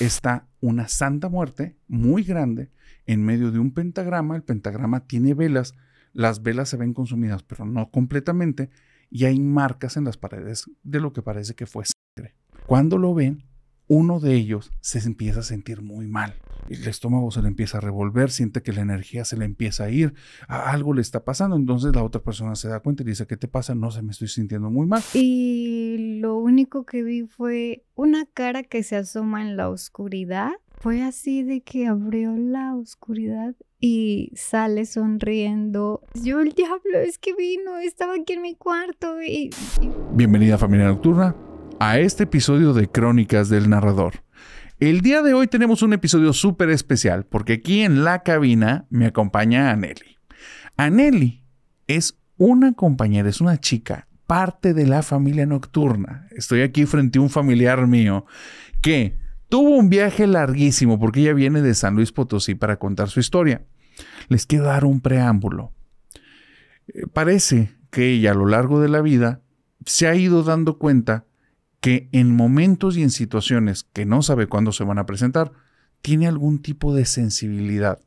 está una santa muerte muy grande en medio de un pentagrama. El pentagrama tiene velas, las velas se ven consumidas, pero no completamente, y hay marcas en las paredes de lo que parece que fue sangre. Cuando lo ven, uno de ellos se empieza a sentir muy mal. El estómago se le empieza a revolver, siente que la energía se le empieza a ir, algo le está pasando. Entonces la otra persona se da cuenta y dice, ¿qué te pasa? No se me estoy sintiendo muy mal. Y lo único que vi fue una cara que se asoma en la oscuridad. Fue así de que abrió la oscuridad y sale sonriendo. Yo el diablo es que vino, estaba aquí en mi cuarto y... Bienvenida familia nocturna a este episodio de Crónicas del Narrador. El día de hoy tenemos un episodio súper especial porque aquí en la cabina me acompaña Aneli. Aneli es una compañera, es una chica parte de la familia nocturna. Estoy aquí frente a un familiar mío que tuvo un viaje larguísimo porque ella viene de San Luis Potosí para contar su historia. Les quiero dar un preámbulo. Eh, parece que ella a lo largo de la vida se ha ido dando cuenta que en momentos y en situaciones que no sabe cuándo se van a presentar, tiene algún tipo de sensibilidad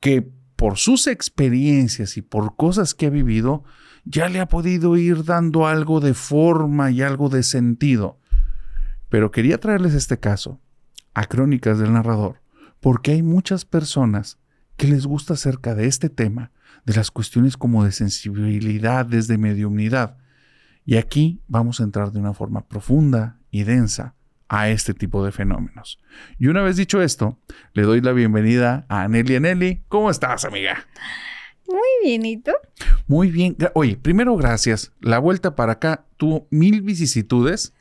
que por sus experiencias y por cosas que ha vivido, ya le ha podido ir dando algo de forma y algo de sentido. Pero quería traerles este caso, a Crónicas del Narrador, porque hay muchas personas que les gusta acerca de este tema, de las cuestiones como de sensibilidades, de mediumnidad. Y aquí vamos a entrar de una forma profunda y densa a este tipo de fenómenos. Y una vez dicho esto, le doy la bienvenida a Nelly ¿Cómo estás, amiga? Muy bien, ¿y Muy bien. Oye, primero gracias. La vuelta para acá tuvo mil vicisitudes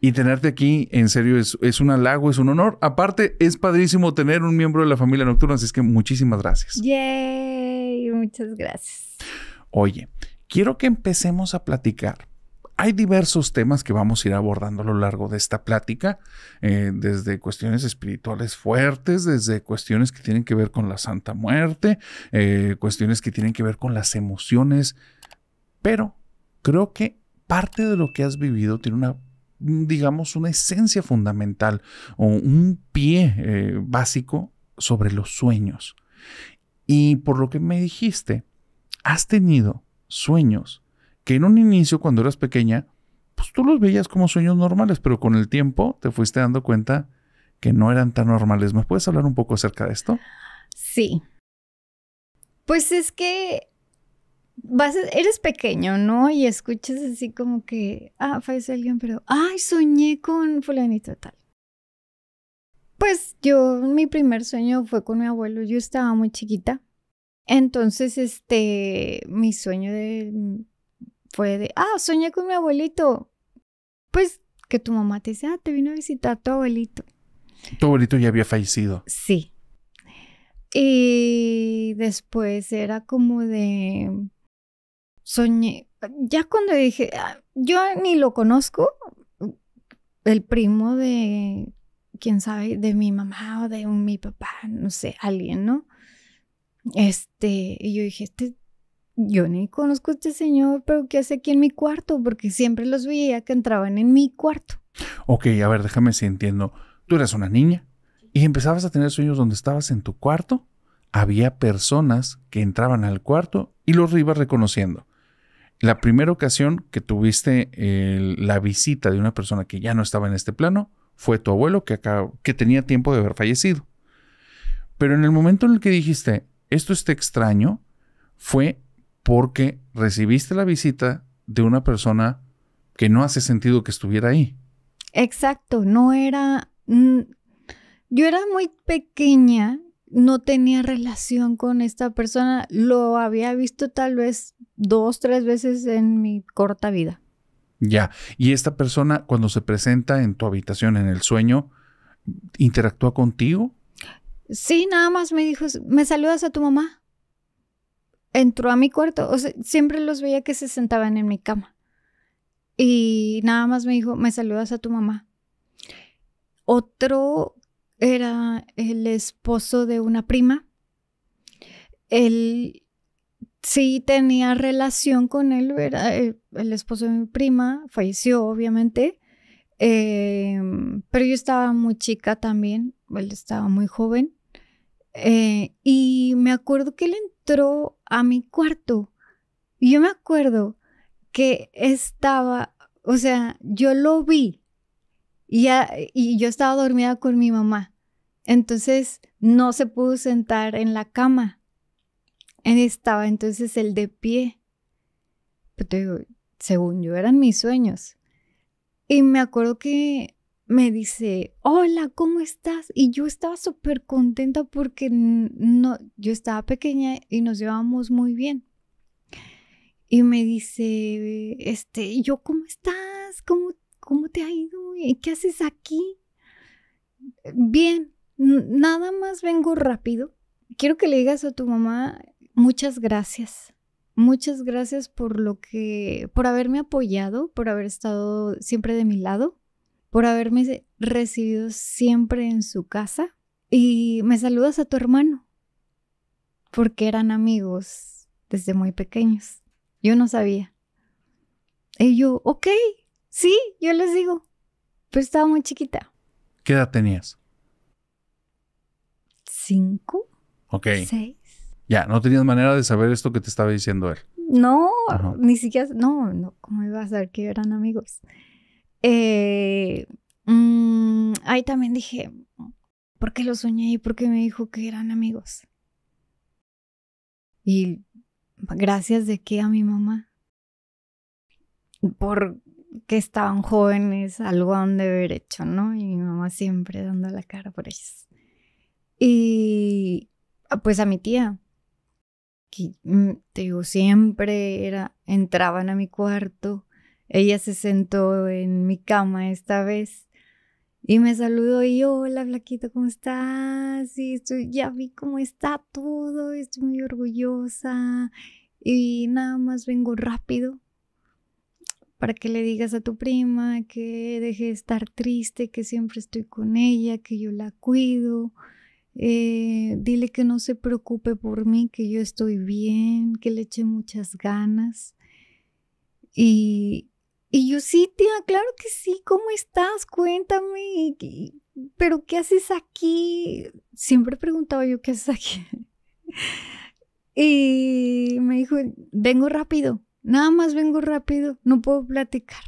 y tenerte aquí, en serio, es, un halago, es un honor. Aparte, es padrísimo tener un miembro de la familia nocturna, así es que muchísimas gracias. Yay, muchas gracias. Oye, quiero que empecemos a platicar hay diversos temas que vamos a ir abordando a lo largo de esta plática, eh, desde cuestiones espirituales fuertes, desde cuestiones que tienen que ver con la Santa Muerte, eh, cuestiones que tienen que ver con las emociones, pero creo que parte de lo que has vivido tiene una digamos, una esencia fundamental o un pie eh, básico sobre los sueños. Y por lo que me dijiste, has tenido sueños que en un inicio, cuando eras pequeña, pues tú los veías como sueños normales, pero con el tiempo te fuiste dando cuenta que no eran tan normales. ¿Me puedes hablar un poco acerca de esto? Sí. Pues es que vas, eres pequeño, ¿no? Y escuchas así como que, ah, falleció alguien, pero, ay, soñé con fulanito tal. Pues yo, mi primer sueño fue con mi abuelo, yo estaba muy chiquita. Entonces, este, mi sueño de fue de, ah, soñé con mi abuelito. Pues que tu mamá te dice, ah, te vino a visitar tu abuelito. Tu abuelito ya había fallecido. Sí. Y después era como de, soñé, ya cuando dije, ah, yo ni lo conozco, el primo de, quién sabe, de mi mamá o de mi papá, no sé, alguien, ¿no? Este, y yo dije, este yo ni conozco a este señor, pero ¿qué hace aquí en mi cuarto? Porque siempre los veía que entraban en mi cuarto. Ok, a ver, déjame si entiendo. Tú eras una niña y empezabas a tener sueños donde estabas en tu cuarto. Había personas que entraban al cuarto y los ibas reconociendo. La primera ocasión que tuviste la visita de una persona que ya no estaba en este plano fue tu abuelo que, que tenía tiempo de haber fallecido. Pero en el momento en el que dijiste, esto está extraño, fue porque recibiste la visita de una persona que no hace sentido que estuviera ahí. Exacto, no era... yo era muy pequeña, no tenía relación con esta persona, lo había visto tal vez dos, tres veces en mi corta vida. Ya, y esta persona cuando se presenta en tu habitación, en el sueño, ¿interactúa contigo? Sí, nada más me dijo, ¿me saludas a tu mamá? entró a mi cuarto. O sea, siempre los veía que se sentaban en mi cama. Y nada más me dijo, me saludas a tu mamá. Otro era el esposo de una prima. Él sí tenía relación con él, era eh, el, esposo de mi prima, falleció obviamente. Em, pero yo estaba muy chica también, él estaba muy joven. Eh, y me acuerdo que él a mi cuarto. Y yo me acuerdo que estaba, o sea, yo lo vi y, y yo estaba dormida con mi mamá. Entonces no se pudo sentar en la cama. estaba entonces el de pie. Pero pues según yo eran mis sueños. Y me acuerdo que me dice, hola, ¿cómo estás? Y yo estaba súper contenta porque no, yo estaba pequeña y nos llevábamos muy bien. Y me dice, este, yo cómo estás? ¿Cómo, cómo te ha ido? qué haces aquí? Bien, nada más vengo rápido. Quiero que le digas a tu mamá muchas gracias. Muchas gracias por lo que, por haberme apoyado, por haber estado siempre de mi lado por haberme recibido siempre en su casa. Y me saludas a tu hermano, porque eran amigos desde muy pequeños. Yo no sabía. Y yo, ok, sí, yo les digo. Pero pues estaba muy chiquita. ¿Qué edad tenías? Cinco. Ok. Seis. Ya, no tenías manera de saber esto que te estaba diciendo él. No, ni siquiera, no, no, ¿cómo iba a saber que eran amigos? Eh, mm, ahí también dije, ¿por qué lo soñé y por qué me dijo que eran amigos? Y gracias de qué a mi mamá. Porque estaban jóvenes, algo han de haber hecho, ¿no? Y mi mamá siempre dando la cara por ellos. Y ah, pues a mi tía, que mm, te digo, siempre era, entraban a mi cuarto ella se sentó en mi cama esta vez y me saludó y yo, hola blaquita ¿cómo estás? Y estoy, ya vi cómo está todo, estoy muy orgullosa y nada más vengo rápido para que le digas a tu prima que deje de estar triste, que siempre estoy con ella, que yo la cuido. Eh, dile que no se preocupe por mí, que yo estoy bien, que le eche muchas ganas. Y, y yo, sí, tía, claro que sí, ¿cómo estás? Cuéntame, pero ¿qué haces aquí? Siempre preguntaba yo, ¿qué haces aquí? y me dijo, vengo rápido, nada más vengo rápido, no puedo platicar.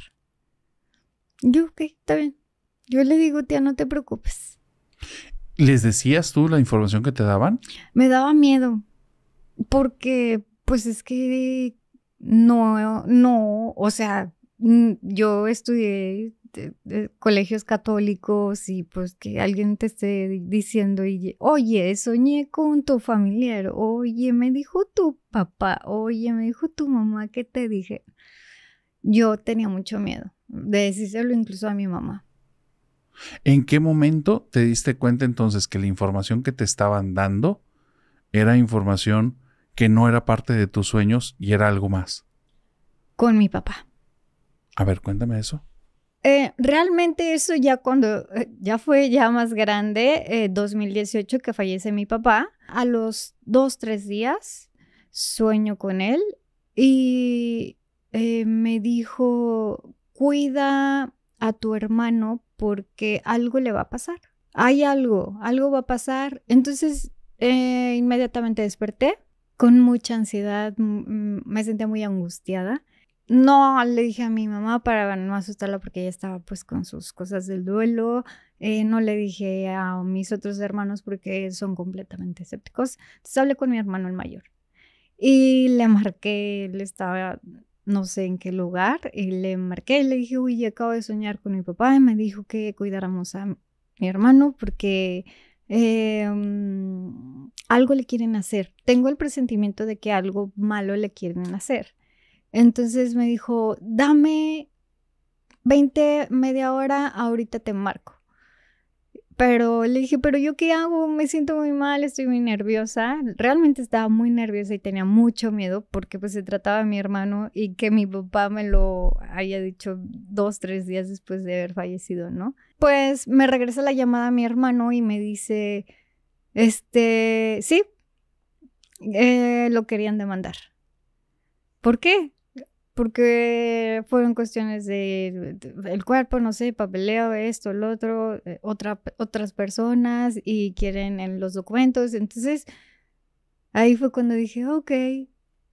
Yo, ok, está bien. Yo le digo, tía, no te preocupes. ¿Les decías tú la información que te daban? Me daba miedo, porque pues es que no, no, o sea, Mm, yo estudié colegios católicos y pues que alguien te esté diciendo, y, oye, soñé con tu familiar, oye, me dijo tu papá, oye, me dijo tu mamá que te dije. Yo tenía mucho miedo de decírselo incluso a mi mamá. ¿En qué momento te diste cuenta entonces que la información que te estaban dando era información que no era parte de tus sueños y era algo más? Con mi papá. A ver, cuéntame eso. Eh, realmente eso ya cuando eh, ya fue ya más grande, 2018 eh, que fallece mi papá, a los dos, tres días sueño con él y me dijo, cuida a tu hermano porque algo le va a pasar. Hay algo, algo va a pasar. Entonces inmediatamente desperté con mucha ansiedad, me sentía muy angustiada no le dije a mi mamá para no asustarla porque ella estaba pues con sus cosas del duelo. Eh, no le dije a mis otros hermanos porque son completamente escépticos. Entonces hablé con mi hermano el mayor y le marqué, él estaba no sé en qué lugar y le marqué y le dije, uy, acabo de soñar con mi papá y me dijo que cuidáramos a mi hermano porque em, algo le quieren hacer. Tengo el presentimiento de que algo malo le quieren hacer. Entonces me dijo, dame 20, media hora, ahorita te marco. Pero le dije, pero yo qué hago, me siento muy mal, estoy muy nerviosa. Realmente estaba muy nerviosa y tenía mucho miedo porque pues se trataba de mi hermano y que mi papá me lo haya dicho dos, tres días después de haber fallecido, ¿no? Pues me regresa la llamada a mi hermano y me dice, este, sí, eh, lo querían demandar. ¿Por qué? porque fueron cuestiones de, el cuerpo, no sé, papeleo, esto, el otro, eh, otra, otras personas y quieren en los documentos. Entonces, ahí fue cuando dije, ok,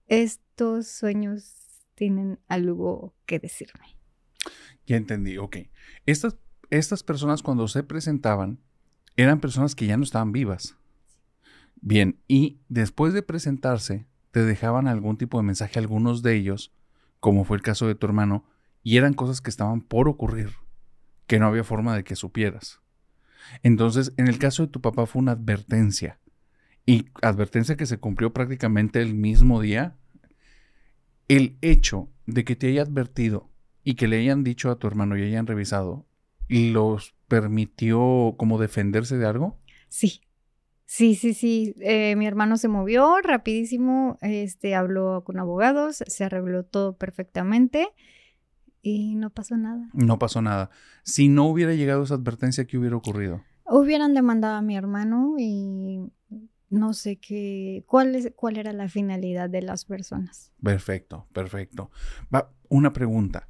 estos sueños tienen algo que decirme. Ya entendí, ok. Estas, estas personas cuando se presentaban eran personas que ya no estaban vivas. Bien, y después de presentarse, te dejaban algún tipo de mensaje, algunos de ellos, como fue el caso de tu hermano, y eran cosas que estaban por ocurrir, que no había forma de que supieras. Entonces, en el caso de tu papá fue una advertencia, y advertencia que se cumplió prácticamente el mismo día. El hecho de que te haya advertido y que le hayan dicho a tu hermano y hayan revisado, ¿los permitió como defenderse de algo? Sí, Sí, sí, sí. Eh, mi hermano se movió rapidísimo, este, habló con abogados, se arregló todo perfectamente y no pasó nada. No pasó nada. Si no hubiera llegado esa advertencia, ¿qué hubiera ocurrido? Hubieran demandado a mi hermano y no sé qué, cuál, es, cuál era la finalidad de las personas. Perfecto, perfecto. Va, una pregunta.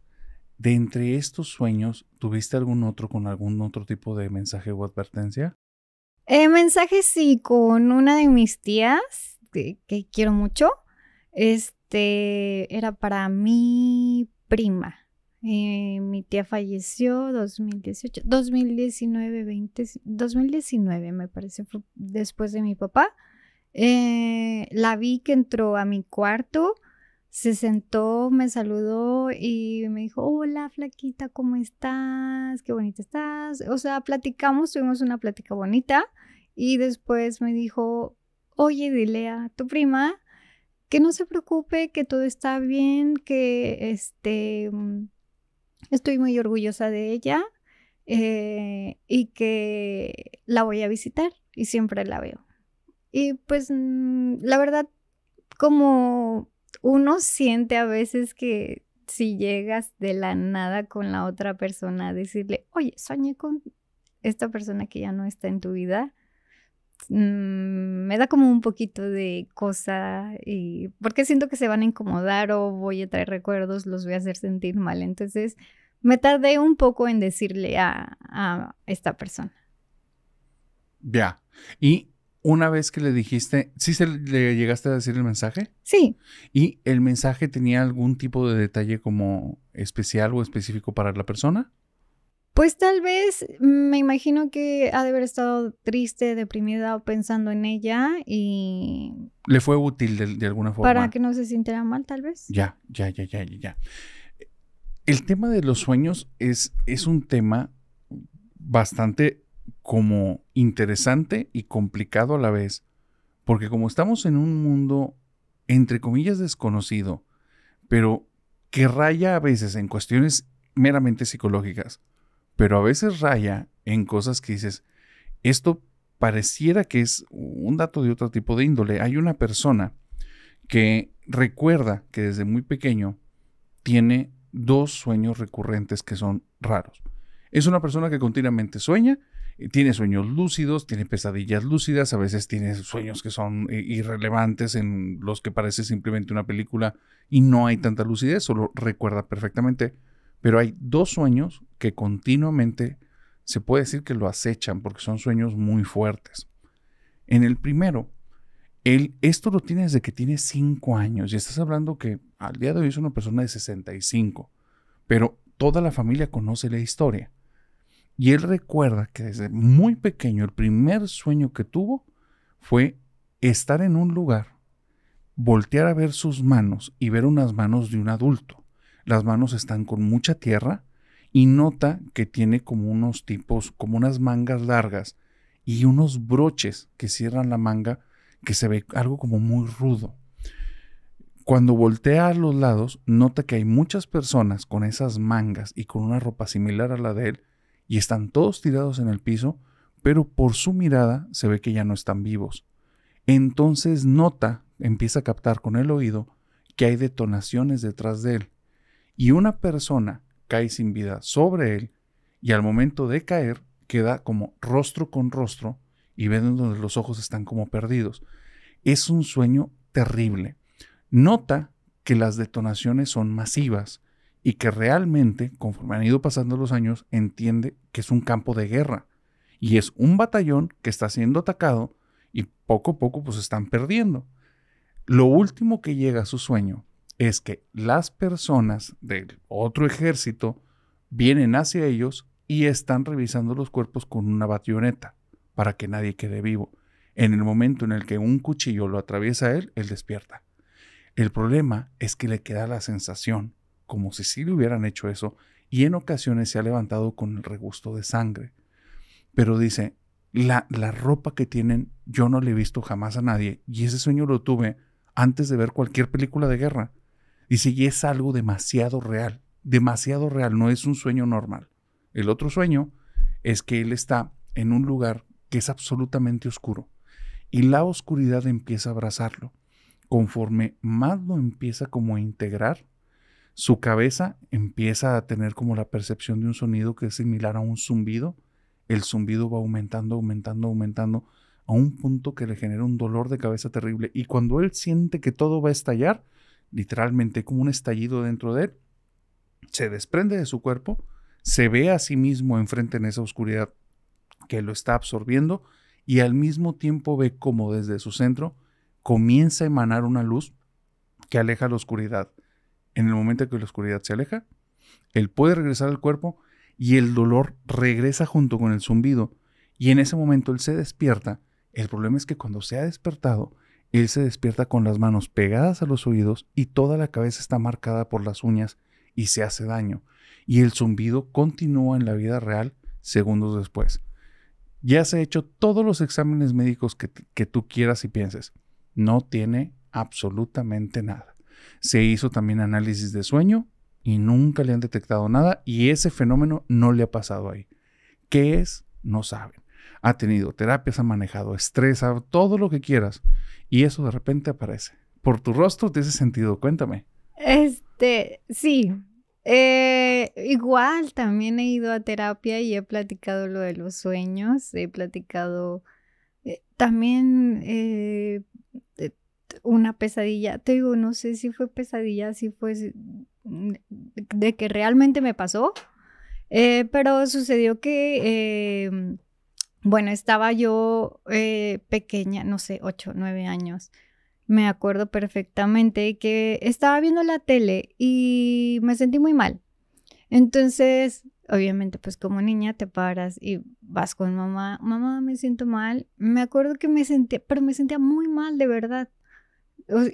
¿De entre estos sueños, tuviste algún otro con algún otro tipo de mensaje o advertencia? Eh, Mensaje sí, con una de mis tías, que, quiero mucho, este era para mi prima. Eh, mi tía falleció 2018, 2019, 20, 2019 me parece, después de mi papá. Eh, la vi que entró a mi cuarto se sentó, me saludó y me dijo, hola flaquita, ¿cómo estás? Qué bonita estás. O sea, platicamos, tuvimos una plática bonita y después me dijo, oye, dile a tu prima que no se preocupe, que todo está bien, que este, mm, estoy muy orgullosa de ella eh, y que la voy a visitar y siempre la veo. Y pues mm, la verdad, como uno siente a veces que si llegas de la nada con la otra persona a decirle, oye, soñé con esta persona que ya no está en tu vida, mm, me da como un poquito de cosa y porque siento que se van a incomodar o voy a traer recuerdos, los voy a hacer sentir mal. Entonces me tardé un poco en decirle a, a esta persona. Ya. Y una vez que le dijiste, ¿sí se le llegaste a decir el mensaje? Sí. ¿Y el mensaje tenía algún tipo de detalle como especial o específico para la persona? Pues tal vez me imagino que ha de haber estado triste, deprimida o pensando en ella y... Le fue útil de, alguna forma. Para que no se sintiera mal tal vez. Ya, ya, ya, ya, ya. ya. El tema de los sueños es, es un tema bastante como interesante y complicado a la vez, porque como estamos en un mundo, entre comillas, desconocido, pero que raya a veces en cuestiones meramente psicológicas, pero a veces raya en cosas que dices, esto pareciera que es un dato de otro tipo de índole. Hay una persona que recuerda que desde muy pequeño tiene dos sueños recurrentes que son raros. Es una persona que continuamente sueña tiene sueños lúcidos, tiene pesadillas lúcidas, a veces tiene sueños que son eh, irrelevantes en los que parece simplemente una película y no hay tanta lucidez, solo recuerda perfectamente. Pero hay dos sueños que continuamente se puede decir que lo acechan porque son sueños muy fuertes. En el primero, él, esto lo tiene desde que tiene cinco años y estás hablando que al día de hoy es una persona de 65, pero toda la familia conoce la historia. Y él recuerda que desde muy pequeño el primer sueño que tuvo fue estar en un lugar, voltear a ver sus manos y ver unas manos de un adulto. Las manos están con mucha tierra y nota que tiene como unos tipos, como unas mangas largas y unos broches que cierran la manga que se ve algo como muy rudo. Cuando voltea a los lados, nota que hay muchas personas con esas mangas y con una ropa similar a la de él y están todos tirados en el piso, pero por su mirada se ve que ya no están vivos. Entonces nota, empieza a captar con el oído, que hay detonaciones detrás de él, y una persona cae sin vida sobre él, y al momento de caer queda como rostro con rostro, y ven donde los ojos están como perdidos. Es un sueño terrible. Nota que las detonaciones son masivas, y que realmente, conforme han ido pasando los años, entiende que es un campo de guerra y es un batallón que está siendo atacado y poco a poco pues están perdiendo. Lo último que llega a su sueño es que las personas del otro ejército vienen hacia ellos y están revisando los cuerpos con una bationeta para que nadie quede vivo. En el momento en el que un cuchillo lo atraviesa a él, él despierta. El problema es que le queda la sensación como si sí le hubieran hecho eso, y en ocasiones se ha levantado con el regusto de sangre. Pero dice, la, ropa que tienen yo no le he visto jamás a nadie, y ese sueño lo tuve antes de ver cualquier película de guerra. Dice, y es algo demasiado real, demasiado real, no es un sueño normal. El otro sueño es que él está en un lugar que es absolutamente oscuro, y la oscuridad empieza a abrazarlo. Conforme más lo empieza como a integrar, su cabeza empieza a tener como la percepción de un sonido que es similar a un zumbido. El zumbido va aumentando, aumentando, aumentando, a un punto que le genera un dolor de cabeza terrible. Y cuando él siente que todo va a estallar, literalmente como un estallido dentro de él, se desprende de su cuerpo, se ve a sí mismo enfrente en esa oscuridad que lo está absorbiendo y al mismo tiempo ve cómo desde su centro comienza a emanar una luz que aleja la oscuridad en el momento en que la oscuridad se aleja, él puede regresar al cuerpo y el dolor regresa junto con el zumbido. Y en ese momento él se despierta. El problema es que cuando se ha despertado, él se despierta con las manos pegadas a los oídos y toda la cabeza está marcada por las uñas y se hace daño. Y el zumbido continúa en la vida real segundos después. Ya se ha hecho todos los exámenes médicos que, que tú quieras y pienses. No tiene absolutamente nada. Se hizo también análisis de sueño y nunca le han detectado nada y ese fenómeno no le ha pasado ahí. ¿Qué es? No saben. Ha tenido terapias, ha manejado estrés, todo lo que quieras y eso de repente aparece. Por tu rostro de ese sentido, cuéntame. Este, sí. Eh, igual también he ido a terapia y he platicado lo de los sueños, he platicado eh, también eh, una pesadilla. Te digo, no sé si fue pesadilla, si fue de que realmente me pasó, eh, pero sucedió que, em, bueno, estaba yo eh, pequeña, no sé, 8, 9 años. Me acuerdo perfectamente que estaba viendo la tele y me sentí muy mal. Entonces, obviamente, pues como niña te paras y vas con mamá, mamá, me siento mal. Me acuerdo que me sentía, pero me sentía muy mal, de verdad.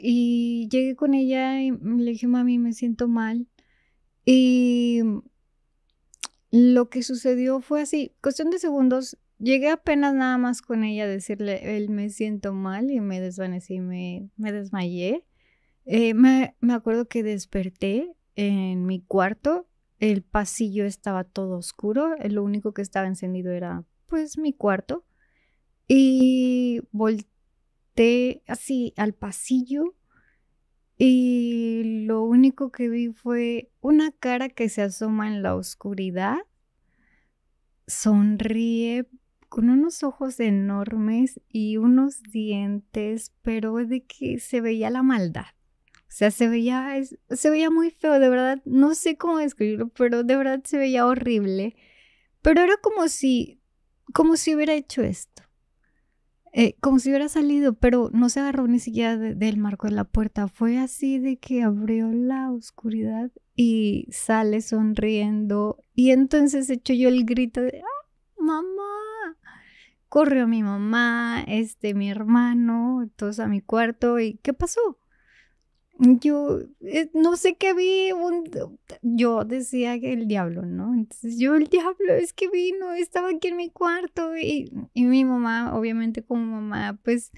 Y llegué con ella y le dije, mami, me siento mal. Y lo que sucedió fue así, cuestión de segundos, llegué apenas nada más con ella a decirle, él me siento mal y me desvanecí, me, desmayé. Eh, me, me, acuerdo que desperté en mi cuarto, el pasillo estaba todo oscuro, lo único que estaba encendido era pues mi cuarto. Y volteé así al pasillo y lo único que vi fue una cara que se asoma en la oscuridad, sonríe con unos ojos enormes y unos dientes, pero de que se veía la maldad. O sea, se veía, se veía muy feo, de verdad, no sé cómo describirlo, pero de verdad se veía horrible. Pero era como si, como si hubiera hecho esto. Eh, como si hubiera salido, pero no se agarró ni siquiera del marco de la puerta. Fue así de que abrió la oscuridad y sale sonriendo. Y entonces echo yo el grito de, ah, mamá! Corrió mi mamá, este, mi hermano, todos a mi cuarto y ¿qué pasó? yo eh, no sé qué vi, yo decía que el diablo, ¿no? Entonces yo el diablo es que vino, estaba aquí en mi cuarto y, y mi mamá, obviamente como mamá, pues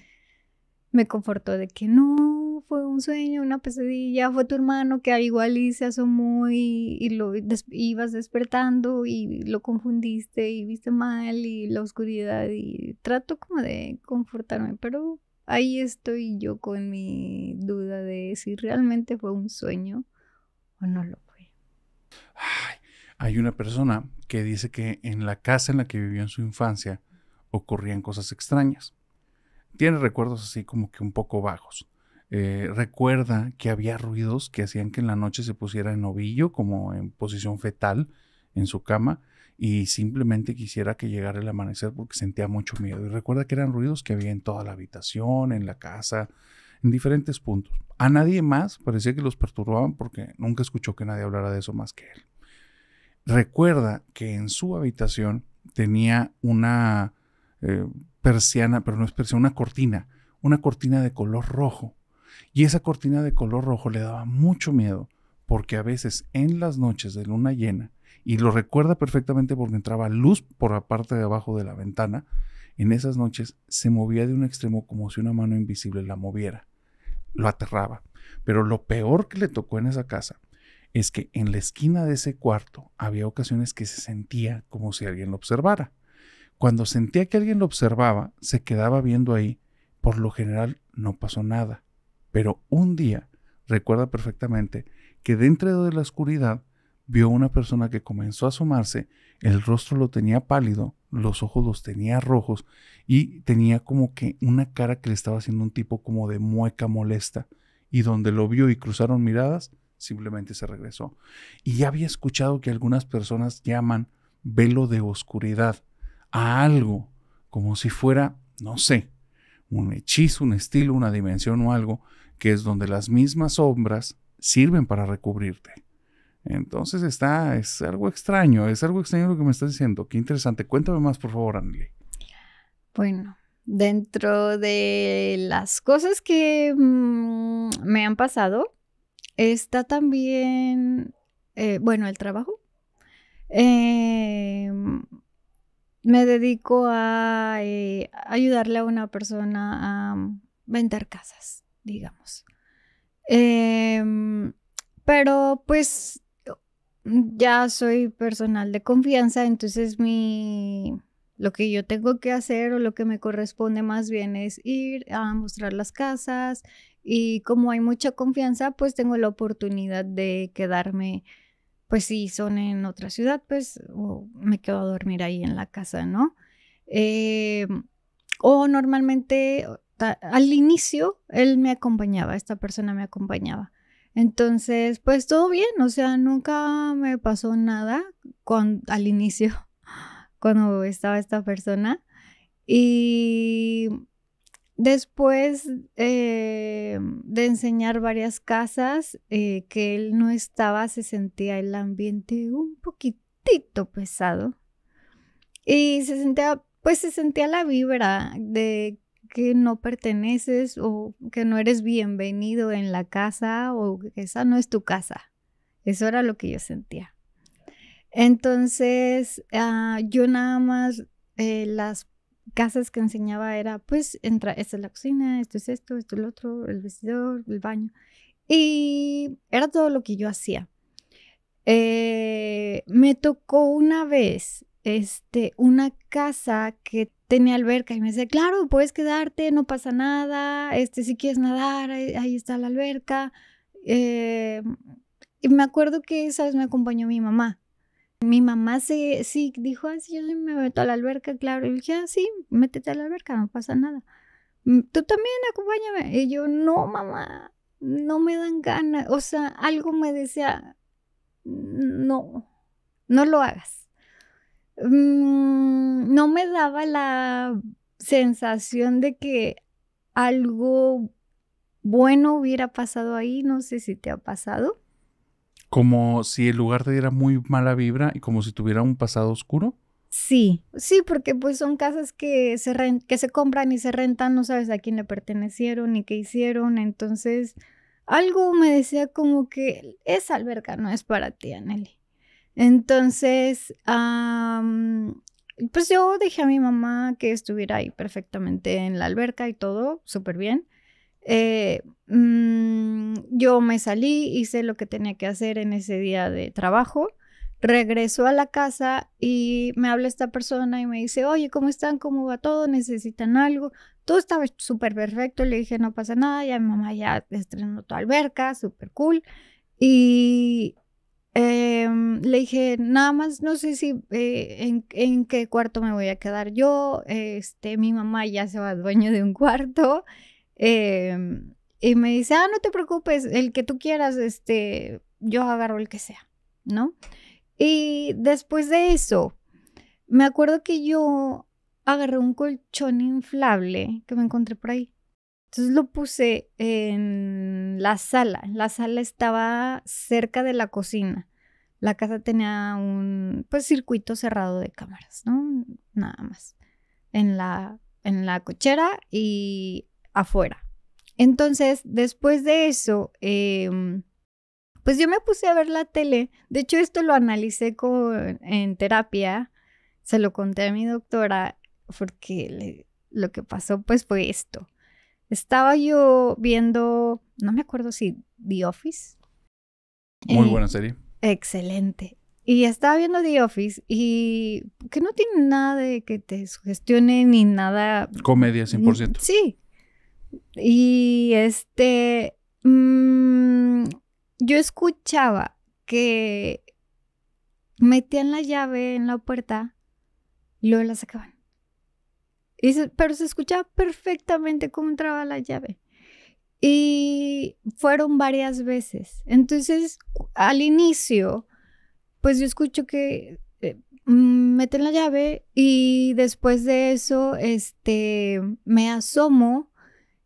me confortó de que no, fue un sueño, una pesadilla, fue tu hermano que igual y se asomó y, lo ibas despertando y lo confundiste y viste mal y la oscuridad y trato como de confortarme, pero ahí estoy yo con mi duda de si realmente fue un sueño o no lo fue. Ay, hay una persona que dice que en la casa en la que vivió en su infancia ocurrían cosas extrañas. Tiene recuerdos así como que un poco bajos. Eh, recuerda que había ruidos que hacían que en la noche se pusiera en ovillo, como en posición fetal, en su cama, y simplemente quisiera que llegara el amanecer porque sentía mucho miedo. Y recuerda que eran ruidos que había en toda la habitación, en la casa, en diferentes puntos. A nadie más parecía que los perturbaban porque nunca escuchó que nadie hablara de eso más que él. Recuerda que en su habitación tenía una eh, persiana, pero no es persiana, una cortina, una cortina de color rojo. Y esa cortina de color rojo le daba mucho miedo porque a veces en las noches de luna llena y lo recuerda perfectamente porque entraba luz por la parte de abajo de la ventana. En esas noches se movía de un extremo como si una mano invisible la moviera. Lo aterraba. Pero lo peor que le tocó en esa casa es que en la esquina de ese cuarto había ocasiones que se sentía como si alguien lo observara. Cuando sentía que alguien lo observaba, se quedaba viendo ahí. Por lo general no pasó nada. Pero un día, recuerda perfectamente, que dentro de la oscuridad vio una persona que comenzó a asomarse, el rostro lo tenía pálido, los ojos los tenía rojos y tenía como que una cara que le estaba haciendo un tipo como de mueca molesta. Y donde lo vio y cruzaron miradas, simplemente se regresó. Y ya había escuchado que algunas personas llaman velo de oscuridad a algo, como si fuera, no sé, un hechizo, un estilo, una dimensión o algo, que es donde las mismas sombras sirven para recubrirte. Entonces está, es algo extraño, es algo extraño lo que me estás diciendo. Qué interesante. Cuéntame más, por favor, Anneli. Bueno, dentro de las cosas que mm, me han pasado, está también, eh, bueno, el trabajo. Em, me dedico a eh, ayudarle a una persona a vender casas, digamos. Em, pero pues Mm, ya soy personal de confianza, entonces mi lo que yo tengo que hacer o lo que me corresponde más bien es ir a mostrar las casas y como hay mucha confianza, pues tengo la oportunidad de quedarme pues si son en otra ciudad, pues me quedo a dormir ahí en la casa, ¿no? Eh, o normalmente al inicio él me acompañaba, esta persona me acompañaba. Entonces, pues todo bien, o sea, nunca me pasó nada con, al inicio cuando estaba esta persona. Y después eh, de enseñar varias casas eh, que él no estaba, se sentía el ambiente un poquitito pesado. Y se sentía, pues se sentía la vibra de que no perteneces o que no eres bienvenido en la casa o que esa no es tu casa. Eso era lo que yo sentía. Entonces, ah, yo nada más eh, las casas que enseñaba era, pues, entra, esta es la cocina, esto es esto, esto es lo otro, el vestidor, el baño. Y era todo lo que yo hacía. Eh, me tocó una vez este, una casa que tenía alberca y me dice, claro, puedes quedarte, no pasa nada, este, si quieres nadar, ahí, está la alberca. Eh, y me acuerdo que, vez Me acompañó mi mamá. Mi mamá se, sí dijo, ah, sí, yo me meto a la alberca, claro. Y dije, así ah, sí, métete a la alberca, no pasa nada. Mm, tú también acompáñame. Y yo, no, mamá, no me dan ganas. O sea, algo me decía, no, no lo hagas. Mm, no me daba la sensación de que algo bueno hubiera pasado ahí, no sé si te ha pasado. Como si el lugar te diera muy mala vibra y como si tuviera un pasado oscuro. Sí, sí, porque pues son casas que se, que se compran y se rentan, no sabes a quién le pertenecieron ni qué hicieron, entonces algo me decía como que esa alberca no es para ti, Anneli. Entonces, pues yo dejé a mi mamá que estuviera ahí perfectamente en la alberca y todo, súper bien. Eh, mm, yo me salí, hice lo que tenía que hacer en ese día de trabajo. regresó a la casa y me habla esta persona y me dice, oye, ¿cómo están? ¿Cómo va todo? ¿Necesitan algo? Todo estaba súper perfecto. Le dije, no pasa nada, ya mi mamá ya estrenó tu alberca, súper cool. Y Em, le dije, nada más no sé si eh, en, qué cuarto me voy a quedar yo, este, mi mamá ya se va dueño de un cuarto. Em, y me dice, ah, no te preocupes, el que tú quieras, este, yo agarro el que sea, ¿no? Y después de eso, me acuerdo que yo agarré un colchón inflable que me encontré por ahí. Entonces lo puse en la sala. La sala estaba cerca de la cocina. La casa tenía un pues circuito cerrado de cámaras, ¿no? Nada más. En la en la cochera y afuera. Entonces, después de eso, em, pues yo me puse a ver la tele. De hecho, esto lo analicé en terapia. Se lo conté a mi doctora porque lo que pasó pues fue esto. Estaba yo viendo, no me acuerdo si The Office. Muy eh, buena serie. Excelente. Y estaba viendo The Office y que no tiene nada de que te sugestione ni nada. Comedia 100%. Mm, sí. Y este, mm, yo escuchaba que metían la llave en la puerta y luego la sacaban pero se escuchaba perfectamente cómo entraba la llave. Y fueron varias veces. Entonces, al inicio, pues yo escucho que eh, meten la llave y después de eso, este, me asomo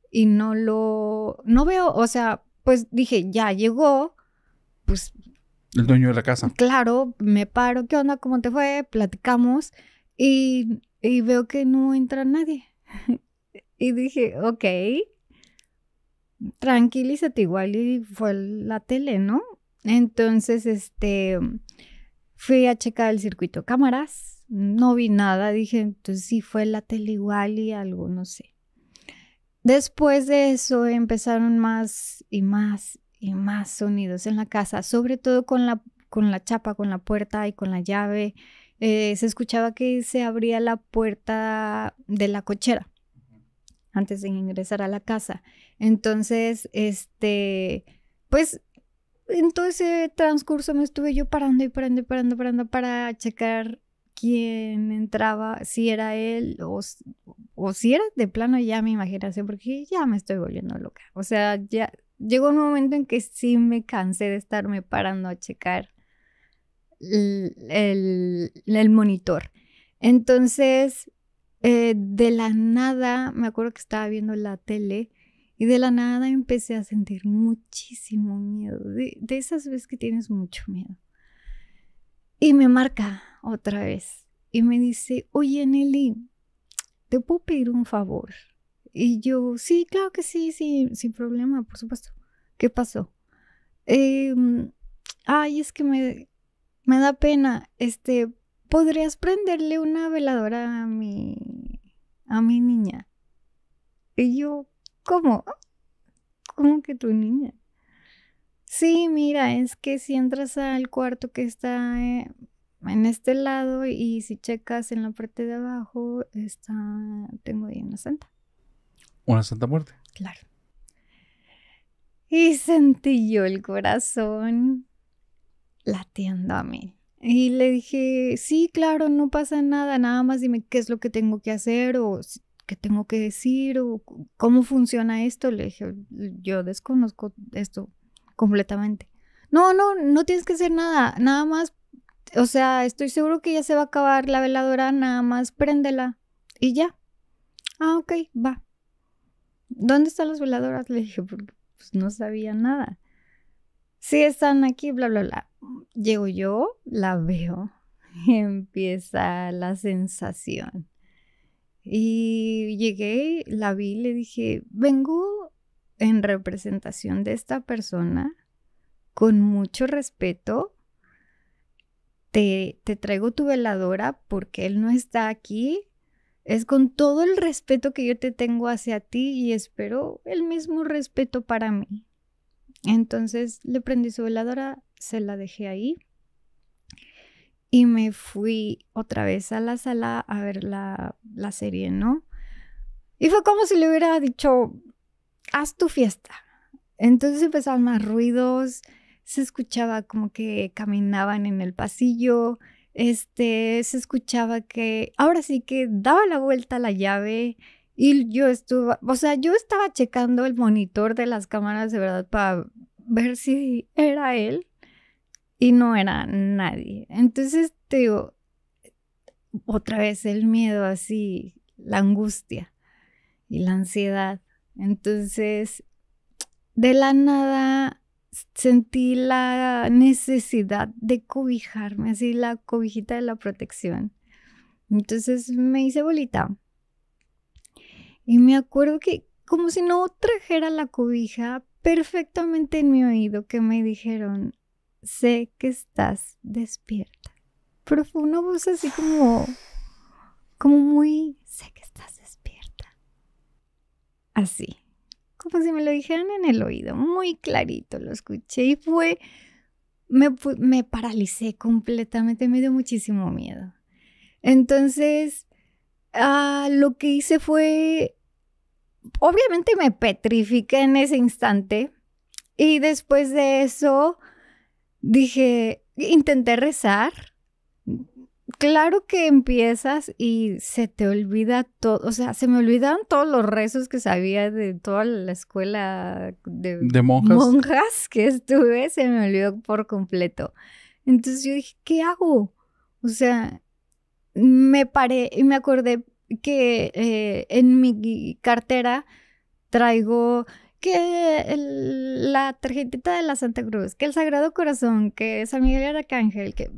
y no lo, no veo, o sea, pues dije, ya llegó, pues... El dueño de la casa. Claro, me paro, ¿qué onda? ¿Cómo te fue? Platicamos y y veo que no entra nadie. y dije, ok, tranquilízate igual y fue la tele, ¿no? Entonces, este, fui a checar el circuito cámaras, no vi nada, dije, entonces pues sí fue la tele igual y algo, no sé. Después de eso empezaron más y más y más sonidos en la casa, sobre todo con la, con la chapa, con la puerta y con la llave. Eh, se escuchaba que se abría la puerta de la cochera antes de ingresar a la casa. Entonces, este, pues en todo ese transcurso me estuve yo parando y parando y parando, parando para checar quién entraba, si era él o, o si era de plano ya mi imaginación, porque ya me estoy volviendo loca. O sea, ya llegó un momento en que sí me cansé de estarme parando a checar el, el monitor. Entonces, eh, de la nada, me acuerdo que estaba viendo la tele y de la nada empecé a sentir muchísimo miedo, de, esas veces que tienes mucho miedo. Y me marca otra vez y me dice, oye Nelly, ¿te puedo pedir un favor? Y yo, sí, claro que sí, sin problema, por supuesto. ¿Qué pasó? Em, ay, es que me, me da pena. Este, ¿podrías prenderle una veladora a mi a mi niña? Y yo, ¿cómo? ¿Cómo que tu niña? Sí, mira, es que si entras al cuarto que está eh, en este lado y si checas en la parte de abajo, está tengo ahí una santa. ¿Una santa muerte? Claro. Y sentí yo el corazón la tienda a mí. Y le dije, sí, claro, no pasa nada, nada más dime qué es lo que tengo que hacer o qué tengo que decir o cómo funciona esto. Le dije, yo desconozco esto completamente. No, no, no tienes que hacer nada, nada más, o sea, estoy seguro que ya se va a acabar la veladora, nada más préndela y ya. Ah, ok, va. ¿Dónde están las veladoras? Le dije, pues, no sabía nada sí están aquí, bla, bla, bla. Llego yo, la veo empieza la sensación. Y llegué, la vi, le dije, vengo en representación de esta persona, con mucho respeto, te, te traigo tu veladora porque él no está aquí, es con todo el respeto que yo te tengo hacia ti y espero el mismo respeto para mí. Entonces le prendí su veladora, se la dejé ahí y me fui otra vez a la sala a ver la, serie, ¿no? Y fue como si le hubiera dicho, haz tu fiesta. Entonces empezaban más ruidos, se escuchaba como que caminaban en el pasillo, este, se escuchaba que, ahora sí que daba la vuelta a la llave, y yo estuve, o sea, yo estaba checando el monitor de las cámaras de verdad para ver si era él y no era nadie. Entonces, te digo, otra vez el miedo así, la angustia y la ansiedad. Entonces, de la nada sentí la necesidad de cobijarme, así la cobijita de la protección. Entonces me hice bolita y me acuerdo que como si no trajera la cobija perfectamente en mi oído que me dijeron, sé que estás despierta. Pero fue una voz así como, como muy, sé que estás despierta. Así, como si me lo dijeran en el oído, muy clarito lo escuché y fue, me, me paralicé completamente, me dio muchísimo miedo. Entonces, Ah, lo que hice fue, obviamente me petrifiqué en ese instante y después de eso dije, intenté rezar. Claro que empiezas y se te olvida todo, o sea, se me olvidaron todos los rezos que sabía de toda la escuela de, monjas? monjas que estuve, se me olvidó por completo. Entonces yo dije, ¿qué hago? O sea, me paré y me acordé que eh, en mi cartera traigo que la tarjetita de la Santa Cruz, que el Sagrado Corazón, que San Miguel Arcángel, que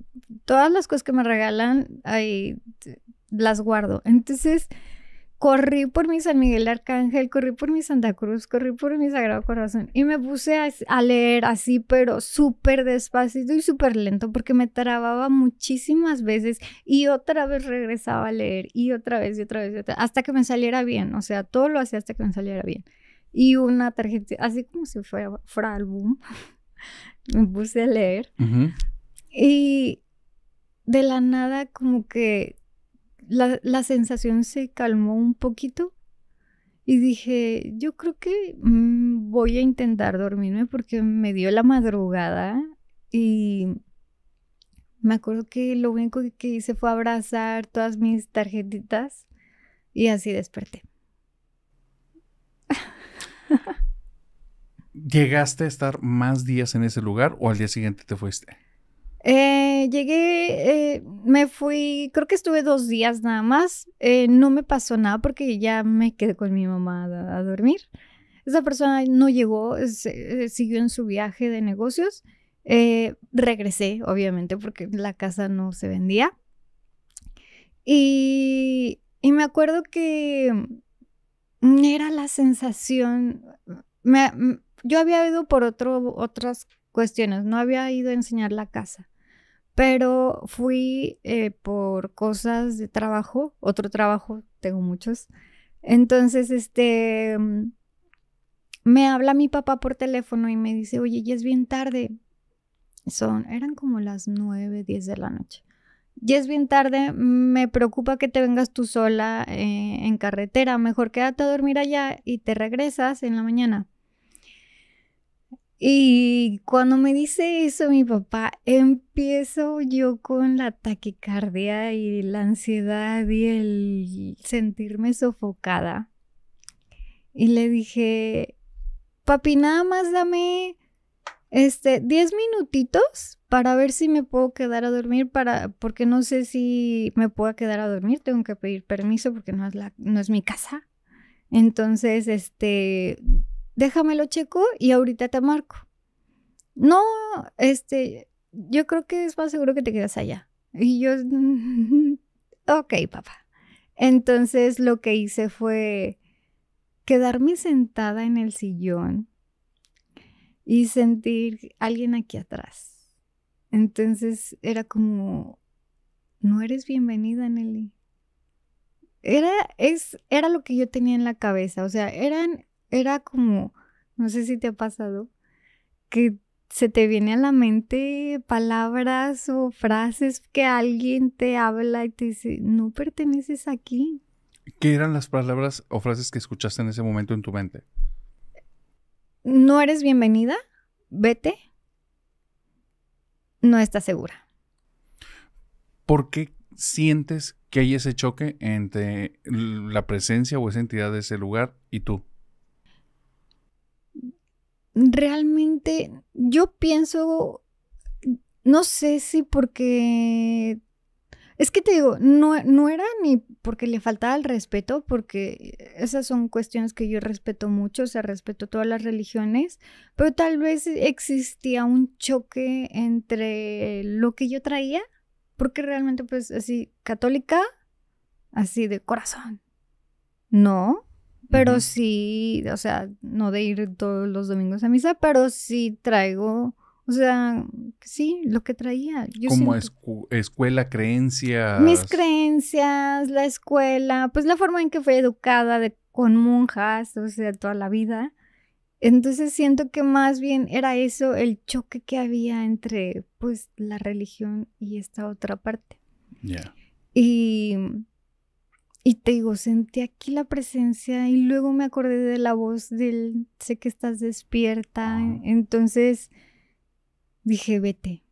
todas las cosas que me regalan ahí eh, las guardo. Entonces, corrí por mi San Miguel Arcángel, corrí por mi Santa Cruz, corrí por mi Sagrado Corazón y me puse a, leer así, pero súper despacito y súper lento porque me trababa muchísimas veces y otra vez regresaba a leer y otra vez y otra vez hasta que me saliera bien, o sea, todo lo hacía hasta que me saliera bien. Y una tarjeta, así como si fuera, álbum, me puse a leer. Y de la nada como que la, sensación se calmó un poquito y dije, yo creo que mm, voy a intentar dormirme porque me dio la madrugada y me acuerdo que lo único que hice fue abrazar todas mis tarjetitas y así desperté. ¿Llegaste a estar más días en ese lugar o al día siguiente te fuiste? Eh, llegué, eh, me fui, creo que estuve dos días nada más. Eh, no me pasó nada porque ya me quedé con mi mamá a, dormir. Esa persona no llegó, siguió en su viaje de negocios. regresé, obviamente, porque la casa no se vendía. Y, me acuerdo que mm, era la sensación, mm, yo había ido por otro, otras cuestiones, no había ido a enseñar la casa pero fui eh, por cosas de trabajo, otro trabajo, tengo muchos. Entonces, este, mm, me habla mi papá por teléfono y me dice, oye, ya es bien tarde. Son, eran como las 9, 10 de la noche. Ya es bien tarde, me preocupa que te vengas tú sola eh, en carretera, mejor quédate a dormir allá y te regresas en la mañana. Y cuando me dice eso mi papá, empiezo yo con la taquicardia y la ansiedad y el sentirme sofocada. Y le dije, papi, nada más dame este 10 minutitos para ver si me puedo quedar a dormir para porque no sé si me pueda quedar a dormir, tengo que pedir permiso porque no es la no es mi casa. Entonces, este déjamelo checo y ahorita te marco. No, este, yo creo que es más seguro que te quedas allá. Y yo, ok, papá. Entonces lo que hice fue quedarme sentada en el sillón y sentir alguien aquí atrás. Entonces era como, no eres bienvenida, Nelly. Era, es, era lo que yo tenía en la cabeza, o sea, eran era como, no sé si te ha pasado, que se te viene a la mente palabras o frases que alguien te habla y te dice, no perteneces aquí. ¿Qué eran las palabras o frases que escuchaste en ese momento en tu mente? No eres bienvenida, vete, no estás segura. ¿Por qué sientes que hay ese choque entre la presencia o esa entidad de ese lugar y tú? realmente yo pienso, no sé si porque, es que te digo, no, no era ni porque le faltaba el respeto, porque esas son cuestiones que yo respeto mucho, o sea, respeto todas las religiones, pero tal vez existía un choque entre lo que yo traía, porque realmente pues así, católica, así de corazón. No, pero sí, o sea, no de ir todos los domingos a misa, pero sí traigo, o sea, sí, lo que traía. Yo Como escuela, creencias. Mis creencias, la escuela, pues la forma en que fui educada de, con monjas, o sea, toda la vida. Entonces siento que más bien era eso el choque que había entre pues la religión y esta otra parte. Ya. Y y te digo, sentí aquí la presencia y luego me acordé de la voz del, sé que estás despierta. Entonces dije, vete.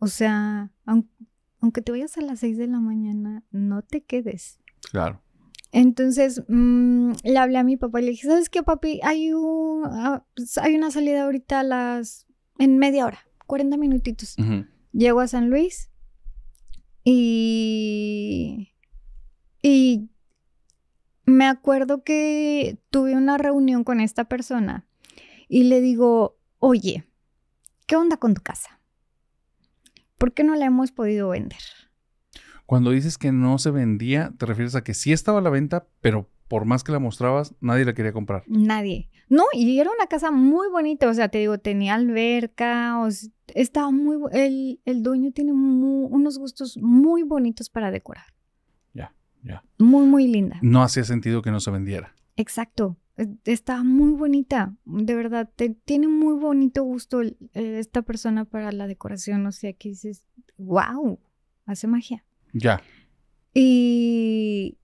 O sea, aunque, te vayas a las 6 de la mañana, no te quedes. Claro. Entonces mm, le hablé a mi papá y le dije, ¿sabes qué, papi? Hay, ah, pues, hay una salida ahorita a las... en media hora, 40 minutitos. Llego a San Luis y... y me acuerdo que tuve una reunión con esta persona y le digo, oye, ¿qué onda con tu casa? ¿Por qué no la hemos podido vender? Cuando dices que no se vendía, ¿te refieres a que sí estaba a la venta, pero por más que la mostrabas, nadie la quería comprar? Nadie. No, y era una casa muy bonita, o sea, te digo, tenía alberca, estaba muy... El, el dueño tiene unos gustos muy bonitos para decorar. Muy, muy linda. No hacía sentido que no se vendiera. Exacto. E, está muy bonita, de verdad. tiene muy bonito gusto eh, esta persona para la decoración. O sea, que dices, wow, hace magia. Ya. Y,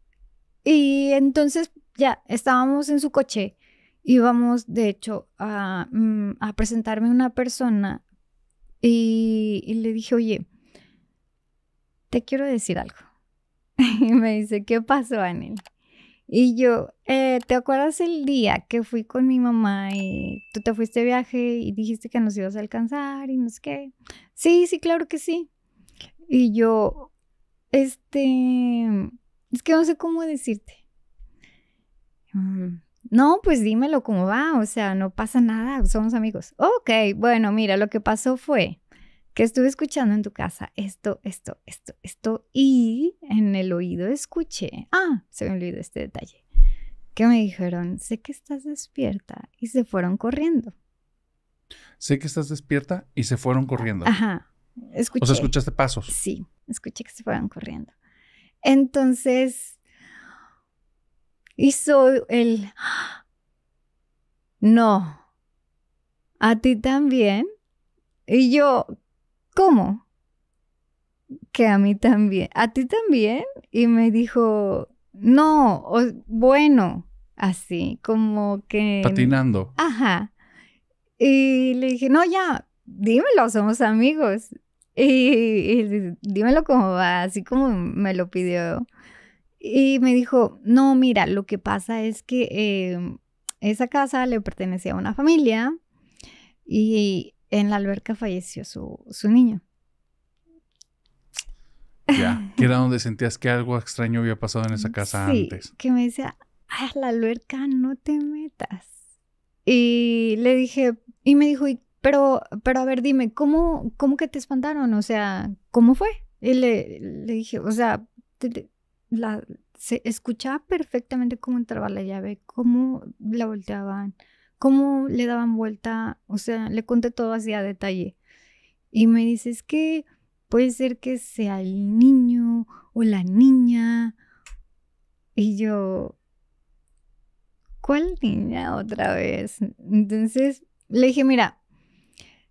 y entonces ya estábamos en su coche. Íbamos, de hecho, a, mm, a presentarme una persona y le dije, oye, te quiero decir algo. Y me dice, ¿qué pasó, Anel? Y yo, eh, ¿te acuerdas el día que fui con mi mamá y tú te fuiste de viaje y dijiste que nos ibas a alcanzar y no sé qué? Sí, sí, claro que sí. Y yo, este, es que no sé cómo decirte. Mm, no, pues dímelo cómo va, o sea, no pasa nada, somos amigos. Ok, bueno, mira, lo que pasó fue que estuve escuchando en tu casa esto, esto, esto, esto, y en el oído escuché, ah, se me olvidó este detalle, que me dijeron, sé que estás despierta y se fueron corriendo. Sé que estás despierta y se fueron corriendo. Ajá. Escuché. O sea, escuchaste pasos. Sí, escuché que se fueron corriendo. Entonces, y soy el... No, a ti también. Y yo, ¿cómo? Que a mí también, a ti también. Y me dijo, no, bueno, así, como que... Patinando. Ajá. Y le dije, no, ya, dímelo, somos amigos. Y, dímelo como va, así como me lo pidió. Y me dijo, no, mira, lo que pasa es que em, esa casa le pertenecía a una familia y en la alberca falleció su, su niño. Ya, que era donde sentías que algo extraño había pasado en esa mm, casa sí, antes. Que me decía, a ah, la alberca no te metas. Y le dije, y me dijo, pero, pero a ver, dime, ¿cómo, cómo que te espantaron? O sea, ¿cómo fue? Y le, le dije, o sea, la, se escuchaba perfectamente cómo entraba la llave, cómo la volteaban, cómo le daban vuelta, o sea, le conté todo así a detalle. Y me dice, es que puede ser que sea el niño o la niña. Y yo, ¿cuál niña otra vez? Entonces le dije, mira,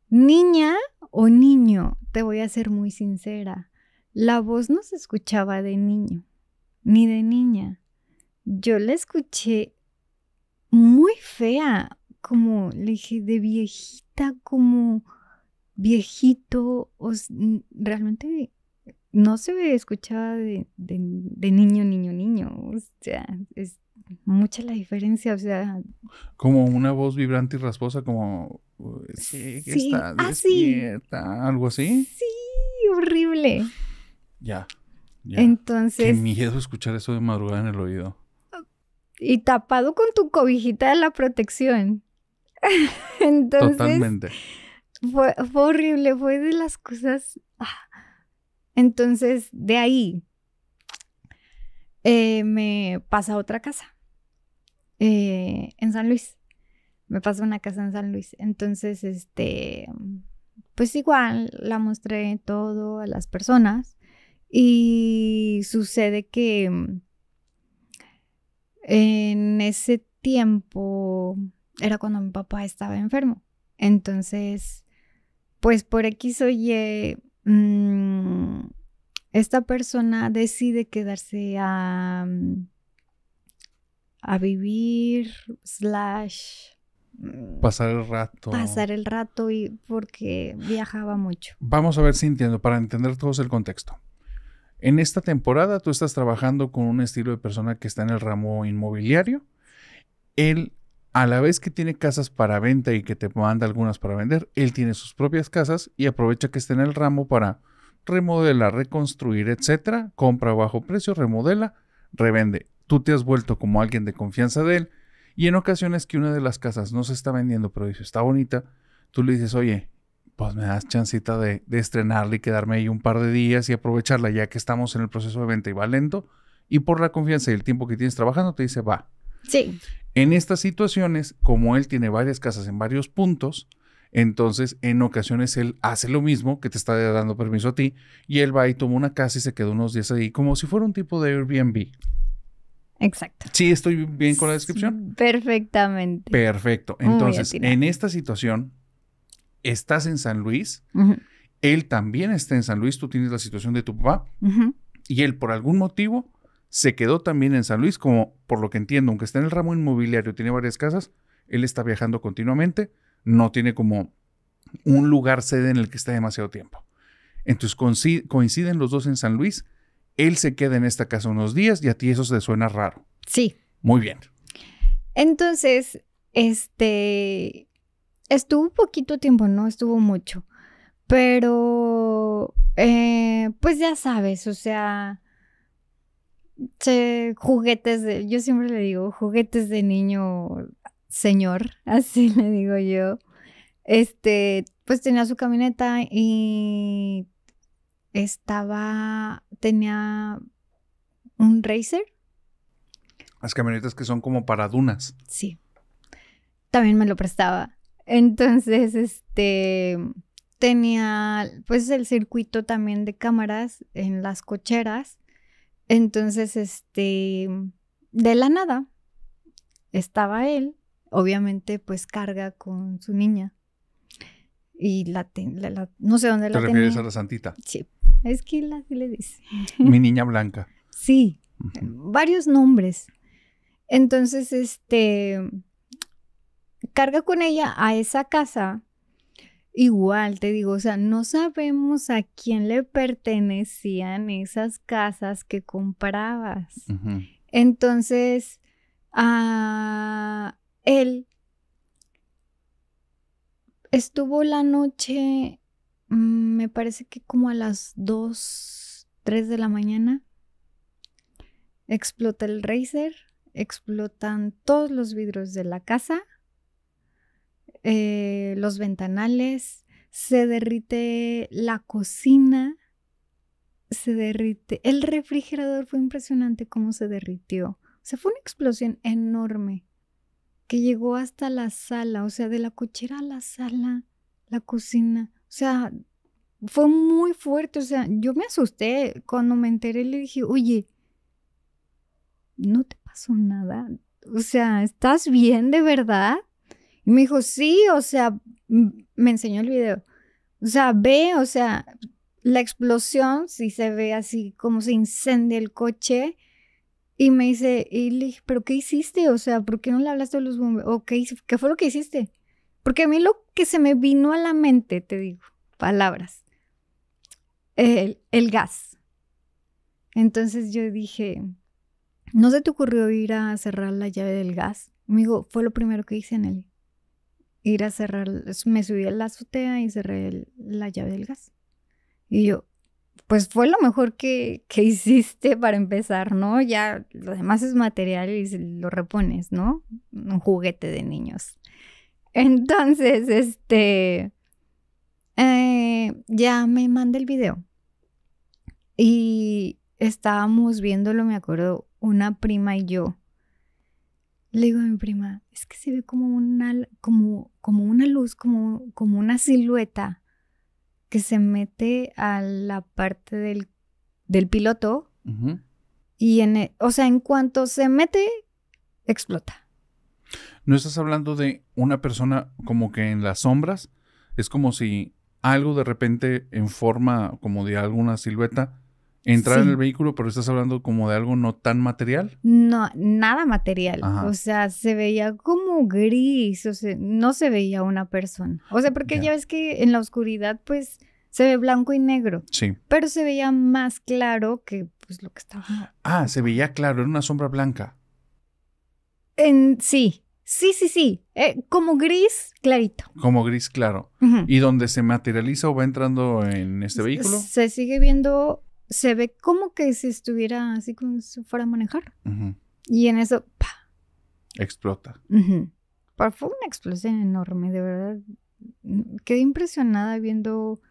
niña o niño, te voy a ser muy sincera, la voz no se escuchaba de niño, ni de niña. Yo la escuché muy fea, como, le dije, de viejita, como viejito, realmente no se escuchaba de, niño, niño, niño. O sea, es mucha la diferencia, o sea. Como una voz vibrante y rasposa, como. Sí, sí? Ah, algo así. Sí, horrible. Ya. ya. Entonces. Qué miedo escuchar eso de madrugada en el oído. Y tapado con tu cobijita de la protección. Entonces, Totalmente. Fue, horrible, fue de las cosas. Ah, entonces, de ahí eh, me pasa otra casa eh, en San Luis. Me pasa una casa en San Luis. Entonces, este, pues igual la mostré todo a las personas y sucede que mm, en ese tiempo era cuando mi papá estaba enfermo. Entonces, pues por X o mm, esta persona decide quedarse a, mm, a vivir, slash... Mm, pasar el rato. Pasar el rato y porque viajaba mucho. Vamos a ver si entiendo, para entender todos el contexto. En esta temporada tú estás trabajando con un estilo de persona que está en el ramo inmobiliario. Él a la vez que tiene casas para venta y que te manda algunas para vender, él tiene sus propias casas y aprovecha que está en el ramo para remodelar, reconstruir, etcétera, compra a bajo precio, remodela, revende. Tú te has vuelto como alguien de confianza de él y en ocasiones que una de las casas no se está vendiendo, pero dice, está bonita, tú le dices, oye, pues me das chancita de, de estrenarla y quedarme ahí un par de días y aprovecharla ya que estamos en el proceso de venta y va lento. Y por la confianza y el tiempo que tienes trabajando, te dice, va, Sí. En estas situaciones, como él tiene varias casas en varios puntos, entonces en ocasiones él hace lo mismo que te está dando permiso a ti y él va y toma una casa y se queda unos días ahí, como si fuera un tipo de Airbnb. Exacto. Sí, estoy bien con la descripción. Perfectamente. Perfecto. Entonces, en esta situación, estás en San Luis, él también está en San Luis, tú tienes la situación de tu papá y él por algún motivo se quedó también en San Luis, como por lo que entiendo, aunque está en el ramo inmobiliario, tiene varias casas, él está viajando continuamente, no tiene como un lugar sede en el que está demasiado tiempo. Entonces coinciden los dos en San Luis, él se queda en esta casa unos días y a ti eso se suena raro. Sí. Muy bien. Entonces, este, estuvo poquito tiempo, no estuvo mucho, pero, eh, pues ya sabes, o sea, juguetes de, yo siempre le digo, juguetes de niño señor, así le digo yo. Este, pues tenía su camioneta y estaba, tenía un racer. Las camionetas que son como para dunas. Sí. También me lo prestaba. Entonces, este, tenía pues el circuito también de cámaras en las cocheras entonces, este, de la nada, estaba él, obviamente, pues carga con su niña. Y la, no sé dónde la ¿Te refieres a la santita? Sí, es que la así le dice. Mi niña blanca. Sí, varios nombres. Entonces, este, carga con ella a esa casa Igual te digo, o sea, no sabemos a quién le pertenecían esas casas que comprabas. Entonces, ah, él estuvo la noche, mm, me parece que como a las 2, 3 de la mañana, explota el racer, explotan todos los vidrios de la casa eh, los ventanales, se derrite la cocina, se derrite. El refrigerador fue impresionante cómo se derritió. O sea, fue una explosión enorme que llegó hasta la sala, o sea, de la cochera a la sala, la cocina. O sea, fue muy fuerte. O sea, yo me asusté cuando me enteré, le dije, oye, no te pasó nada. O sea, ¿estás bien de verdad? Y me dijo, sí, o sea, me enseñó el video. O sea, ve, o sea, la explosión, si se ve así como se incendia el coche. Y me dice, y le dije, ¿pero qué hiciste? O sea, ¿por qué no le hablaste de los bomberos? ¿O qué, fue lo que hiciste? Porque a mí lo que se me vino a la mente, te digo, palabras, el, gas. Entonces yo dije, ¿no se te ocurrió ir a cerrar la llave del gas? Me dijo, fue lo primero que hice en él ir a cerrar, me subí a la azotea y cerré la llave del gas. Y yo, pues fue lo mejor que, que, hiciste para empezar, ¿no? Ya lo demás es material y lo repones, ¿no? Un juguete de niños. Entonces, este, eh, ya me mandé el video. Y estábamos viéndolo, me acuerdo, una prima y yo. Le digo a mi prima, es que se ve como una, como, como una luz, como, como una silueta que se mete a la parte del, del piloto. Y en, e-, o sea, en cuanto se mete, explota. ¿No estás hablando de una persona como que en las sombras? Es como si algo de repente en forma como de alguna silueta entrar en el vehículo, pero estás hablando como de algo no tan material. No, nada material. O sea, se veía como gris, o sea, no se veía una persona. O sea, porque ya ves que en la oscuridad, pues, se ve blanco y negro. Sí. Pero se veía más claro que, pues, lo que estaba. Ah, se veía claro, era una sombra blanca. En, sí, Sí, sí, sí. Eh, como gris clarito. Como gris claro. ¿Y donde se materializa o va entrando en este vehículo? Se sigue viendo se ve como que si estuviera así como si fuera a manejar. Y en eso, ¡pa! Explota. fue una explosión enorme, de verdad. Quedé impresionada viendo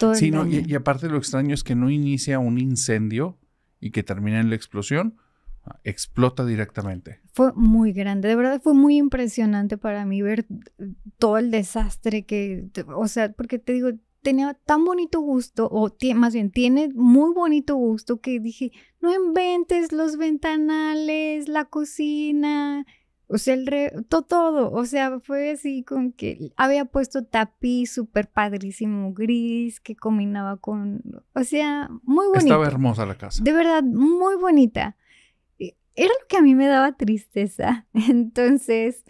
todo sí, no, y, y, aparte lo extraño es que no inicia un incendio y que termina en la explosión, ah, explota directamente. Fue muy grande, de verdad fue muy impresionante para mí ver todo el desastre que, o sea, porque te digo, tenía tan bonito gusto, o más bien tiene muy bonito gusto, que dije, no inventes los ventanales, la cocina, o sea, el todo, todo, o sea, fue así con que había puesto tapiz súper padrísimo gris que combinaba con, o sea, muy bonito. Estaba hermosa la casa. De verdad, muy bonita. Era lo que a mí me daba tristeza. Entonces,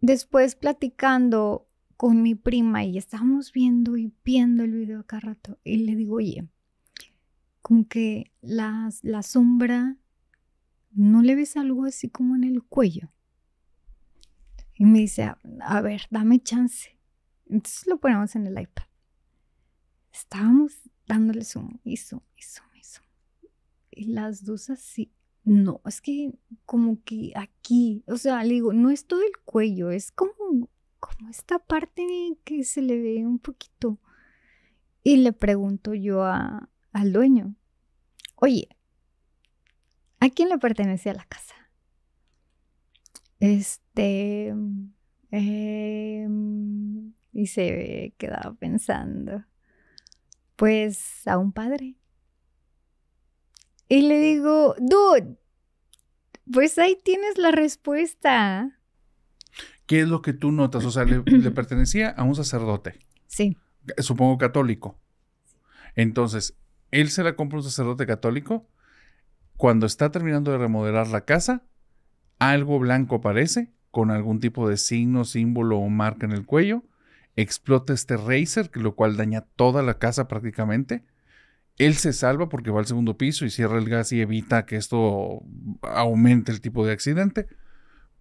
después platicando con mi prima y estábamos viendo y viendo el video cada rato y le digo, oye, como que la, la sombra, ¿no le ves algo así como en el cuello? Y me dice, a, a ver, dame chance. Entonces lo ponemos en el iPad. Estábamos dándole zoom y zoom y zoom y zoom. Y las dos así, no, es que como que aquí, o sea, le digo, no es todo el cuello, es como como esta parte que se le ve un poquito. Y le pregunto yo al dueño, oye, ¿a quién le a la casa? Este, em, y se quedaba pensando, pues a un padre. Y le digo, dude, pues ahí tienes la respuesta. ¿Qué es lo que tú notas? O sea, le, pertenecía a un sacerdote. Sí. Supongo católico. Entonces, él se la compra a un sacerdote católico. Cuando está terminando de remodelar la casa, algo blanco aparece con algún tipo de signo, símbolo o marca en el cuello. Explota este racer, lo cual daña toda la casa prácticamente. Él se salva porque va al segundo piso y cierra el gas y evita que esto aumente el tipo de accidente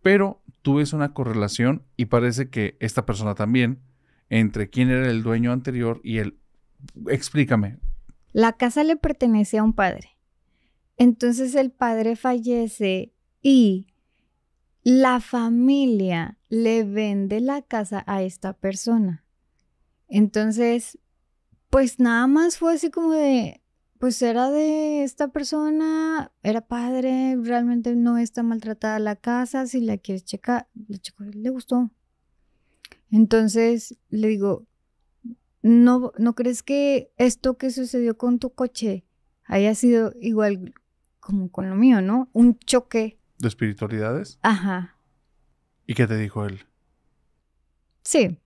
pero tú ves una correlación y parece que esta persona también entre quién era el dueño anterior y él. Explícame. La casa le pertenece a un padre. Entonces el padre fallece y la familia le vende la casa a esta persona. Entonces, pues nada más fue así como de, pues era de esta persona, era padre, realmente no está maltratada la casa, si la quieres checar, le gustó. Entonces le digo, ¿no, ¿no crees que esto que sucedió con tu coche haya sido igual como con lo mío, ¿no? Un choque. ¿De espiritualidades? Ajá. ¿Y qué te dijo él? Sí.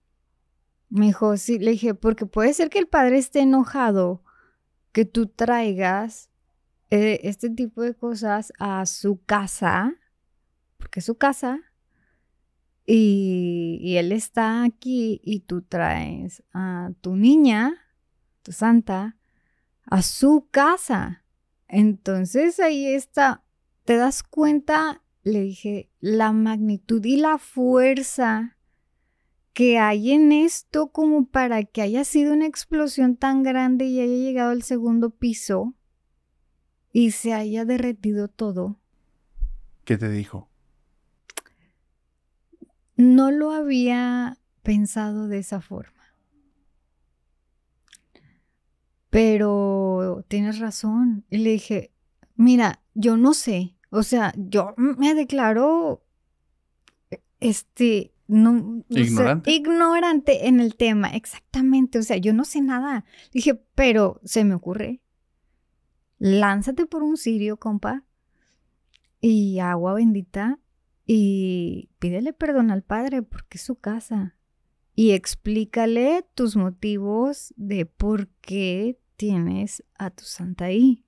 Me dijo, sí, le dije, porque puede ser que el padre esté enojado que tú traigas eh, este tipo de cosas a su casa, porque es su casa, y, y él está aquí y tú traes a tu niña, tu santa, a su casa. Entonces ahí está, te das cuenta, le dije, la magnitud y la fuerza que hay en esto como para que haya sido una explosión tan grande y haya llegado al segundo piso y se haya derretido todo. ¿Qué te dijo? No lo había pensado de esa forma. Pero tienes razón. Y le dije, mira, yo no sé. O sea, yo me declaro, este, no, ignorante. en el tema, exactamente. O sea, yo no sé nada. Dije, pero se me ocurre. Lánzate por un sirio, compa. Y agua bendita. Y pídele perdón al padre porque es su casa. Y explícale tus motivos de por qué tienes a tu santa ahí.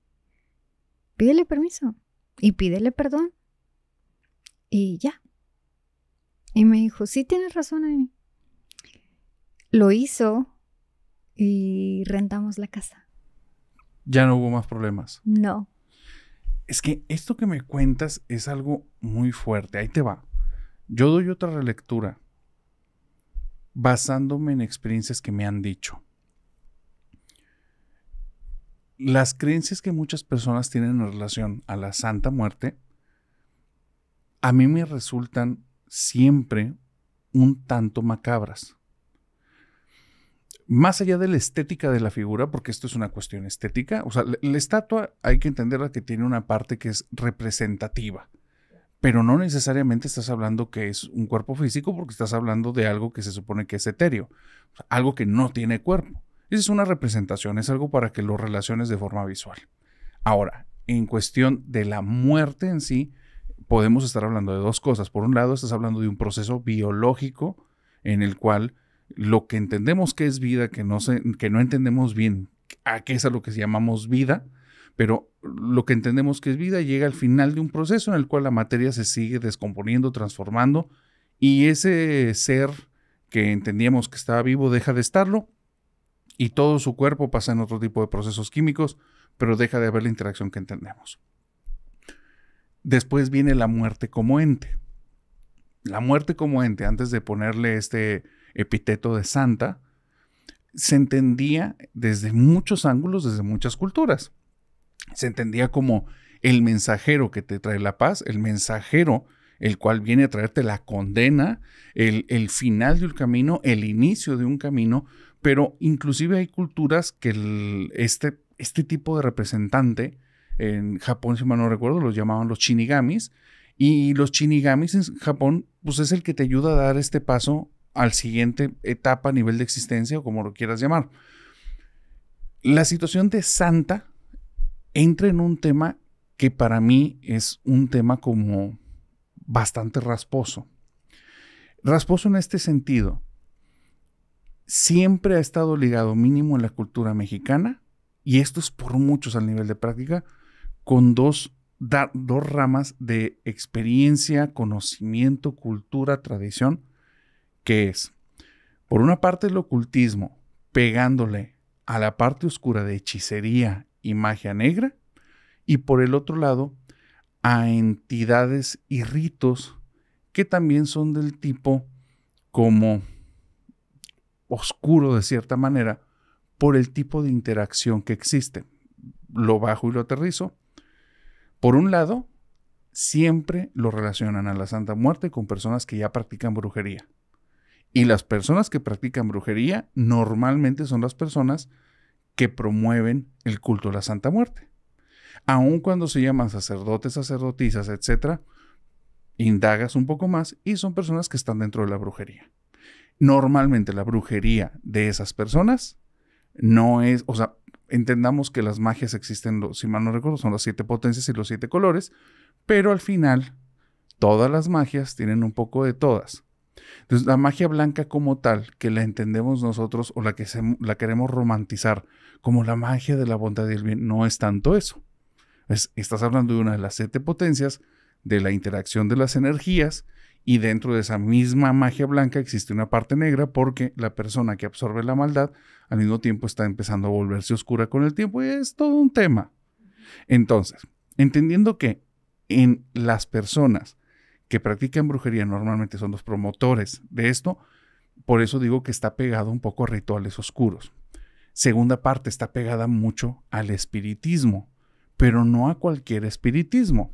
Pídele permiso. Y pídele perdón. Y ya y me dijo, sí tienes razón, Amy. Lo hizo y rentamos la casa. Ya no hubo más problemas. No. Es que esto que me cuentas es algo muy fuerte. Ahí te va. Yo doy otra relectura basándome en experiencias que me han dicho. Las creencias que muchas personas tienen en relación a la Santa Muerte, a mí me resultan siempre un tanto macabras. Más allá de la estética de la figura, porque esto es una cuestión estética, o sea, la, estatua hay que entenderla que tiene una parte que es representativa, pero no necesariamente estás hablando que es un cuerpo físico porque estás hablando de algo que se supone que es etéreo, algo que no tiene cuerpo. Esa es una representación, es algo para que lo relaciones de forma visual. Ahora, en cuestión de la muerte en sí, podemos estar hablando de dos cosas. Por un lado, estás hablando de un proceso biológico en el cual lo que entendemos que es vida, que no, que no entendemos bien a qué es a lo que llamamos vida, pero lo que entendemos que es vida llega al final de un proceso en el cual la materia se sigue descomponiendo, transformando, y ese ser que entendíamos que estaba vivo deja de estarlo, y todo su cuerpo pasa en otro tipo de procesos químicos, pero deja de haber la interacción que entendemos. Después viene la muerte como ente. La muerte como ente, antes de ponerle este epíteto de santa, se entendía desde muchos ángulos, desde muchas culturas. Se entendía como el mensajero que te trae la paz, el mensajero el cual viene a traerte la condena, el, final de un camino, el inicio de un camino, pero inclusive hay culturas que este, este tipo de representante en Japón, si mal no recuerdo, los llamaban los shinigamis. Y los shinigamis en Japón, pues es el que te ayuda a dar este paso al siguiente etapa, nivel de existencia o como lo quieras llamar. La situación de Santa entra en un tema que para mí es un tema como bastante rasposo. Rasposo en este sentido, siempre ha estado ligado mínimo en la cultura mexicana, y esto es por muchos al nivel de práctica, con dos, dos ramas de experiencia, conocimiento, cultura, tradición, que es, por una parte, el ocultismo, pegándole a la parte oscura de hechicería y magia negra, y por el otro lado, a entidades y ritos que también son del tipo como oscuro de cierta manera por el tipo de interacción que existe. Lo bajo y lo aterrizo. Por un lado, siempre lo relacionan a la Santa Muerte con personas que ya practican brujería. Y las personas que practican brujería normalmente son las personas que promueven el culto a la Santa Muerte. Aun cuando se llaman sacerdotes, sacerdotisas, etc., indagas un poco más y son personas que están dentro de la brujería. Normalmente la brujería de esas personas no es, o sea, entendamos que las magias existen, si mal no recuerdo, son las siete potencias y los siete colores, pero al final todas las magias tienen un poco de todas. Entonces, la magia blanca como tal, que la entendemos nosotros o la que la queremos romantizar como la magia de la bondad y el bien, no es tanto eso. estás hablando de una de las siete potencias, de la interacción de las energías, y dentro de esa misma magia blanca existe una parte negra porque la persona que absorbe la maldad al mismo tiempo está empezando a volverse oscura con el tiempo y es todo un tema. Entonces, entendiendo que en las personas que practican brujería normalmente son los promotores de esto, por eso digo que está pegado un poco a rituales oscuros. Segunda parte está pegada mucho al espiritismo, pero no a cualquier espiritismo.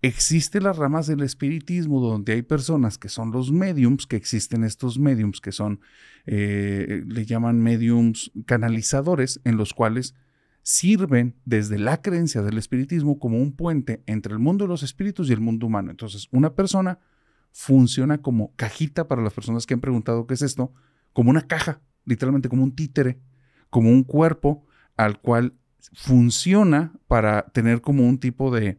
Existe las ramas del espiritismo donde hay personas que son los mediums, que existen estos mediums que son, eh, le llaman mediums canalizadores, en los cuales sirven desde la creencia del espiritismo como un puente entre el mundo de los espíritus y el mundo humano. Entonces, una persona funciona como cajita para las personas que han preguntado qué es esto, como una caja, literalmente como un títere, como un cuerpo al cual funciona para tener como un tipo de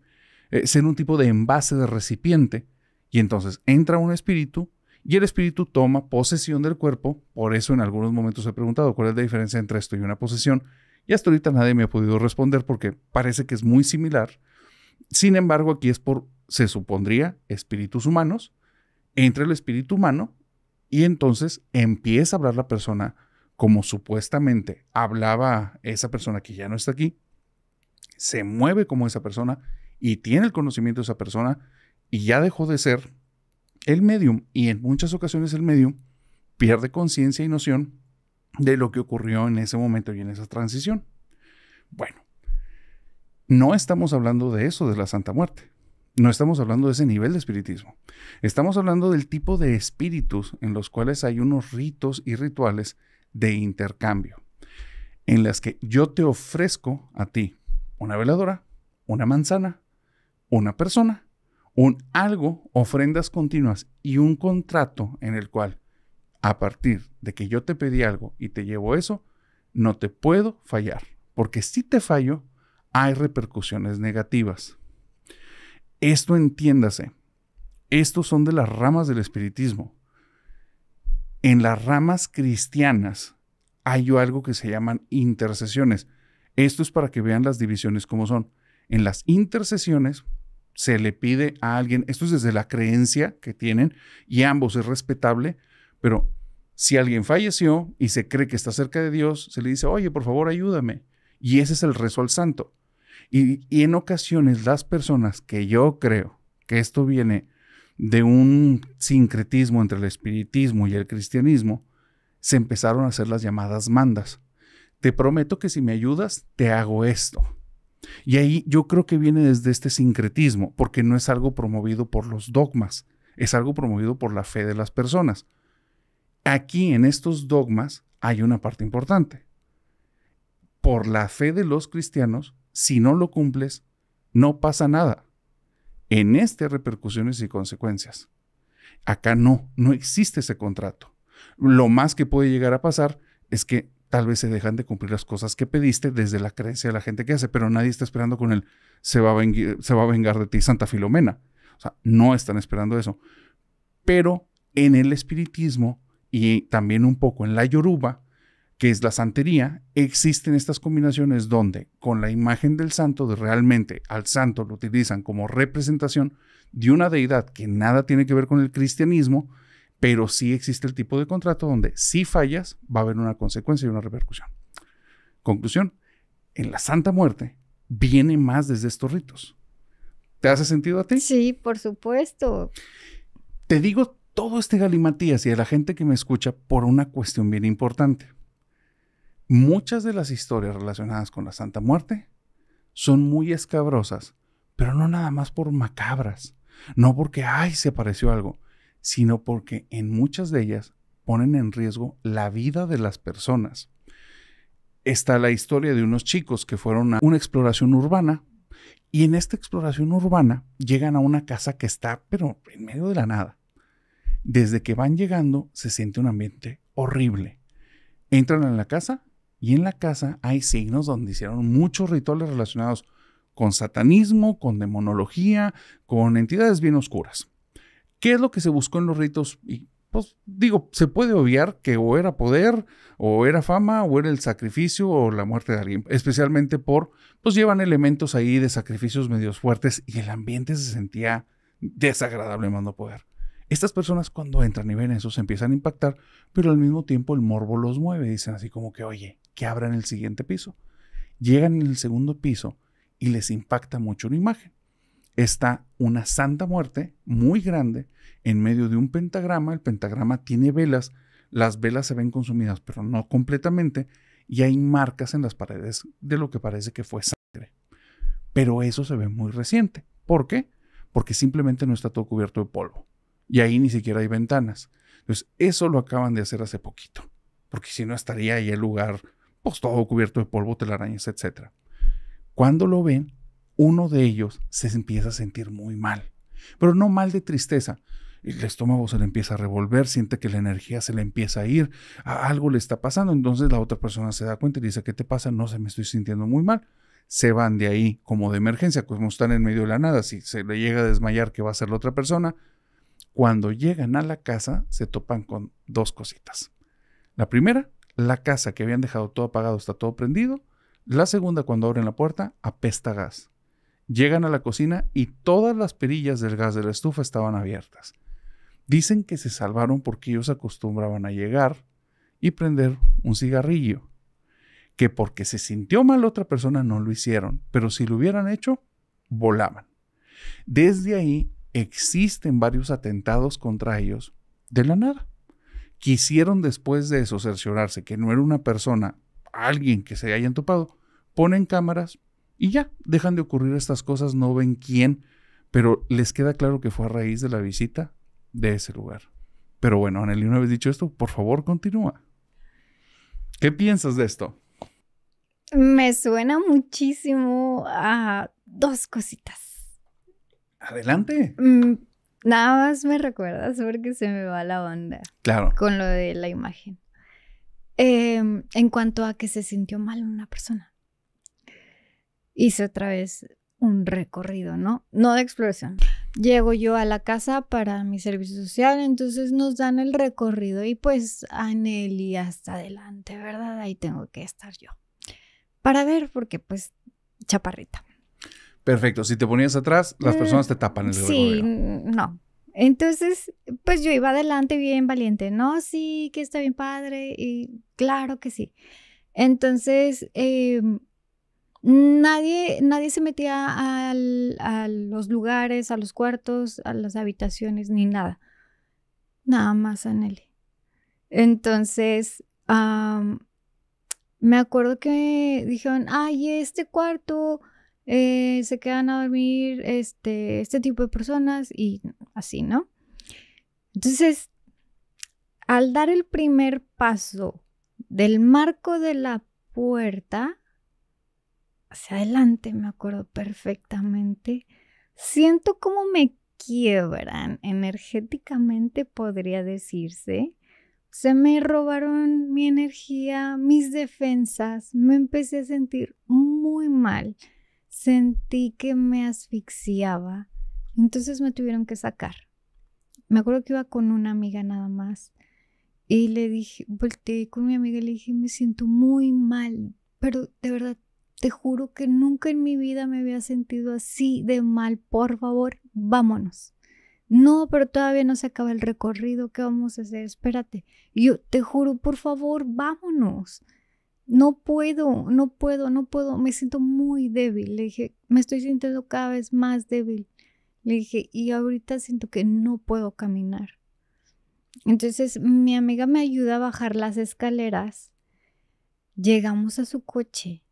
es eh, en un tipo de envase de recipiente. Y entonces entra un espíritu y el espíritu toma posesión del cuerpo. Por eso en algunos momentos he preguntado cuál es la diferencia entre esto y una posesión. Y hasta ahorita nadie me ha podido responder porque parece que es muy similar. Sin embargo, aquí es por, se supondría, espíritus humanos. Entra el espíritu humano y entonces empieza a hablar la persona como supuestamente hablaba esa persona que ya no está aquí. Se mueve como esa persona y tiene el conocimiento de esa persona y ya dejó de ser el medium y en muchas ocasiones el medium pierde conciencia y noción de lo que ocurrió en ese momento y en esa transición. Bueno, no estamos hablando de eso, de la Santa Muerte. No estamos hablando de ese nivel de espiritismo. Estamos hablando del tipo de espíritus en los cuales hay unos ritos y rituales de intercambio, en las que yo te ofrezco a ti una veladora, una manzana, una persona, un algo, ofrendas continuas y un contrato en el cual, a partir de que yo te pedí algo y te llevo eso, no te puedo fallar, porque si te fallo, hay repercusiones negativas. Esto entiéndase, estos son de las ramas del espiritismo. En las ramas cristianas hay algo que se llaman intercesiones. Esto es para que vean las divisiones como son. En las intercesiones se le pide a alguien, esto es desde la creencia que tienen y ambos es respetable, pero si alguien falleció y se cree que está cerca de Dios, se le dice, oye, por favor, ayúdame. Y ese es el rezo al santo. Y, en ocasiones las personas que yo creo que esto viene de un sincretismo entre el espiritismo y el cristianismo, se empezaron a hacer las llamadas mandas. Te prometo que si me ayudas, te hago esto. Y ahí yo creo que viene desde este sincretismo, porque no es algo promovido por los dogmas, es algo promovido por la fe de las personas. Aquí en estos dogmas hay una parte importante. Por la fe de los cristianos, si no lo cumples, no pasa nada. En este repercusiones y consecuencias. Acá no, no existe ese contrato. Lo más que puede llegar a pasar es que tal vez se dejan de cumplir las cosas que pediste desde la creencia de la gente que hace, pero nadie está esperando con el se va a, se va a vengar de ti Santa Filomena. O sea, no están esperando eso. Pero en el espiritismo y también un poco en la yoruba, que es la santería, existen estas combinaciones donde con la imagen del santo, de realmente al santo lo utilizan como representación de una deidad que nada tiene que ver con el cristianismo, pero sí existe el tipo de contrato donde si fallas va a haber una consecuencia y una repercusión. Conclusión, en la Santa Muerte viene más desde estos ritos. ¿Te hace sentido a ti? Sí, por supuesto. Te digo todo este galimatías y a la gente que me escucha por una cuestión bien importante. Muchas de las historias relacionadas con la Santa Muerte son muy escabrosas, pero no nada más por macabras, no porque, ay, se apareció algo sino porque en muchas de ellas ponen en riesgo la vida de las personas. Está la historia de unos chicos que fueron a una exploración urbana y en esta exploración urbana llegan a una casa que está pero en medio de la nada. Desde que van llegando se siente un ambiente horrible. Entran en la casa y en la casa hay signos donde hicieron muchos rituales relacionados con satanismo, con demonología, con entidades bien oscuras. ¿Qué es lo que se buscó en los ritos? Y, pues digo, se puede obviar que o era poder, o era fama, o era el sacrificio, o la muerte de alguien, especialmente por, pues llevan elementos ahí de sacrificios medios fuertes y el ambiente se sentía desagradable más poder. Estas personas cuando entran y ven eso se empiezan a impactar, pero al mismo tiempo el morbo los mueve, dicen así como que, oye, que abran el siguiente piso. Llegan en el segundo piso y les impacta mucho una imagen está una santa muerte muy grande en medio de un pentagrama. El pentagrama tiene velas, las velas se ven consumidas, pero no completamente, y hay marcas en las paredes de lo que parece que fue sangre. Pero eso se ve muy reciente. ¿Por qué? Porque simplemente no está todo cubierto de polvo. Y ahí ni siquiera hay ventanas. Entonces, eso lo acaban de hacer hace poquito. Porque si no estaría ahí el lugar, pues todo cubierto de polvo, telarañas, etc. Cuando lo ven, uno de ellos se empieza a sentir muy mal, pero no mal de tristeza. El estómago se le empieza a revolver, siente que la energía se le empieza a ir, algo le está pasando. Entonces la otra persona se da cuenta y dice, ¿qué te pasa? No se me estoy sintiendo muy mal. Se van de ahí como de emergencia, como están en medio de la nada. Si se le llega a desmayar, ¿qué va a hacer la otra persona? Cuando llegan a la casa, se topan con dos cositas. La primera, la casa que habían dejado todo apagado está todo prendido. La segunda, cuando abren la puerta, apesta gas. Llegan a la cocina y todas las perillas del gas de la estufa estaban abiertas. Dicen que se salvaron porque ellos acostumbraban a llegar y prender un cigarrillo. Que porque se sintió mal otra persona no lo hicieron, pero si lo hubieran hecho, volaban. Desde ahí existen varios atentados contra ellos de la nada. Quisieron después de eso cerciorarse que no era una persona, alguien que se haya topado, ponen cámaras, y ya, dejan de ocurrir estas cosas, no ven quién, pero les queda claro que fue a raíz de la visita de ese lugar. Pero bueno, Anneli, una vez dicho esto, por favor, continúa. ¿Qué piensas de esto? Me suena muchísimo a dos cositas. Adelante. Mm, nada más me recuerdas porque se me va la onda. Claro. Con lo de la imagen. Em, en cuanto a que se sintió mal una persona hice otra vez un recorrido, ¿no? No de exploración. Llego yo a la casa para mi servicio social, entonces nos dan el recorrido y pues y hasta adelante, ¿verdad? Ahí tengo que estar yo. Para ver, porque pues chaparrita. Perfecto, si te ponías atrás, las mm, personas te tapan el Sí, no. Entonces, pues yo iba adelante bien valiente, ¿no? Sí, que está bien padre y claro que sí. Entonces, eh, Nadie, nadie se metía a los lugares, a los cuartos, a las habitaciones, ni nada. Nada más a Nelly. Entonces, me acuerdo que dijeron, ay, este cuarto eh, se quedan a dormir este, este tipo de personas y así, ¿no? Entonces, al dar el primer paso del marco de la puerta, hacia adelante, me acuerdo perfectamente, siento como me quiebran energéticamente, podría decirse. Se me robaron mi energía, mis defensas, me empecé a sentir muy mal, sentí que me asfixiaba, entonces me tuvieron que sacar. Me acuerdo que iba con una amiga nada más y le dije, volteé con mi amiga y le dije, me siento muy mal, pero de verdad te juro que nunca en mi vida me había sentido así de mal. Por favor, vámonos. No, pero todavía no se acaba el recorrido. ¿Qué vamos a hacer? Espérate. Yo te juro, por favor, vámonos. No puedo, no puedo, no puedo. Me siento muy débil. Le dije, me estoy sintiendo cada vez más débil. Le dije, y ahorita siento que no puedo caminar. Entonces mi amiga me ayuda a bajar las escaleras. Llegamos a su coche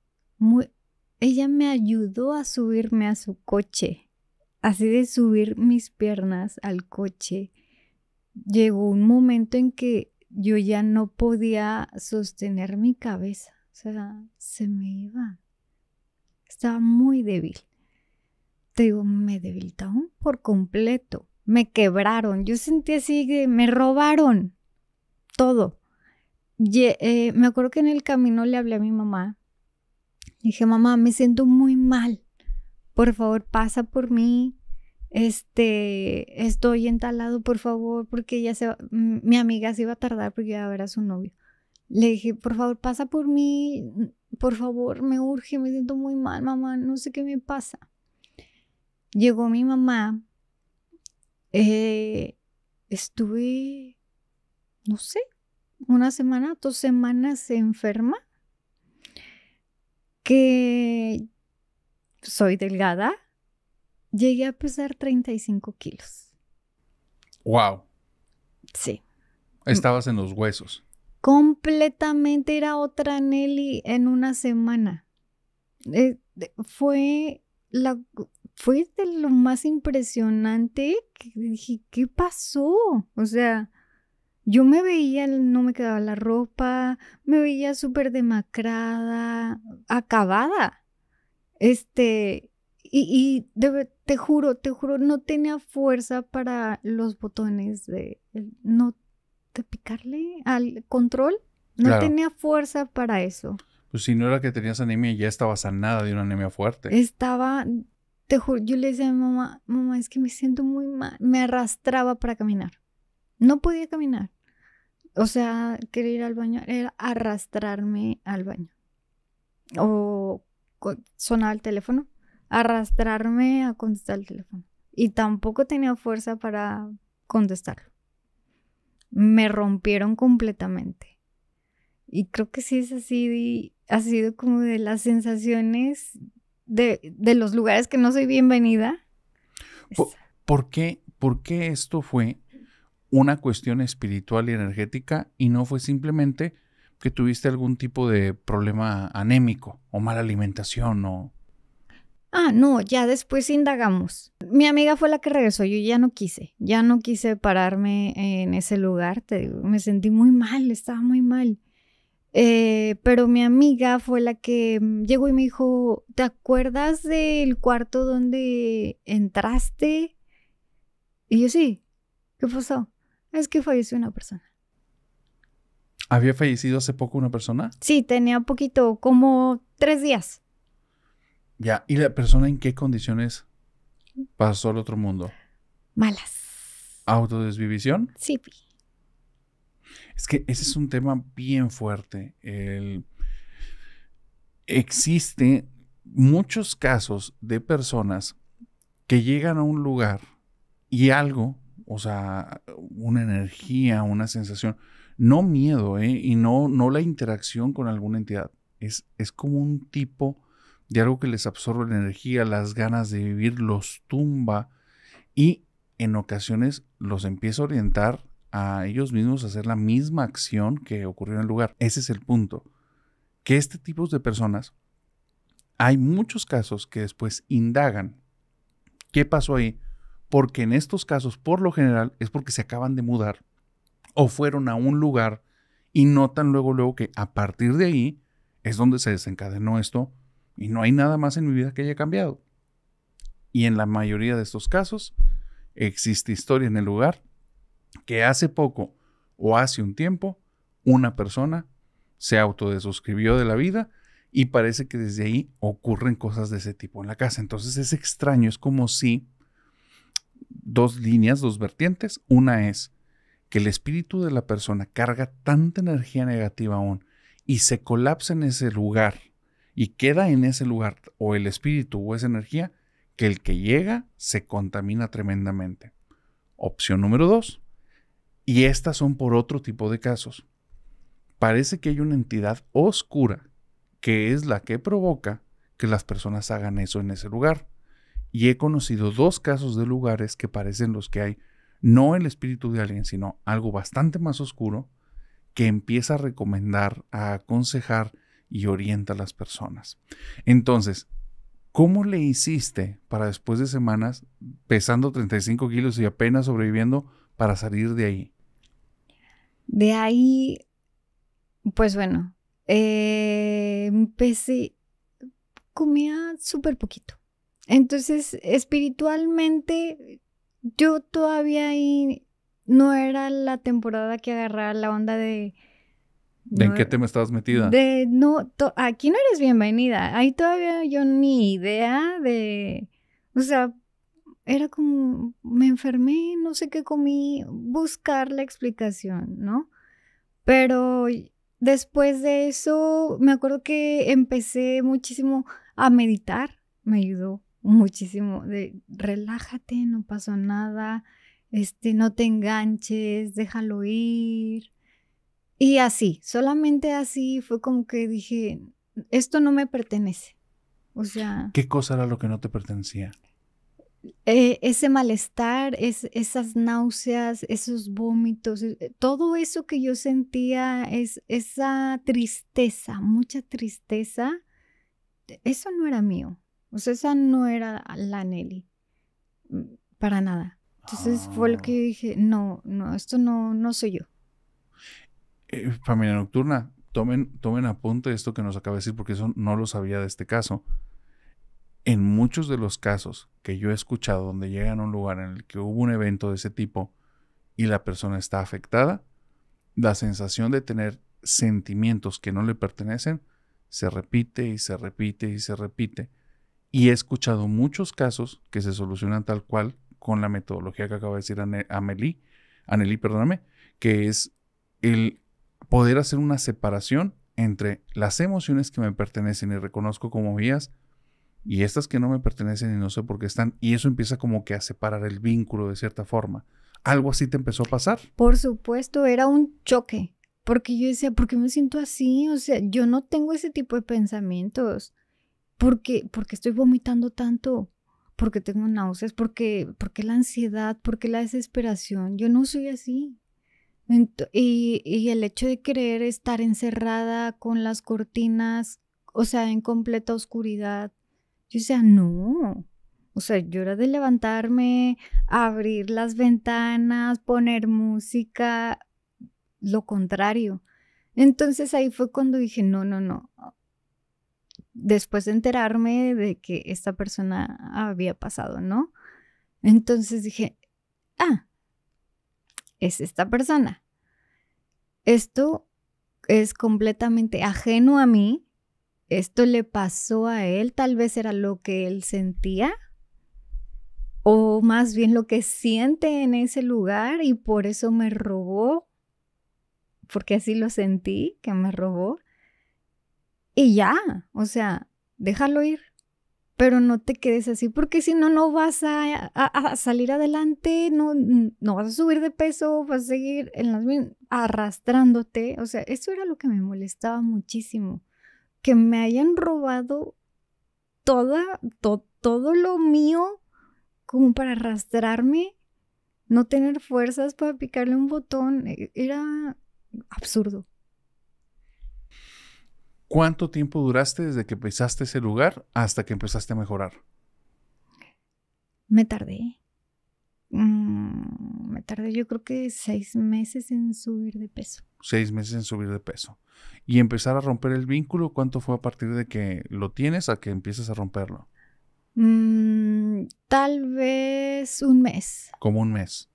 ella me ayudó a subirme a su coche. Así de subir mis piernas al coche, llegó un momento en que yo ya no podía sostener mi cabeza. O sea, se me iba. Estaba muy débil. Te digo, me debilitaron por completo. Me quebraron. Yo sentí así que me robaron todo. Y, eh, me acuerdo que en el camino le hablé a mi mamá dije, mamá, me siento muy mal. Por favor, pasa por mí. Este, estoy entalado, por favor, porque ya se va, mi amiga se iba a tardar porque iba a ver a su novio. Le dije, por favor, pasa por mí, por favor, me urge, me siento muy mal, mamá, no sé qué me pasa. Llegó mi mamá, eh, estuve, no sé, una semana, dos semanas enferma que soy delgada, llegué a pesar 35 kilos. ¡Wow! Sí. Estabas en los huesos. Completamente era otra Nelly en una semana. Eh, fue, la, fue de lo más impresionante que dije, ¿qué pasó? O sea, yo me veía, no me quedaba la ropa, me veía súper demacrada, acabada. Este, y, y te juro, te juro, no tenía fuerza para los botones de, no, de picarle al control. No tenía fuerza para eso. Pues si no era que tenías anemia, ya estaba sanada de una anemia fuerte. Estaba, te juro, yo le decía a mi mamá, mamá, es que me siento muy mal. Me arrastraba para caminar. No podía caminar. O sea, querer ir al baño era arrastrarme al baño. O sonaba el teléfono, arrastrarme a contestar el teléfono. Y tampoco tenía fuerza para contestarlo. Me rompieron completamente. Y creo que sí es así, ha sido como de las sensaciones de, los lugares que no soy bienvenida. ¿por qué, ¿Por qué esto fue una cuestión espiritual y energética y no fue simplemente que tuviste algún tipo de problema anémico o mala alimentación o... Ah, no, ya después indagamos. Mi amiga fue la que regresó, yo ya no quise, ya no quise pararme en ese lugar, me sentí muy mal, estaba muy mal. Eh, pero mi amiga fue la que mm, llegó y me dijo, ¿te acuerdas del cuarto donde entraste? Y yo sí, ¿qué pasó? Es que falleció una persona. ¿Había fallecido hace poco una persona? Sí, tenía poquito, como tres días. Ya, ¿y la persona en qué condiciones pasó al otro mundo? Malas. ¿Autodesvivisión? Sí. Es que ese es un tema bien fuerte. El... Existe muchos casos de personas que llegan a un lugar y algo o sea, una energía, una sensación, no miedo, ¿eh? y no, no la interacción con alguna entidad, es, es como un tipo de algo que les absorbe la energía, las ganas de vivir, los tumba y en ocasiones los empieza a orientar a ellos mismos a hacer la misma acción que ocurrió en el lugar. Ese es el punto. Que este tipo de personas, hay muchos casos que después indagan qué pasó ahí porque en estos casos, por lo general, es porque se acaban de mudar o fueron a un lugar y notan luego, luego que a partir de ahí es donde se desencadenó esto y no hay nada más en mi vida que haya cambiado. Y en la mayoría de estos casos, existe historia en el lugar que hace poco o hace un tiempo una persona se autodesuscribió de la vida y parece que desde ahí ocurren cosas de ese tipo en la casa. Entonces es extraño, es como si dos líneas, dos vertientes. Una es que el espíritu de la persona carga tanta energía negativa aún y se colapsa en ese lugar y queda en ese lugar o el espíritu o esa energía que el que llega se contamina tremendamente. Opción número dos. Y estas son por otro tipo de casos. Parece que hay una entidad oscura que es la que provoca que las personas hagan eso en ese lugar y he conocido dos casos de lugares que parecen los que hay no el espíritu de alguien, sino algo bastante más oscuro que empieza a recomendar, a aconsejar y orienta a las personas. Entonces, ¿cómo le hiciste para después de semanas, pesando 35 kilos y apenas sobreviviendo, para salir de ahí? De ahí, pues bueno, eh, empecé, comía súper poquito. Entonces, espiritualmente, yo todavía ahí no era la temporada que agarraba la onda de... en qué tema estabas metida? De no, aquí no eres bienvenida. Ahí todavía yo ni idea de, o sea, era como, me enfermé, no sé qué comí, buscar la explicación, ¿no? Pero después de eso, me acuerdo que empecé muchísimo a meditar, me ayudó muchísimo de relájate, no pasó nada, este, no te enganches, déjalo ir. Y así, solamente así fue como que dije, esto no me pertenece. O sea... ¿Qué cosa era lo que no te pertenecía? E, ese malestar, es, esas náuseas, esos vómitos, e, e, todo eso que yo sentía, es, esa tristeza, mucha tristeza, eso no era mío. O esa no era la Nelly. Mm, para nada. Entonces fue lo ah. que dije, no, no, esto no, no soy yo. Eh, familia nocturna, tomen, tomen apunte esto que nos acaba de decir, porque eso no lo sabía de este caso. En muchos de los casos que yo he escuchado donde llegan a un lugar en el que hubo un evento de ese tipo y la persona está afectada, la sensación de tener sentimientos que no le pertenecen se repite y se repite y se repite y he escuchado muchos casos que se solucionan tal cual con la metodología que acaba de decir Amelie, perdóname, que es el poder hacer una separación entre las emociones que me pertenecen y reconozco como vías y estas que no me pertenecen y no sé por qué están. Y eso empieza como que a separar el vínculo de cierta forma. ¿Algo así te empezó a pasar? Por supuesto, era un choque. Porque yo decía, ¿por qué me siento así? O sea, yo no tengo ese tipo de pensamientos porque qué estoy vomitando tanto, porque tengo náuseas, porque porque la ansiedad, porque la desesperación. Yo no soy así. Y, y el hecho de querer estar encerrada con las cortinas, o sea, en completa oscuridad, yo decía, no, o sea, yo era de levantarme, abrir las ventanas, poner música, lo contrario. Entonces ahí fue cuando dije, no, no, no, después de enterarme de que esta persona había pasado, ¿no? Entonces dije, ah, es esta persona. Esto es completamente ajeno a mí. Esto le pasó a él, tal vez era lo que él sentía o más bien lo que siente en ese lugar y por eso me robó, porque así lo sentí, que me robó y ya, o sea, déjalo ir, pero no te quedes así, porque si no, no vas a, salir adelante, no, no vas a subir de peso, vas a seguir en las, arrastrándote, o sea, eso era lo que me molestaba muchísimo, que me hayan robado todo lo mío como para arrastrarme, no tener fuerzas para picarle un botón, e, era absurdo. ¿Cuánto tiempo duraste desde que empezaste ese lugar hasta que empezaste a mejorar? Me tardé. Mm, me tardé yo creo que seis meses en subir de peso. Seis meses en subir de peso. ¿Y empezar a romper el vínculo? ¿Cuánto fue a partir de que lo tienes a que empiezas a romperlo? Mm, tal vez un mes. Como un mes.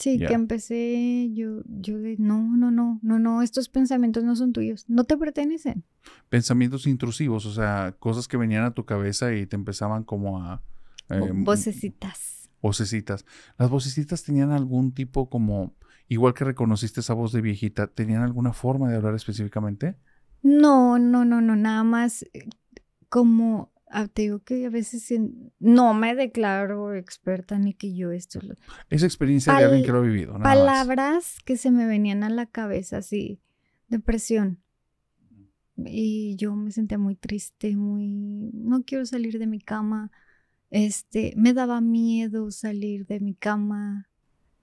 Sí, que empecé yo, yo de, no, no, no, no, no, estos pensamientos no son tuyos, no te pertenecen. Pensamientos intrusivos, o sea, cosas que venían a tu cabeza y te empezaban como a... Em, vocecitas. Vocecitas. Las vocecitas tenían algún tipo como, igual que reconociste esa voz de viejita, ¿tenían alguna forma de hablar específicamente? No, no, no, no, nada más eh, como Ah, te digo que a veces no me declaro experta ni que yo esto lo... Esa experiencia de alguien que lo ha vivido. palabras que se me venían a la cabeza, así, depresión. Y yo me sentía muy triste, muy... No quiero salir de mi cama. Este, me daba miedo salir de mi cama.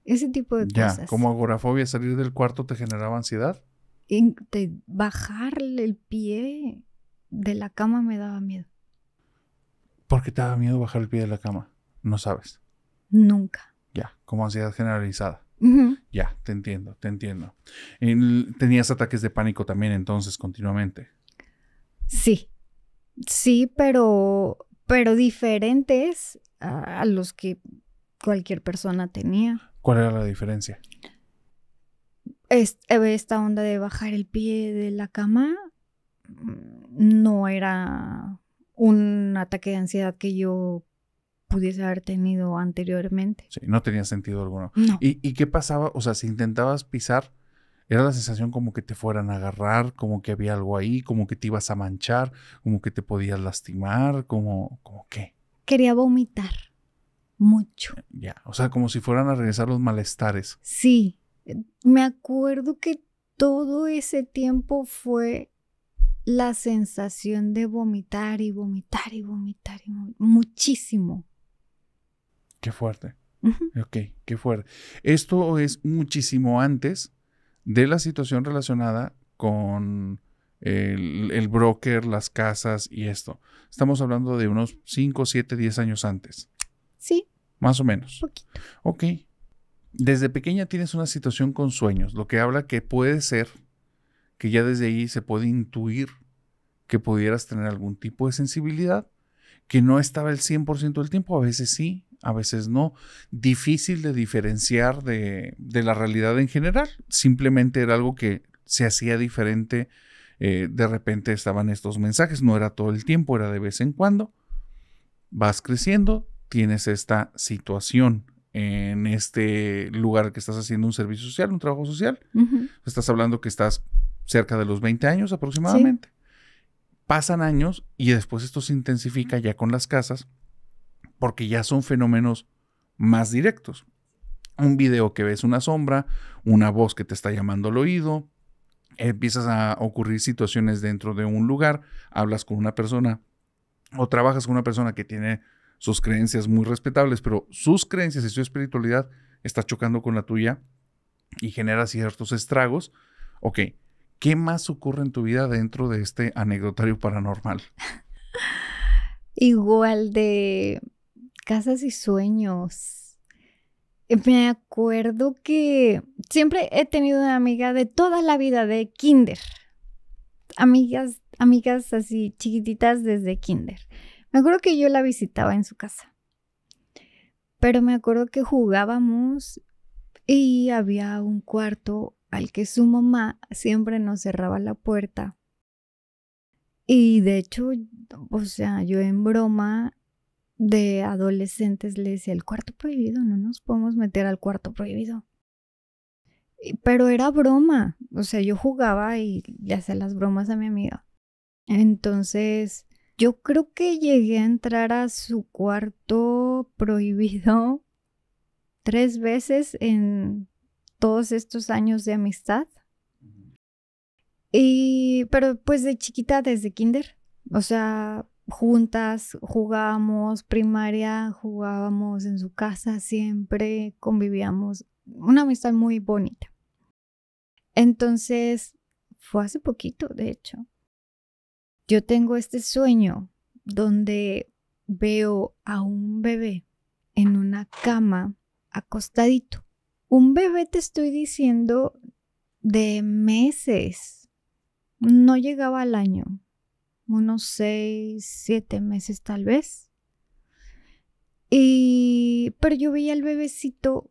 Ese tipo de ya, cosas. Como agorafobia, salir del cuarto te generaba ansiedad. Bajar bajarle el pie de la cama me daba miedo porque te daba miedo bajar el pie de la cama? No sabes. Nunca. Ya, como ansiedad generalizada. Ya, te entiendo, te entiendo. ¿Tenías ataques de pánico también entonces continuamente? Sí, sí, pero, pero diferentes a, a los que cualquier persona tenía. ¿Cuál era la diferencia? Eh, esta onda de bajar el pie de la cama mm, no era un ataque de ansiedad que yo pudiese haber tenido anteriormente. Sí, no tenía sentido alguno. ¿Y, ¿Y, qué pasaba? O sea, si intentabas pisar, era la sensación como que te fueran a agarrar, como que había algo ahí, como que te ibas a manchar, como que te podías lastimar, como, como qué. Quería vomitar mucho. Eh, ya, o sea, como si fueran a regresar los malestares. Sí, eh, me acuerdo que todo ese tiempo fue la sensación de vomitar y vomitar y vomitar, y muchísimo. Qué fuerte. Ok, qué fuerte. Esto es muchísimo antes de la situación relacionada con el, broker, las casas y esto. Estamos hablando de unos 5, 7, 10 años antes. Sí. Más o menos. Poquito. Ok. Desde pequeña tienes una situación con sueños, lo que habla que puede ser que ya desde ahí se puede intuir que pudieras tener algún tipo de sensibilidad, que no estaba el 100% del tiempo, a veces sí, a veces no, difícil de diferenciar de, la realidad en general, simplemente era algo que se hacía diferente, eh, de repente estaban estos mensajes, no era todo el tiempo, era de vez en cuando, vas creciendo, tienes esta situación en este lugar que estás haciendo un servicio social, un trabajo social, estás hablando que estás cerca de los 20 años aproximadamente. Pasan años y después esto se intensifica ya con las casas porque ya son fenómenos más directos. Un video que ves una sombra, una voz que te está llamando al oído, empiezas a ocurrir situaciones dentro de un lugar, hablas con una persona o trabajas con una persona que tiene sus creencias muy respetables, pero sus creencias y su espiritualidad está chocando con la tuya y genera ciertos estragos. Ok, ¿Qué más ocurre en tu vida dentro de este anecdotario paranormal? Igual de casas y sueños. Me acuerdo que siempre he tenido una amiga de toda la vida de kinder. Amigas, amigas así chiquititas desde kinder. Me acuerdo que yo la visitaba en su casa. Pero me acuerdo que jugábamos y había un cuarto que su mamá siempre nos cerraba la puerta. Y de hecho, o sea, yo en broma de adolescentes le decía, el cuarto prohibido, no nos podemos meter al cuarto prohibido. Pero era broma, o sea, yo jugaba y le hacía las bromas a mi amiga. Entonces, yo creo que llegué a entrar a su cuarto prohibido tres veces en todos estos años de amistad. Y, pero pues de chiquita, desde kinder, o sea, juntas jugábamos primaria, jugábamos en su casa, siempre convivíamos, una amistad muy bonita. Entonces, fue hace poquito, de hecho. Yo tengo este sueño donde veo a un bebé en una cama acostadito un bebé te estoy diciendo de meses. No llegaba al año. Unos seis, siete meses tal vez. Y, pero yo veía al bebecito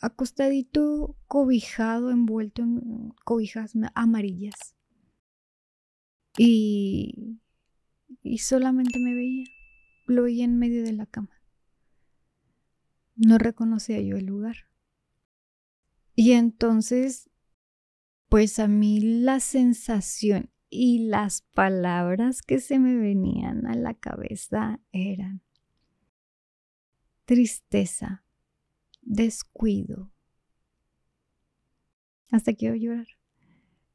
acostadito, cobijado, envuelto en cobijas amarillas. Y, y solamente me veía. Lo veía en medio de la cama. No reconocía yo el lugar. Y entonces, pues a mí la sensación y las palabras que se me venían a la cabeza eran tristeza, descuido. Hasta quiero llorar.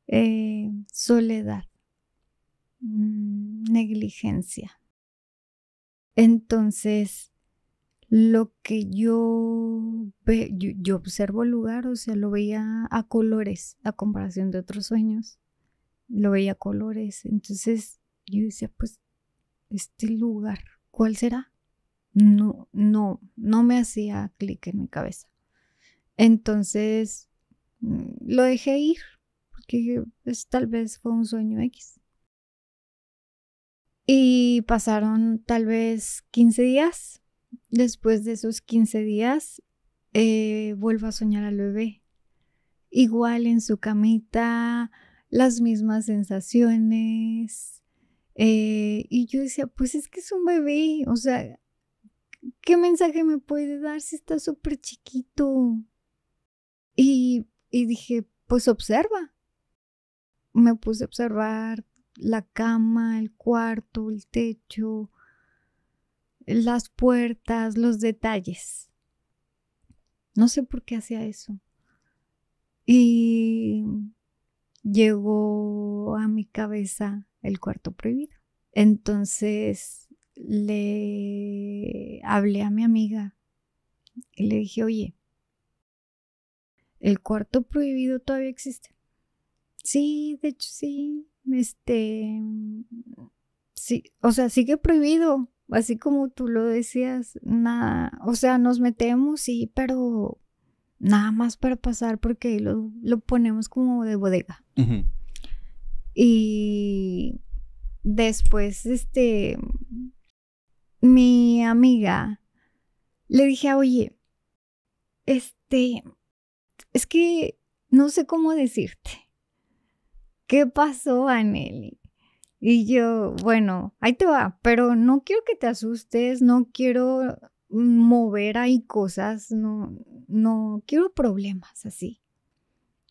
Eh, soledad, mm, negligencia. Entonces, lo que yo, yo, observo el lugar, o sea, lo veía a colores, a comparación de otros sueños, lo veía a colores. Entonces yo decía, pues, este lugar, ¿cuál será? No, no, no me hacía clic en mi cabeza. Entonces mm, lo dejé ir, porque tal vez fue un sueño X. Y pasaron tal vez 15 días después de esos 15 días, eh, vuelvo a soñar al bebé. Igual en su camita, las mismas sensaciones. Eh, y yo decía, pues es que es un bebé, o sea, ¿qué mensaje me puede dar si está súper chiquito? y dije, pues observa. Me puse a observar la cama, el cuarto, el techo, las puertas, los detalles. No sé por qué hacía eso. Y llegó a mi cabeza el cuarto prohibido. Entonces le hablé a mi amiga y le dije, oye, el cuarto prohibido todavía existe. Sí, de hecho sí. Este, sí, o sea, sigue prohibido así como tú lo decías, nada, o sea, nos metemos, sí, pero nada más para pasar porque lo, lo ponemos como de bodega. Y después, este, mi amiga le dije, oye, este, es que no sé cómo decirte. ¿Qué pasó, Aneli? Y yo, bueno, ahí te va, pero no quiero que te asustes, no quiero mover ahí cosas, no, no quiero problemas así,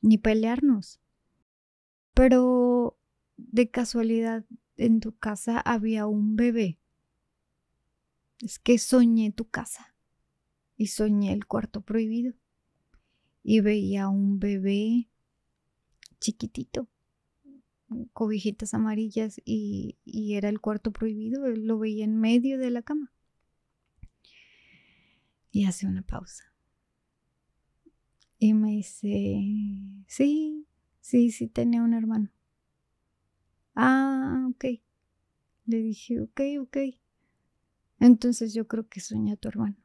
ni pelearnos. Pero de casualidad en tu casa había un bebé. Es que soñé tu casa y soñé el cuarto prohibido y veía un bebé chiquitito cobijitas amarillas y, era el cuarto prohibido, eh, lo veía en medio de la cama. Y hace una pausa. Y me dice, sí, sí, sí tenía un hermano. Ah, ok. Le dije, ok, ok. Entonces yo creo que sueña tu hermano.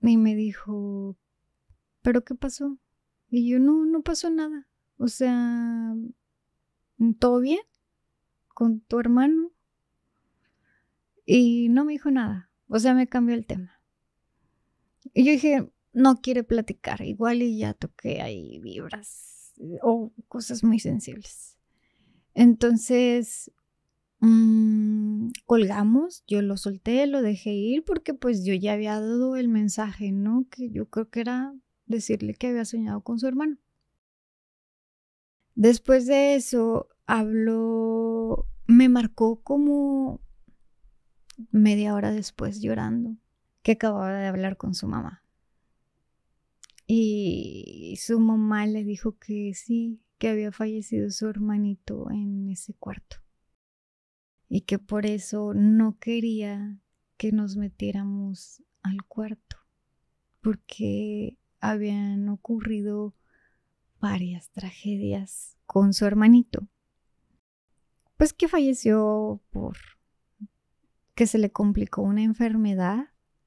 Y me dijo, ¿pero qué pasó? Y yo, no, no pasó nada. O sea, mm, ¿todo bien con tu hermano? Y no me dijo nada. O sea, me cambió el tema. Y yo dije, no quiere platicar. Igual y ya toqué ahí vibras eh, o cosas muy sensibles. Entonces, mm, colgamos, yo lo solté, lo dejé ir porque pues yo ya había dado el mensaje, ¿no? Que yo creo que era decirle que había soñado con su hermano. Después de eso, habló, me marcó como media hora después llorando, que acababa de hablar con su mamá. Y su mamá le dijo que sí, que había fallecido su hermanito en ese cuarto. Y que por eso no quería que nos metiéramos al cuarto, porque habían ocurrido varias tragedias con su hermanito. Pues que falleció por que se le complicó una enfermedad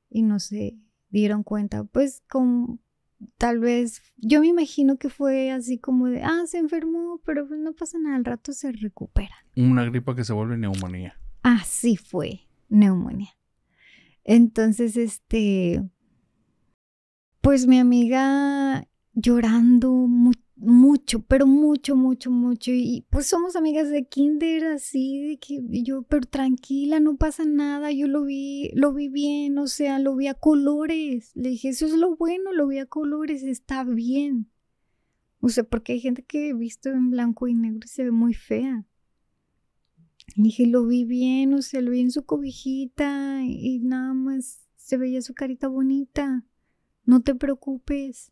y no se dieron cuenta, pues con tal vez, yo me imagino que fue así como de, ah, se enfermó, pero pues, no pasa nada, al rato se recupera. Una gripa que se vuelve neumonía. Así fue, neumonía. Entonces, este, pues mi amiga llorando mucho mucho, pero mucho, mucho, mucho. Y pues somos amigas de kinder, así, de que yo, pero tranquila, no pasa nada, yo lo vi, lo vi bien, o sea, lo vi a colores. Le dije, eso es lo bueno, lo vi a colores, está bien. O sea, porque hay gente que he visto en blanco y negro y se ve muy fea. Le dije, lo vi bien, o sea, lo vi en su cobijita y nada más se veía su carita bonita. No te preocupes.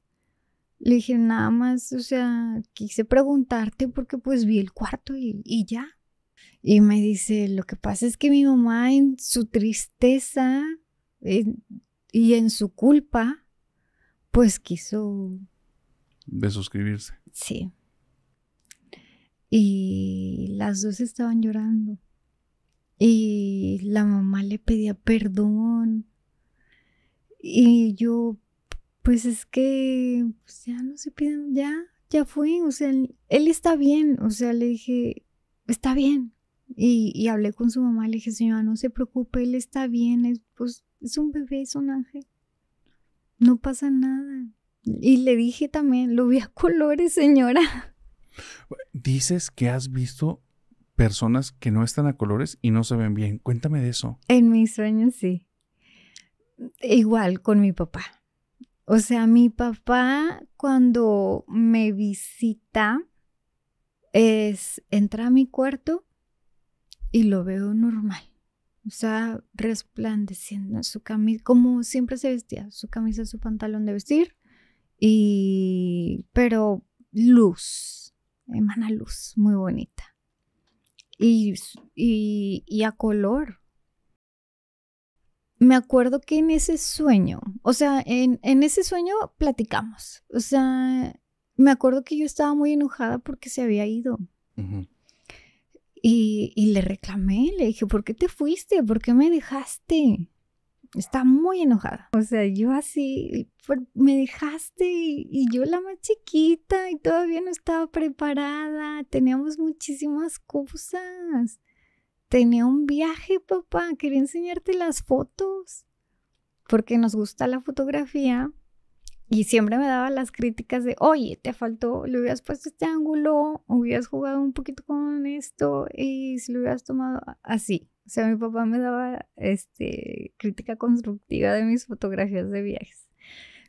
Le dije, nada más, o sea, quise preguntarte porque pues vi el cuarto y, ya. Y me dice, lo que pasa es que mi mamá en su tristeza y en su culpa, pues quiso... Desuscribirse. Sí. Y las dos estaban llorando. Y la mamá le pedía perdón. Y yo pues es que pues, ya no se piden, ya, ya fue, o sea, él, está bien, o sea, le dije, está bien. Y, hablé con su mamá, le dije, señora, no se preocupe, él está bien, es, pues, es un bebé, es un ángel, no pasa nada. Y le dije también, lo vi a colores, señora. Dices que has visto personas que no están a colores y no se ven bien. Cuéntame de eso. En mis sueños sí. Igual con mi papá. O sea, mi papá cuando me visita es, entra a mi cuarto y lo veo normal. O sea, resplandeciendo su camisa, como siempre se vestía, su camisa, su pantalón de vestir, y, pero luz, emana luz muy bonita. Y, y, y a color, me acuerdo que en ese sueño, o sea, en, ese sueño platicamos, o sea, me acuerdo que yo estaba muy enojada porque se había ido. Y, le reclamé, le dije, ¿por qué te fuiste? ¿Por qué me dejaste? Está muy enojada. O sea, yo así, me dejaste y, yo la más chiquita y todavía no estaba preparada, teníamos muchísimas cosas tenía un viaje, papá, quería enseñarte las fotos, porque nos gusta la fotografía. Y siempre me daba las críticas de, oye, te faltó, le hubieras puesto este ángulo, hubieras jugado un poquito con esto y si lo hubieras tomado así. O sea, mi papá me daba este, crítica constructiva de mis fotografías de viajes.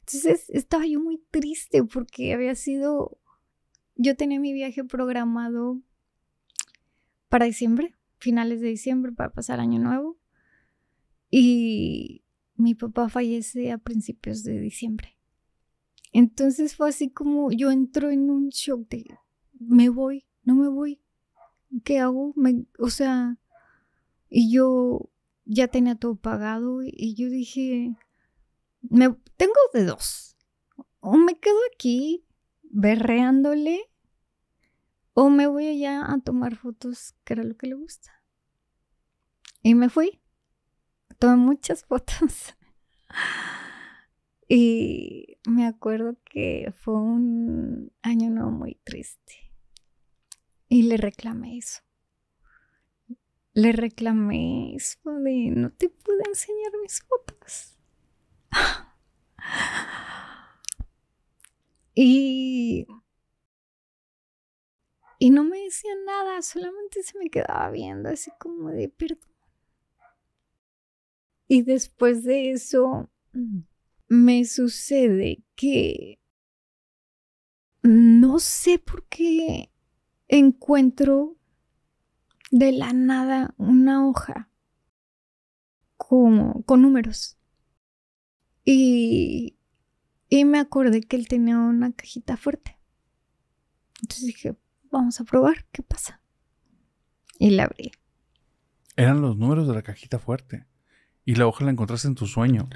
Entonces estaba yo muy triste porque había sido, yo tenía mi viaje programado para diciembre finales de diciembre para pasar año nuevo. Y mi papá fallece a principios de diciembre. Entonces fue así como yo entro en un shock de, me voy, no me voy, ¿qué hago? Me, o sea, y yo ya tenía todo pagado y yo dije, me, tengo de dos, o me quedo aquí berreándole o me voy allá a tomar fotos, que era lo que le gusta. Y me fui. Tomé muchas fotos. y me acuerdo que fue un año no muy triste. Y le reclamé eso. Le reclamé eso de no te pude enseñar mis fotos. y y no me decía nada, solamente se me quedaba viendo así como de perdón. Y después de eso, mm, me sucede que no sé por qué encuentro de la nada una hoja con, con números. Y, y me acordé que él tenía una cajita fuerte. Entonces dije, vamos a probar qué pasa. Y la abrí. Eran los números de la cajita fuerte. Y la hoja la encontraste en tu sueño.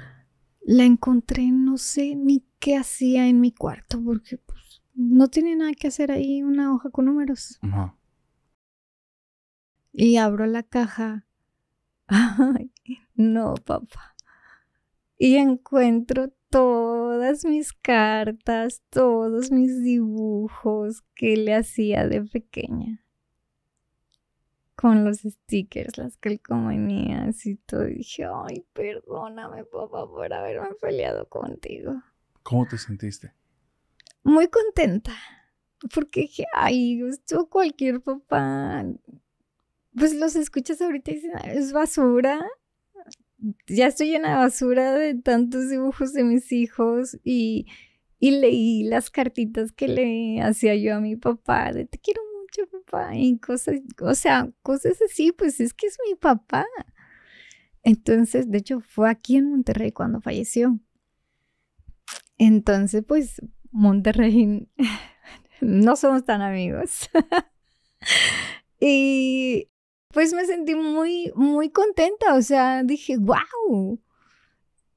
La encontré, no sé ni qué hacía en mi cuarto, porque pues, no tiene nada que hacer ahí una hoja con números. No. Y abro la caja. Ay, no, papá. Y encuentro todas mis cartas, todos mis dibujos que le hacía de pequeña. Con los stickers, las calcomanías y todo. Dije, ay, perdóname, papá, por haberme peleado contigo. ¿Cómo te sentiste? Muy contenta. Porque dije, ay, cualquier papá. Pues los escuchas ahorita y dicen, ah, es basura ya estoy en la basura de tantos dibujos de mis hijos y, leí las cartitas que le hacía yo a mi papá de te quiero mucho papá y cosas, o sea, cosas así, pues es que es mi papá. Entonces, de hecho, fue aquí en Monterrey cuando falleció. Entonces, pues, Monterrey, no somos tan amigos. y pues me sentí muy, muy contenta. O sea, dije, wow,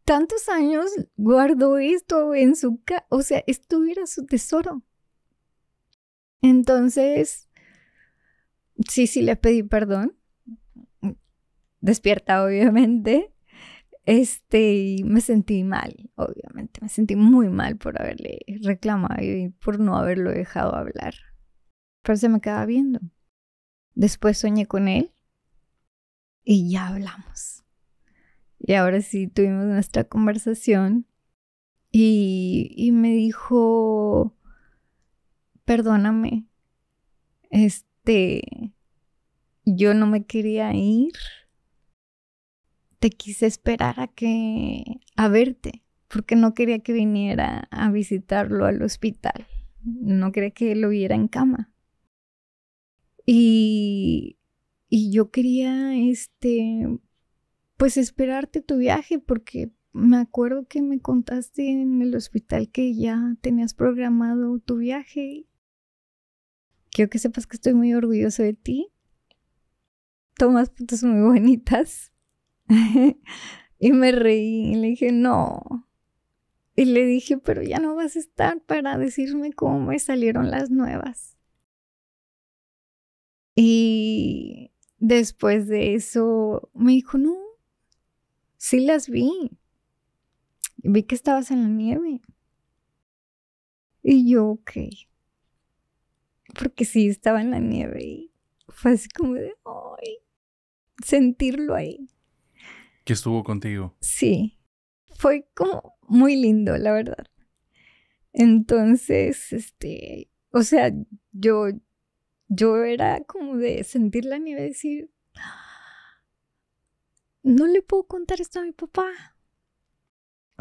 tantos años guardó esto en su casa. O sea, esto era su tesoro. Entonces, sí, sí le pedí perdón. Despierta, obviamente. Este, y me sentí mal, obviamente. Me sentí muy mal por haberle reclamado y por no haberlo dejado hablar. Pero se me quedaba viendo. Después soñé con él y ya hablamos. Y ahora sí tuvimos nuestra conversación y, me dijo, perdóname, este, yo no me quería ir. Te quise esperar a que, a verte, porque no quería que viniera a visitarlo al hospital. No quería que lo viera en cama. Y, yo quería, este, pues esperarte tu viaje porque me acuerdo que me contaste en el hospital que ya tenías programado tu viaje. Quiero que sepas que estoy muy orgulloso de ti. Tomas fotos muy bonitas. y me reí y le dije, no. Y le dije, pero ya no vas a estar para decirme cómo me salieron las nuevas. Y después de eso me dijo, no, sí las vi. Vi que estabas en la nieve. Y yo, ok. Porque sí estaba en la nieve y fue así como de, ay, sentirlo ahí. Que estuvo contigo. Sí. Fue como muy lindo, la verdad. Entonces, este, o sea, yo yo era como de sentir la nieve y decir, no le puedo contar esto a mi papá.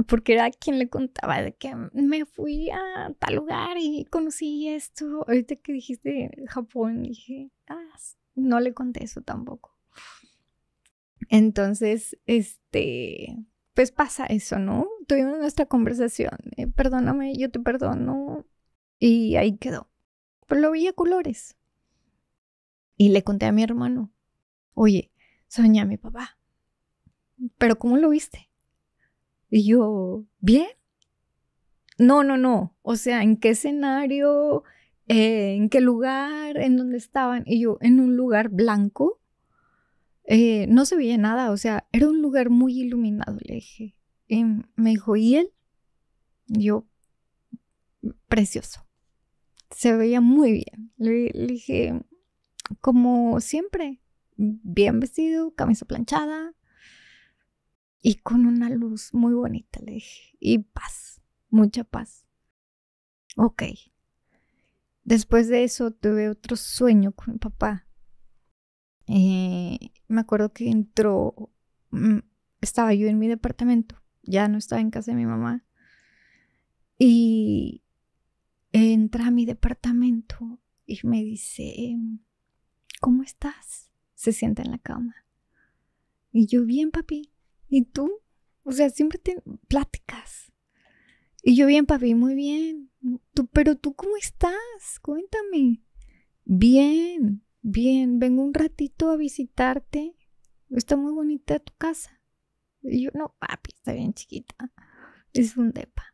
Porque era quien le contaba de que me fui a tal lugar y conocí esto. Ahorita que dijiste Japón, dije, ah, no le conté eso tampoco. Entonces, este, pues pasa eso, ¿no? Tuvimos nuestra conversación, eh, perdóname, yo te perdono, y ahí quedó. Pero lo a colores. Y le conté a mi hermano, oye, soñé a mi papá. ¿Pero cómo lo viste? Y yo, bien. No, no, no. O sea, ¿en qué escenario? Eh, ¿En qué lugar? ¿En dónde estaban? Y yo, en un lugar blanco. Eh, no se veía nada, o sea, era un lugar muy iluminado, le dije. Y me dijo, ¿y él? Yo, precioso. Se veía muy bien. le dije, como siempre, bien vestido, camisa planchada y con una luz muy bonita, le dije, y paz, mucha paz. Ok. Después de eso tuve otro sueño con mi papá. Eh, me acuerdo que entró, mm, estaba yo en mi departamento, ya no estaba en casa de mi mamá. Y entra a mi departamento y me dice, ¿cómo estás? Se sienta en la cama. Y yo, bien, papi. ¿Y tú? O sea, siempre te pláticas. Y yo, bien, papi, muy bien. pero tú, ¿cómo estás? Cuéntame. Bien, bien. Vengo un ratito a visitarte. Está muy bonita tu casa. Y yo, no, papi, está bien chiquita. Es un depa.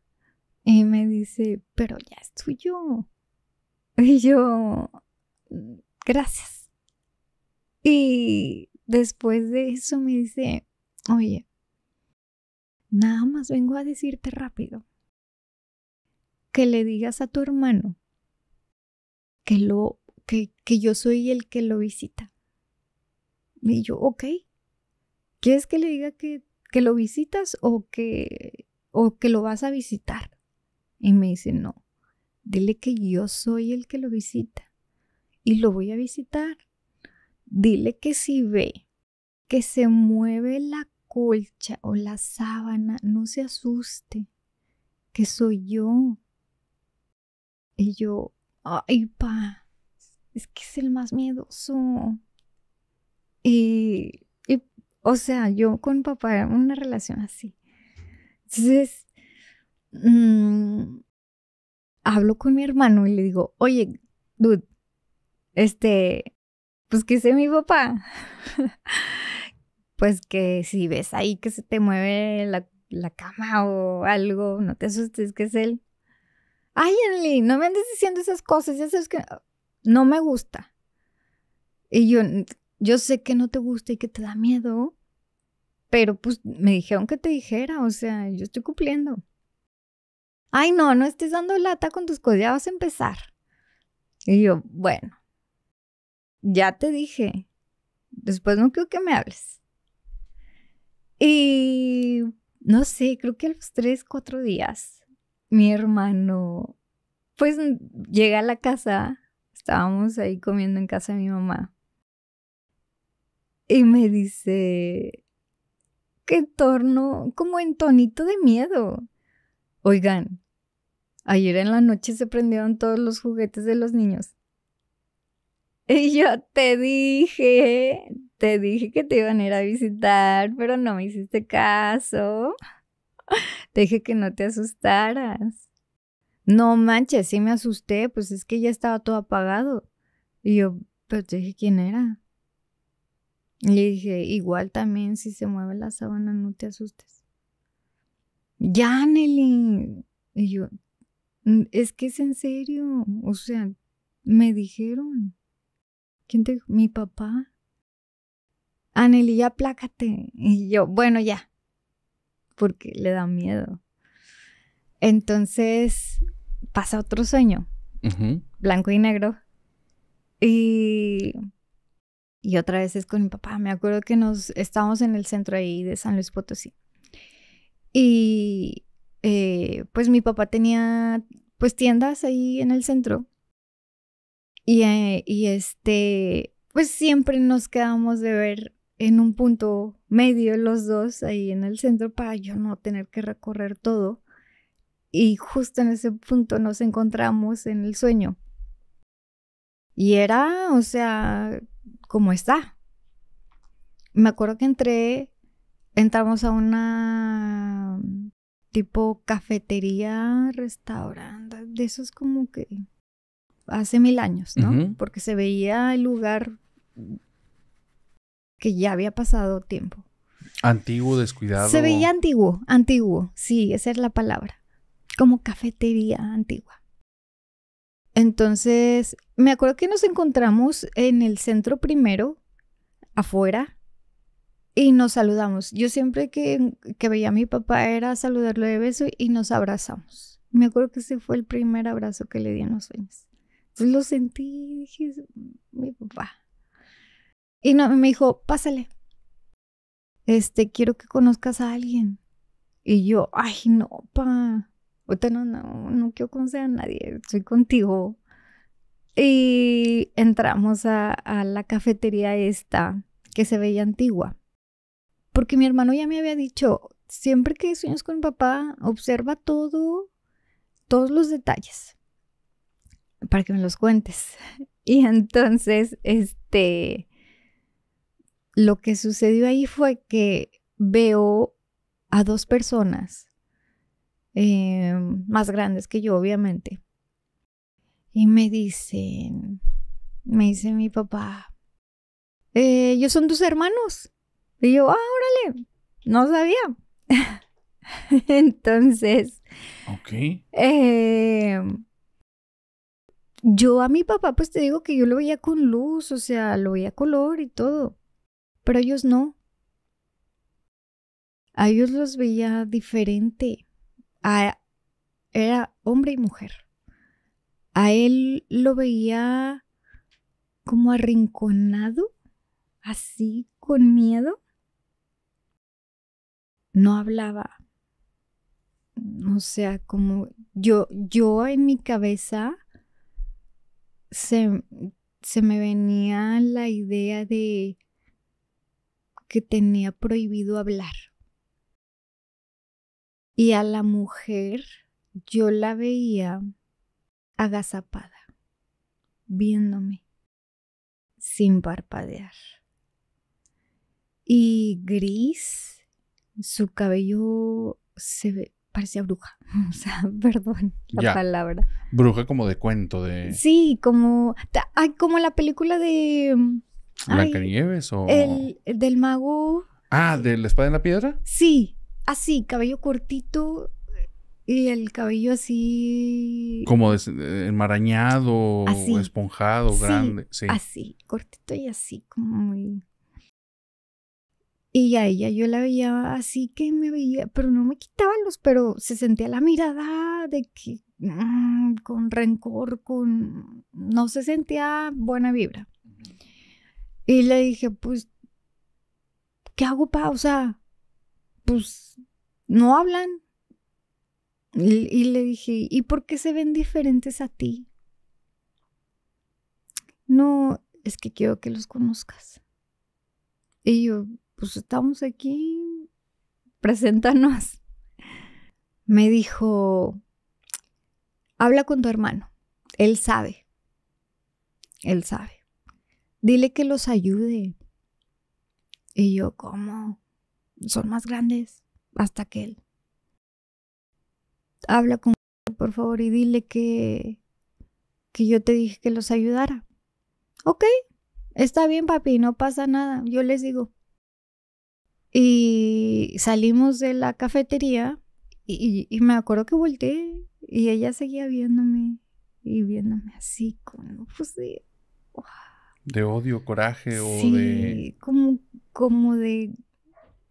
Y me dice, pero ya es tuyo. Y yo, mm, gracias. Y después de eso me dice, oye, nada más vengo a decirte rápido que le digas a tu hermano que lo que, yo soy el que lo visita. Y yo, ok. ¿Quieres que le diga que, que lo visitas o que, o que lo vas a visitar? Y me dice, no. Dile que yo soy el que lo visita. Y lo voy a visitar. Dile que si ve que se mueve la colcha o la sábana, no se asuste, que soy yo. Y yo, ay, pa, es que es el más miedoso. Y, o sea, yo con papá era una relación así. Entonces, mm, hablo con mi hermano y le digo, oye, dude, este, pues que sé mi papá. pues que si ves ahí que se te mueve la, cama o algo, no te asustes, que es él. Ay, Enli, no me andes diciendo esas cosas, ya sabes que no me gusta. Y yo, yo sé que no te gusta y que te da miedo, pero pues me dijeron que te dijera, o sea, yo estoy cumpliendo. Ay, no, no estés dando lata con tus cosas, ya vas a empezar. Y yo, bueno, ya te dije, después no creo que me hables. Y no sé, creo que a los tres, cuatro días, mi hermano, pues llega a la casa, estábamos ahí comiendo en casa de mi mamá. Y me dice que torno, como en tonito de miedo. Oigan, ayer en la noche se prendieron todos los juguetes de los niños. Y yo te dije, te dije que te iban a ir a visitar, pero no me hiciste caso. Te dije que no te asustaras. No manches, sí me asusté, pues es que ya estaba todo apagado. Y yo, pero pues te dije quién era. Y Le dije, igual también si se mueve la sábana, no te asustes. Ya, Nelly. Y yo, mm, es que es en serio. O sea, me dijeron. ¿Quién te dijo? Mi papá. Anelia, plácate. Y yo, bueno, ya. Porque le da miedo. Entonces pasa otro sueño, blanco y negro. Y, otra vez es con mi papá. Me acuerdo que nos estábamos en el centro ahí de San Luis Potosí. Y eh, pues mi papá tenía pues tiendas ahí en el centro eh, y, este, pues siempre nos quedamos de ver en un punto medio los dos ahí en el centro para yo no tener que recorrer todo. Y justo en ese punto nos encontramos en el sueño. Y era, o sea, como está. Me acuerdo que entré, entramos a una tipo cafetería, restaurante, de esos como que hace mil años, ¿no? Porque se veía el lugar que ya había pasado tiempo. Antiguo, descuidado. Se veía antiguo, antiguo, sí, esa es la palabra. Como cafetería antigua. Entonces, me acuerdo que nos encontramos en el centro primero, afuera, y nos saludamos. Yo siempre que, veía a mi papá era saludarlo de beso y nos abrazamos. Me acuerdo que ese fue el primer abrazo que le di a los sueños. Pues, lo sentí dije, mi papá. Y no, me dijo, pásale. Este, quiero que conozcas a alguien. Y yo, ay, no, pa. Ahorita no, no, no quiero conocer a nadie, estoy contigo. Y entramos a, a la cafetería esta, que se veía antigua. Porque mi hermano ya me había dicho, siempre que sueñas con papá, observa todo, todos los detalles para que me los cuentes. Y entonces, este, lo que sucedió ahí fue que veo a dos personas em, más grandes que yo, obviamente. Y me dicen, me dice mi papá, eh, ellos son tus hermanos. Y yo, ah, órale, no sabía. Entonces, Ok. eh, yo a mi papá, pues te digo que yo lo veía con luz, o sea, lo veía color y todo, pero ellos no. A ellos los veía diferente. A, era hombre y mujer. A él lo veía como arrinconado, así, con miedo. No hablaba. O sea, como yo, yo en mi cabeza se, me venía la idea de que tenía prohibido hablar. Y a la mujer yo la veía agazapada, viéndome, sin parpadear. Y gris, su cabello se, parecía bruja. O sea, perdón la palabra. Bruja como de cuento, de. Sí, como. Ay, como la película de. Mm, ¿Blancanieves o.? El, del mago. Ah, ¿de la espada en la piedra? Sí, así, cabello cortito eh, y el cabello así. Como eh, enmarañado, esponjado, grande. Sí, así, cortito y así, como muy. Y a ella yo la veía así que me veía, pero no me quitaba los, pero se sentía la mirada de que mm, con rencor, con no se sentía buena vibra. Y le dije, pues, ¿qué hago, pa? O sea, pues no hablan. Y, y le dije, ¿y por qué se ven diferentes a ti? No, es que quiero que los conozcas. Y yo, pues estamos aquí, preséntanos. Me dijo, habla con tu hermano, él sabe, él sabe. Dile que los ayude. Y yo, ¿cómo? Son más grandes hasta que él. Habla con por favor, y dile que, que yo te dije que los ayudara. Ok, está bien, papi, no pasa nada. Yo les digo, y salimos de la cafetería y, me acuerdo que volteé y ella seguía viéndome y viéndome así como, pues, de... De odio, coraje o de... Como, como de...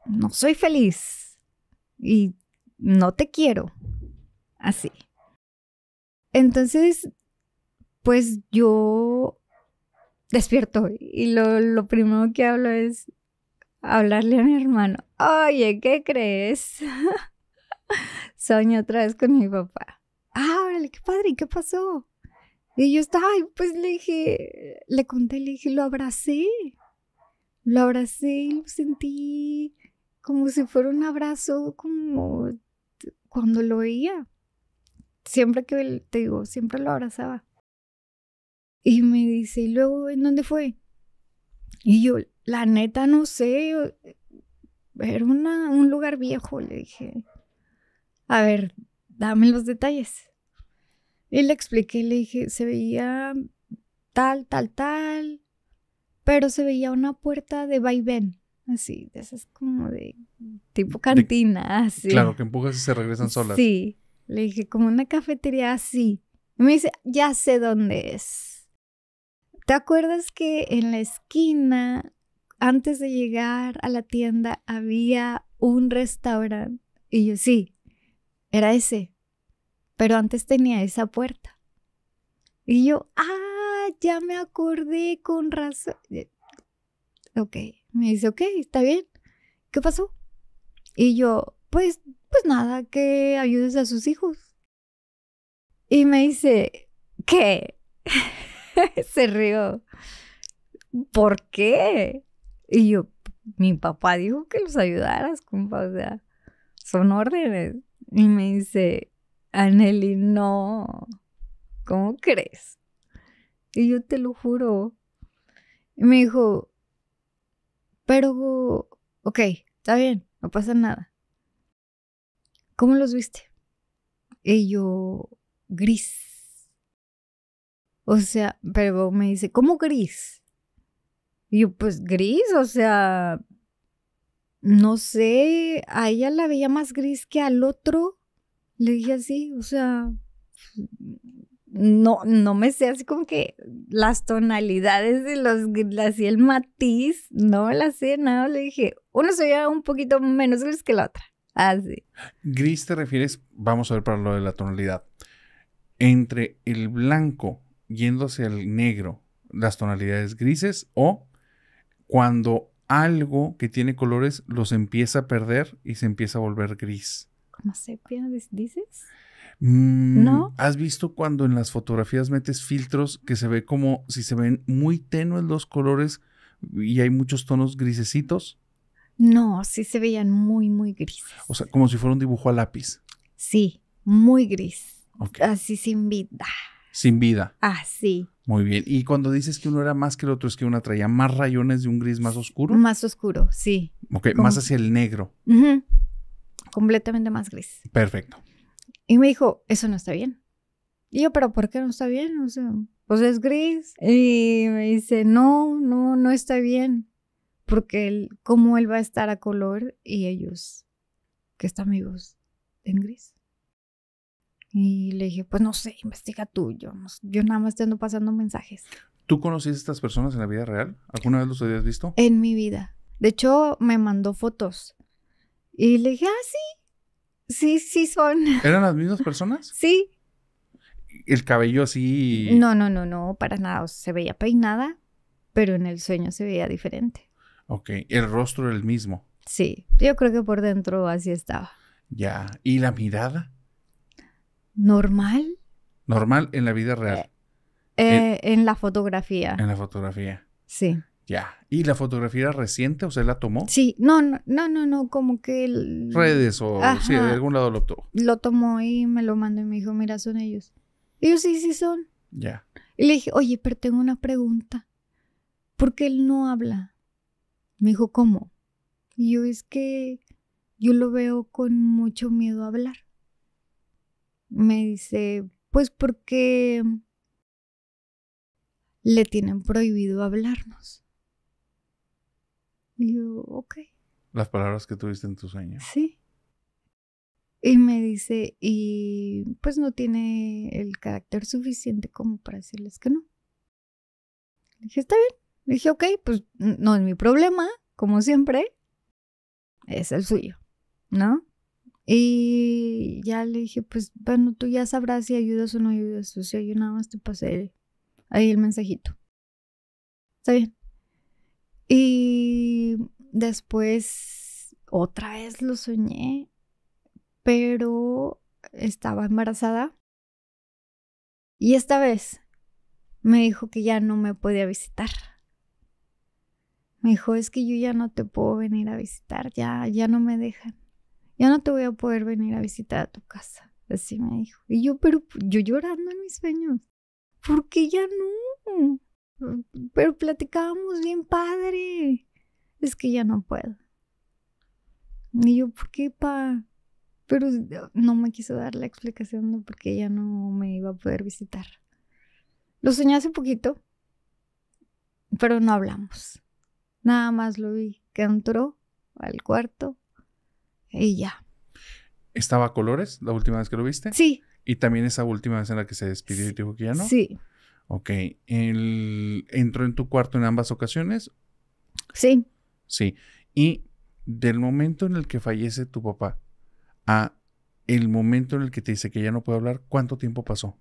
No soy feliz y no te quiero. Así. Entonces, pues yo despierto y lo primero que hablo es, hablarle a mi hermano, oye, ¿qué crees? Soñé otra vez con mi papá. Ah, qué padre, qué pasó? Y yo estaba, ay, pues le dije, le conté, le dije, lo abracé. Lo abracé y lo sentí como si fuera un abrazo, como cuando lo veía. Siempre que te digo, siempre lo abrazaba. Y me dice, ¿y luego en dónde fue? Y yo, la neta no sé, era una, un lugar viejo, le dije, a ver, dame los detalles. Y le expliqué, le dije, se veía tal, tal, tal, pero se veía una puerta de vaivén, así, de esas como de tipo cantina, así. Claro, que empujas y se regresan solas. Sí, le dije, como una cafetería así. Y me dice, ya sé dónde es. ¿Te acuerdas que en la esquina antes de llegar a la tienda había un restaurante. Y yo sí, era ese. Pero antes tenía esa puerta. Y yo, ah, ya me acordé con razón. Ok, me dice, ok, está bien. ¿Qué pasó? Y yo, pues, pues nada, que ayudes a sus hijos. Y me dice, ¿qué? Se rió. ¿Por qué? Y yo, mi papá dijo que los ayudaras, compa, o sea, son órdenes. Y me dice, Aneli, no, ¿cómo crees? Y yo te lo juro. Y me dijo, pero, ok, está bien, no pasa nada. ¿Cómo los viste? Y yo, gris. O sea, pero me dice, ¿cómo gris? yo, pues gris, o sea, no sé, a ella la veía más gris que al otro. Le dije así, o sea, no, no me sé, así como que las tonalidades de los, y el matiz, no la sé, nada, le dije, uno se veía un poquito menos gris que la otra, así. Gris te refieres, vamos a ver para lo de la tonalidad, entre el blanco yéndose al negro, las tonalidades grises o cuando algo que tiene colores los empieza a perder y se empieza a volver gris. ¿Cómo sepia dices? Mm, ¿No? ¿Has visto cuando en las fotografías metes filtros que se ve como si se ven muy tenues los colores y hay muchos tonos grisecitos? No, sí se veían muy, muy grises. O sea, como si fuera un dibujo a lápiz. Sí, muy gris. Así sin vida. Sin vida. Así. Muy bien. Y cuando dices que uno era más que el otro, es que uno traía más rayones de un gris más oscuro. Más oscuro, sí. Ok, más hacia el negro. Completamente más gris. Perfecto. Y me dijo, eso no está bien. Y yo, pero ¿por qué no está bien? O sea, pues es gris. Y me dice, no, no, no está bien. Porque él, ¿cómo él va a estar a color y ellos, que están vivos, en gris? Y le dije, pues no sé, investiga tú, yo, nada más te ando pasando mensajes. ¿Tú conociste a estas personas en la vida real? ¿Alguna vez los habías visto? En mi vida. De hecho, me mandó fotos. Y le dije, ah, sí, sí, sí son. ¿Eran las mismas personas? sí. El cabello así. No, no, no, no, para nada. se veía peinada, pero en el sueño se veía diferente. Ok, el rostro era el mismo. Sí, yo creo que por dentro así estaba. Ya, ¿y la mirada? ¿Normal? Normal en la vida real. Eh, eh, eh, en, la fotografía. En la fotografía. Sí. Ya. ¿Y la fotografía reciente? ¿O se la tomó? Sí, no, no, no, no, como que... El... Redes o... Sí, de algún lado lo tomó. Lo tomó y me lo mandó y me dijo, mira, son ellos. Y yo, sí, sí son. Ya. Y le dije, oye, pero tengo una pregunta. ¿Por qué él no habla? Me dijo, ¿cómo? Y yo, es que yo lo veo con mucho miedo a hablar me dice, pues porque le tienen prohibido hablarnos. Y yo, ok. Las palabras que tuviste en tu sueño. Sí. Y me dice, y pues no tiene el carácter suficiente como para decirles que no. Le dije, está bien. Le dije, ok, pues no es mi problema, como siempre. Es el suyo, ¿no? Y ya le dije, pues bueno, tú ya sabrás si ayudas o no ayudas. O si ayuda nada más te pasé ahí el mensajito. Está bien. Y después otra vez lo soñé, pero estaba embarazada. Y esta vez me dijo que ya no me podía visitar. Me dijo, es que yo ya no te puedo venir a visitar, ya, ya no me dejan ya no te voy a poder venir a visitar a tu casa. Así me dijo. Y yo, pero yo llorando en mis sueños. ¿Por qué ya no? Pero platicábamos bien padre. Es que ya no puedo. Y yo, ¿por qué, pa? Pero no me quiso dar la explicación de por qué ya no me iba a poder visitar. Lo soñé hace poquito, pero no hablamos. Nada más lo vi que entró al cuarto y ya. ¿Estaba a colores la última vez que lo viste? Sí. ¿Y también esa última vez en la que se despidió y dijo que ya no? Sí. Ok. él ¿Entró en tu cuarto en ambas ocasiones? Sí. Sí. Y del momento en el que fallece tu papá a el momento en el que te dice que ya no puede hablar, ¿cuánto tiempo pasó?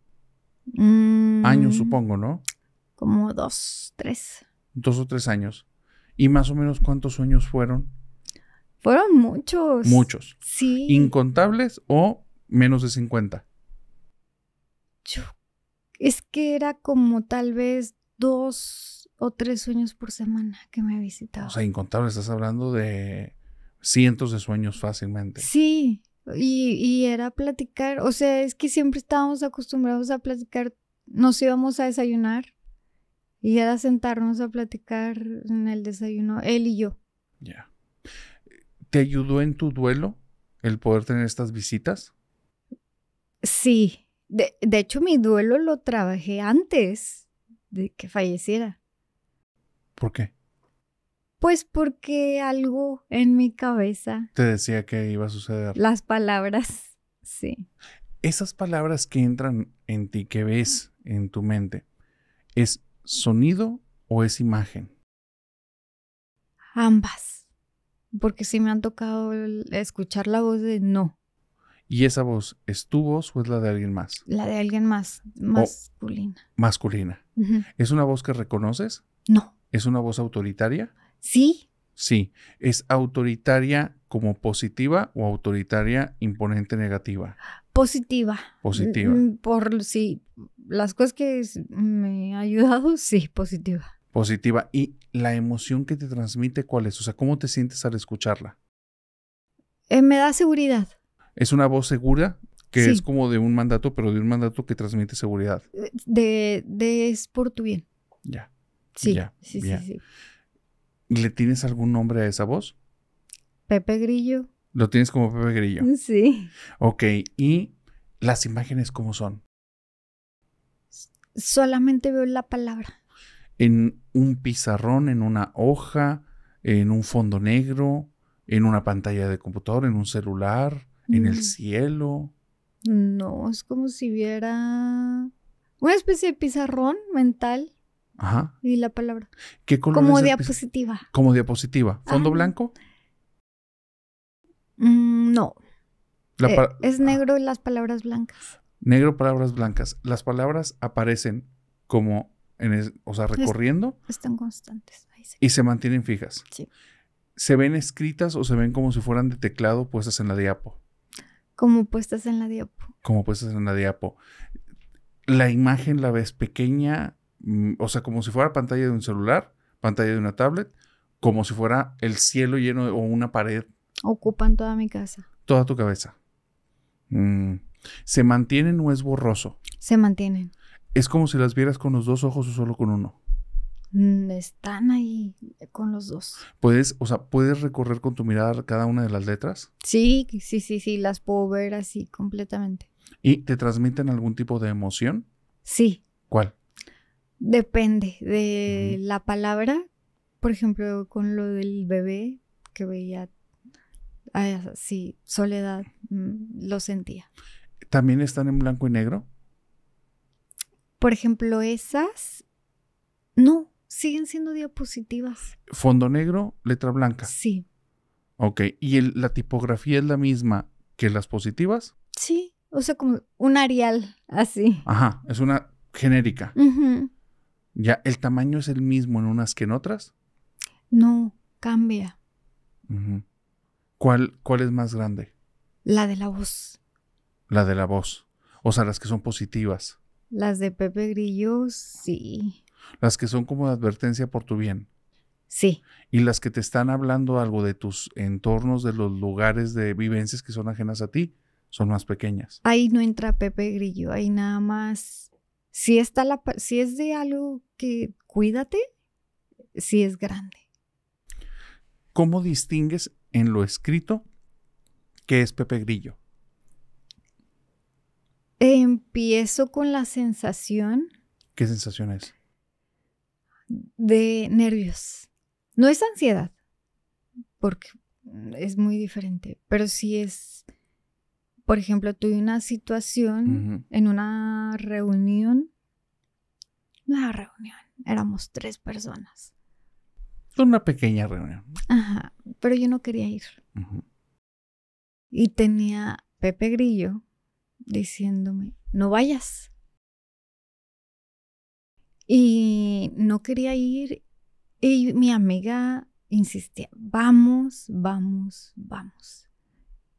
Mm. años, supongo, ¿no? Como dos, tres. Dos o tres años. ¿Y más o menos cuántos sueños fueron fueron muchos. Muchos. Sí. ¿Incontables o menos de 50? Yo, es que era como tal vez dos o tres sueños por semana que me visitaba. O sea, incontables, estás hablando de cientos de sueños fácilmente. Sí, y, era platicar, o sea, es que siempre estábamos acostumbrados a platicar, nos íbamos a desayunar y era sentarnos a platicar en el desayuno, él y yo. Ya. ¿Te ayudó en tu duelo el poder tener estas visitas? Sí. De, hecho, mi duelo lo trabajé antes de que falleciera. ¿Por qué? Pues porque algo en mi cabeza. Te decía que iba a suceder. Las palabras, sí. Esas palabras que entran en ti, que ves en tu mente, ¿es sonido o es imagen? Ambas porque sí me han tocado escuchar la voz de no. ¿Y esa voz es tu voz o es la de alguien más? La de alguien más, masculina. masculina. ¿Es una voz que reconoces? No. ¿Es una voz autoritaria? Sí. Sí. ¿Es autoritaria como positiva o autoritaria imponente negativa? Positiva. Positiva. Mm, mm, por sí, las cosas que me ha ayudado, sí, positiva positiva y la emoción que te transmite, ¿cuál es? O sea, ¿cómo te sientes al escucharla? Eh, me da seguridad. ¿Es una voz segura? Que es como de un mandato, pero de un mandato que transmite seguridad. Eh, de, es por tu bien. Ya. Sí, ya, sí, sí, sí. ¿Le tienes algún nombre a esa voz? Pepe Grillo. Lo tienes como Pepe Grillo. Sí. Ok, ¿y las imágenes cómo son? Solamente veo la palabra en un pizarrón, en una hoja, en un fondo negro, en una pantalla de computador, en un celular, en el mm. cielo. No, es como si viera una especie de pizarrón mental. Ajá. Y la palabra. ¿Qué color como diapositiva. Como diapositiva. ¿Fondo blanco? Mm, no. Eh, es ah. negro y las palabras blancas. Negro, palabras blancas. Las palabras aparecen como o sea, recorriendo. Están constantes. y se mantienen fijas. ¿Se ven escritas o se ven como si fueran de teclado puestas en la diapo? Como puestas en la diapo. Como puestas en la diapo. La imagen la ves pequeña, mm, o sea, como si fuera pantalla de un celular, pantalla de una tablet, como si fuera el cielo lleno o una pared. Ocupan toda mi casa. Toda tu cabeza. Mm. ¿Se mantienen o es borroso? Se mantienen es como si las vieras con los dos ojos o solo con uno. Mm, están ahí eh, con los dos. ¿Puedes, o sea, puedes recorrer con tu mirada cada una de las letras? Sí, sí, sí, sí, las puedo ver así completamente. ¿Y te transmiten algún tipo de emoción? Sí. ¿Cuál? Depende de la palabra. Por ejemplo, con lo del bebé que veía, así, ah, soledad, mm, lo sentía. ¿También están en blanco y negro? Por ejemplo, esas, no, siguen siendo diapositivas. Fondo negro, letra blanca. Sí. Ok, ¿y la tipografía es la misma que las positivas? Sí, o sea, como un Arial, así. Ajá, es una genérica. Ya, ¿el tamaño es el mismo en unas que en otras? No, cambia. ¿Cuál, ¿Cuál es más grande? La de la voz. La de la voz. O sea, las que son positivas. Las de Pepe Grillo, sí. Las que son como de advertencia por tu bien. Sí. Y las que te están hablando algo de tus entornos, de los lugares de vivencias que son ajenas a ti, son más pequeñas. Ahí no entra Pepe Grillo, ahí nada más. Si está la si es de algo que cuídate, si es grande. ¿Cómo distingues en lo escrito qué es Pepe Grillo? Empiezo con la sensación. ¿Qué sensación es? De nervios. No es ansiedad, porque es muy diferente, pero sí es, por ejemplo, tuve una situación en una reunión, una reunión, éramos tres personas. Una pequeña reunión. Ajá, pero yo no quería ir. Y tenía Pepe Grillo, diciéndome, no vayas. Y no quería ir y mi amiga insistía, vamos, vamos, vamos.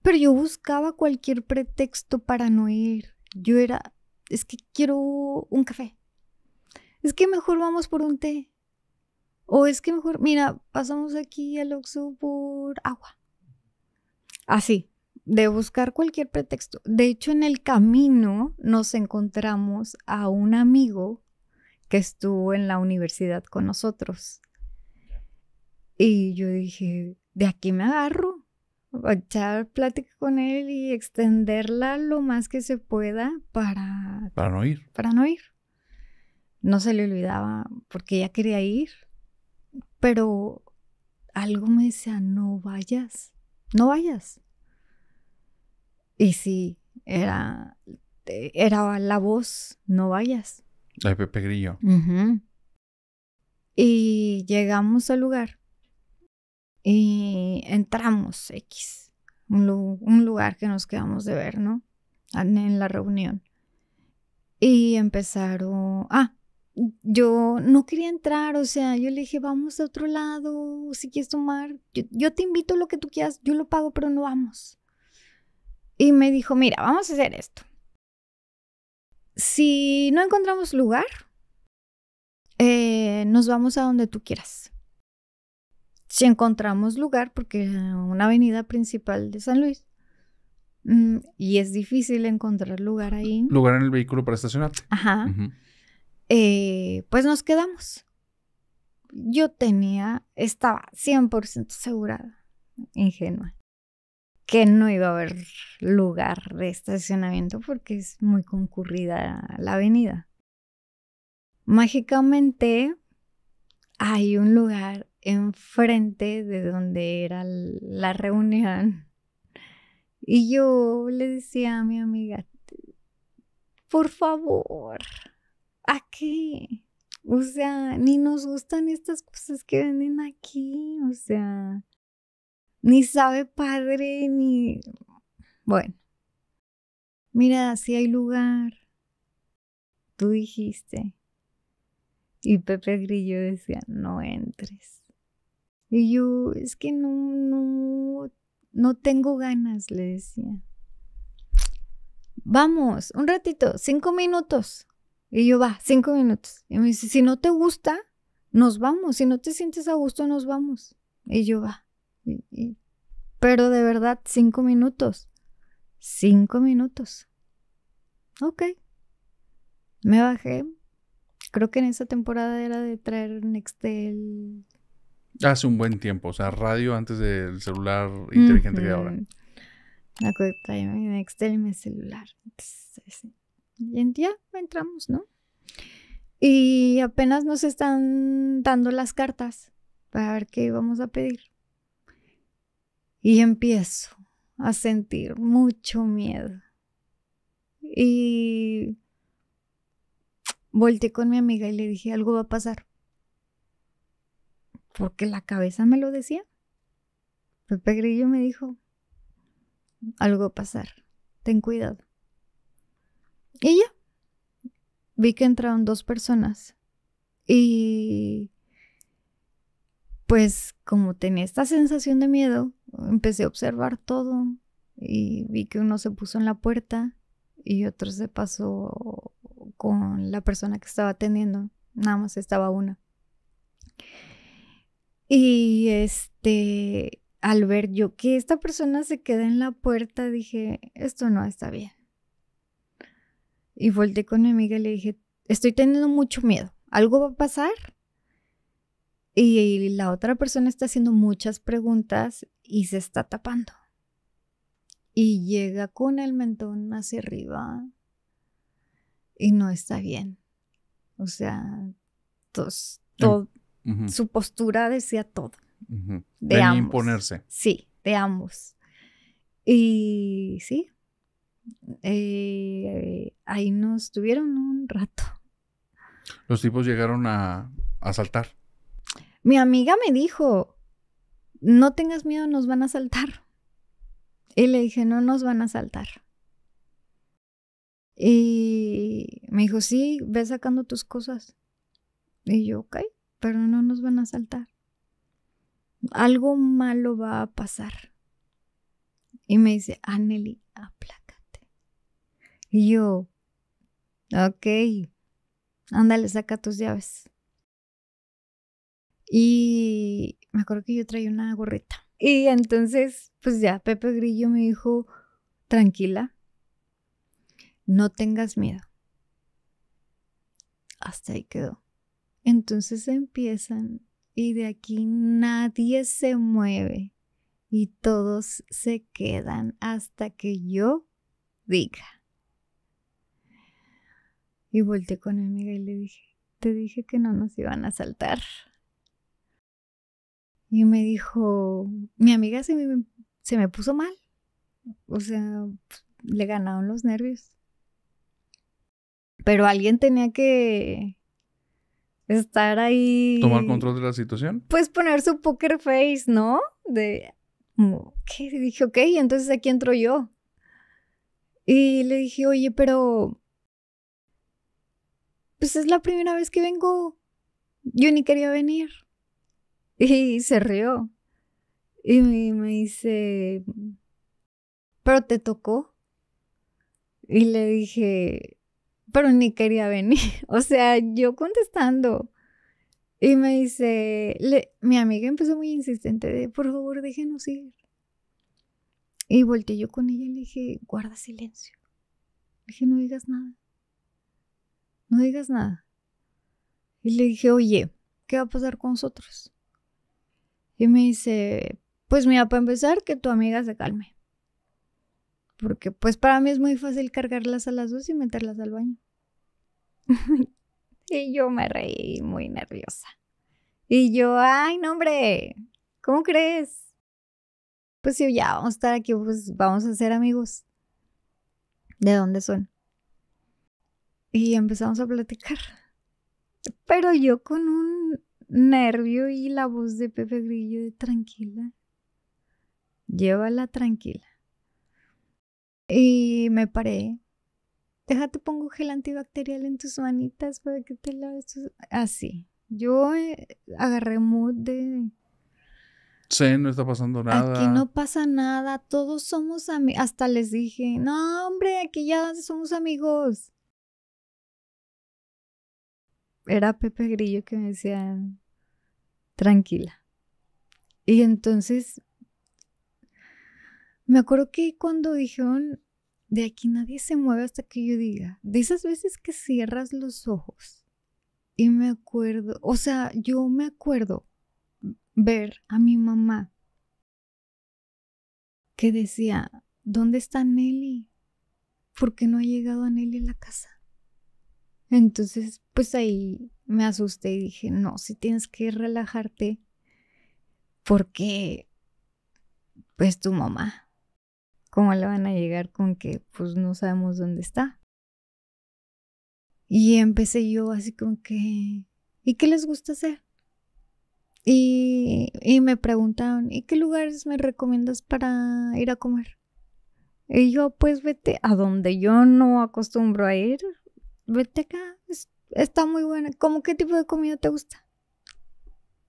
Pero yo buscaba cualquier pretexto para no ir. Yo era, es que quiero un café. Es que mejor vamos por un té. O es que mejor, mira, pasamos aquí al Oxxo por agua. Así de buscar cualquier pretexto. De hecho, en el camino nos encontramos a un amigo que estuvo en la universidad con nosotros. Y yo dije, de aquí me agarro, echar plática con él y extenderla lo más que se pueda para... Para no ir. Para no ir. No se le olvidaba porque ella quería ir, pero algo me decía, no vayas, no vayas. Y sí, era, era la voz, no vayas. Pepe Grillo. Y llegamos al lugar y entramos X, un, lugar que nos quedamos de ver, ¿no? En la reunión. Y empezaron, ah, yo no quería entrar, o sea, yo le dije, vamos a otro lado, si quieres tomar, yo, yo te invito lo que tú quieras, yo lo pago, pero no vamos y me dijo, mira, vamos a hacer esto. Si no encontramos lugar, eh, nos vamos a donde tú quieras. Si encontramos lugar, porque es una avenida principal de San Luis, mm, y es difícil encontrar lugar ahí. Lugar en el vehículo para estacionarte. Ajá. Eh, pues nos quedamos. Yo tenía, estaba 100% segura, ingenua, que no iba a haber lugar de estacionamiento porque es muy concurrida la avenida. Mágicamente hay un lugar enfrente de donde era la reunión y yo le decía a mi amiga, por favor, ¿a qué? O sea, ni nos gustan estas cosas que venden aquí, o sea, ni sabe padre, ni... Bueno, mira, si hay lugar, tú dijiste. Y Pepe Grillo decía, no entres. Y yo, es que no, no, no tengo ganas, le decía. Vamos, un ratito, cinco minutos. Y yo, va, cinco minutos. Y me dice, si no te gusta, nos vamos. Si no te sientes a gusto, nos vamos. Y yo, va. Pero de verdad, cinco minutos. Cinco minutos. Ok. Me bajé. Creo que en esa temporada era de traer Nextel. Hace un buen tiempo, o sea, radio antes del celular inteligente que ahora. la mi Nextel y mi celular. y ya entramos, ¿no? Y apenas nos están dando las cartas para ver qué íbamos a pedir. Y empiezo a sentir mucho miedo. Y volteé con mi amiga y le dije, algo va a pasar. Porque la cabeza me lo decía. Pepe Grillo me dijo, algo va a pasar, ten cuidado. Y ya, vi que entraron dos personas. Y pues como tenía esta sensación de miedo, empecé a observar todo y vi que uno se puso en la puerta y otro se pasó con la persona que estaba atendiendo. Nada más estaba una. Y este, al ver yo que esta persona se queda en la puerta, dije, esto no está bien. Y volteé con mi amiga y le dije, estoy teniendo mucho miedo. Algo va a pasar y la otra persona está haciendo muchas preguntas y se está tapando. Y llega con el mentón hacia arriba y no está bien. O sea, em, su postura decía todo. De ambos. imponerse. Sí, de ambos. Y sí, eh, ahí nos tuvieron un rato. Los tipos llegaron a, a mi amiga me dijo, no tengas miedo, nos van a saltar. Y le dije, no nos van a saltar. Y me dijo, sí, ve sacando tus cosas. Y yo, ok, pero no nos van a saltar. Algo malo va a pasar. Y me dice, Anneli, aplácate. Y yo, ok, ándale, saca tus llaves. Y me acuerdo que yo traía una gorrita. Y entonces, pues ya, Pepe Grillo me dijo, tranquila, no tengas miedo. Hasta ahí quedó. Entonces empiezan y de aquí nadie se mueve y todos se quedan hasta que yo diga. Y volteé con mi amiga y le dije, te dije que no nos iban a saltar. Y me dijo, mi amiga se me, puso mal. O sea, pues, le ganaron los nervios. Pero alguien tenía que estar ahí. Tomar control de la situación. Pues poner su poker face, ¿no? De, ¿qué? Y dije, ok, entonces aquí entro yo. Y le dije, oye, pero... Pues es la primera vez que vengo. Yo ni quería venir. Y se rió. Y me, dice, pero te tocó. Y le dije, pero ni quería venir. O sea, yo contestando. Y me dice, mi amiga empezó muy insistente de, por favor, déjenos ir. Y volteé yo con ella y le dije, guarda silencio. Le dije, no digas nada. No digas nada. Y le dije, oye, ¿qué va a pasar con nosotros? Y me dice, pues mira, para empezar, que tu amiga se calme. Porque pues para mí es muy fácil cargarlas a las dos y meterlas al baño. y yo me reí muy nerviosa. Y yo, ay, no, hombre, ¿cómo crees? Pues sí, ya vamos a estar aquí, pues vamos a ser amigos. ¿De dónde son? Y empezamos a platicar. Pero yo con un nervio y la voz de Pepe Grillo de tranquila. Llévala tranquila. Y me paré. Déjate pongo gel antibacterial en tus manitas para que te laves tus... Así. Yo eh, agarré mood de... Sí, no está pasando nada. Aquí no pasa nada, todos somos amigos. Hasta les dije, no, hombre, aquí ya somos amigos era Pepe Grillo que me decía, tranquila. Y entonces, me acuerdo que cuando dijeron, de aquí nadie se mueve hasta que yo diga, de esas veces que cierras los ojos. Y me acuerdo, o sea, yo me acuerdo ver a mi mamá que decía, ¿dónde está Nelly? ¿Por qué no ha llegado a Nelly a la casa? Entonces, pues ahí me asusté y dije, no, si tienes que relajarte porque, pues tu mamá, ¿cómo le van a llegar con que, pues no sabemos dónde está? Y empecé yo así con que, ¿y qué les gusta hacer? Y, y, me preguntaron, ¿y qué lugares me recomiendas para ir a comer? Y yo, pues vete a donde yo no acostumbro a ir, vete está muy buena. ¿Cómo qué tipo de comida te gusta?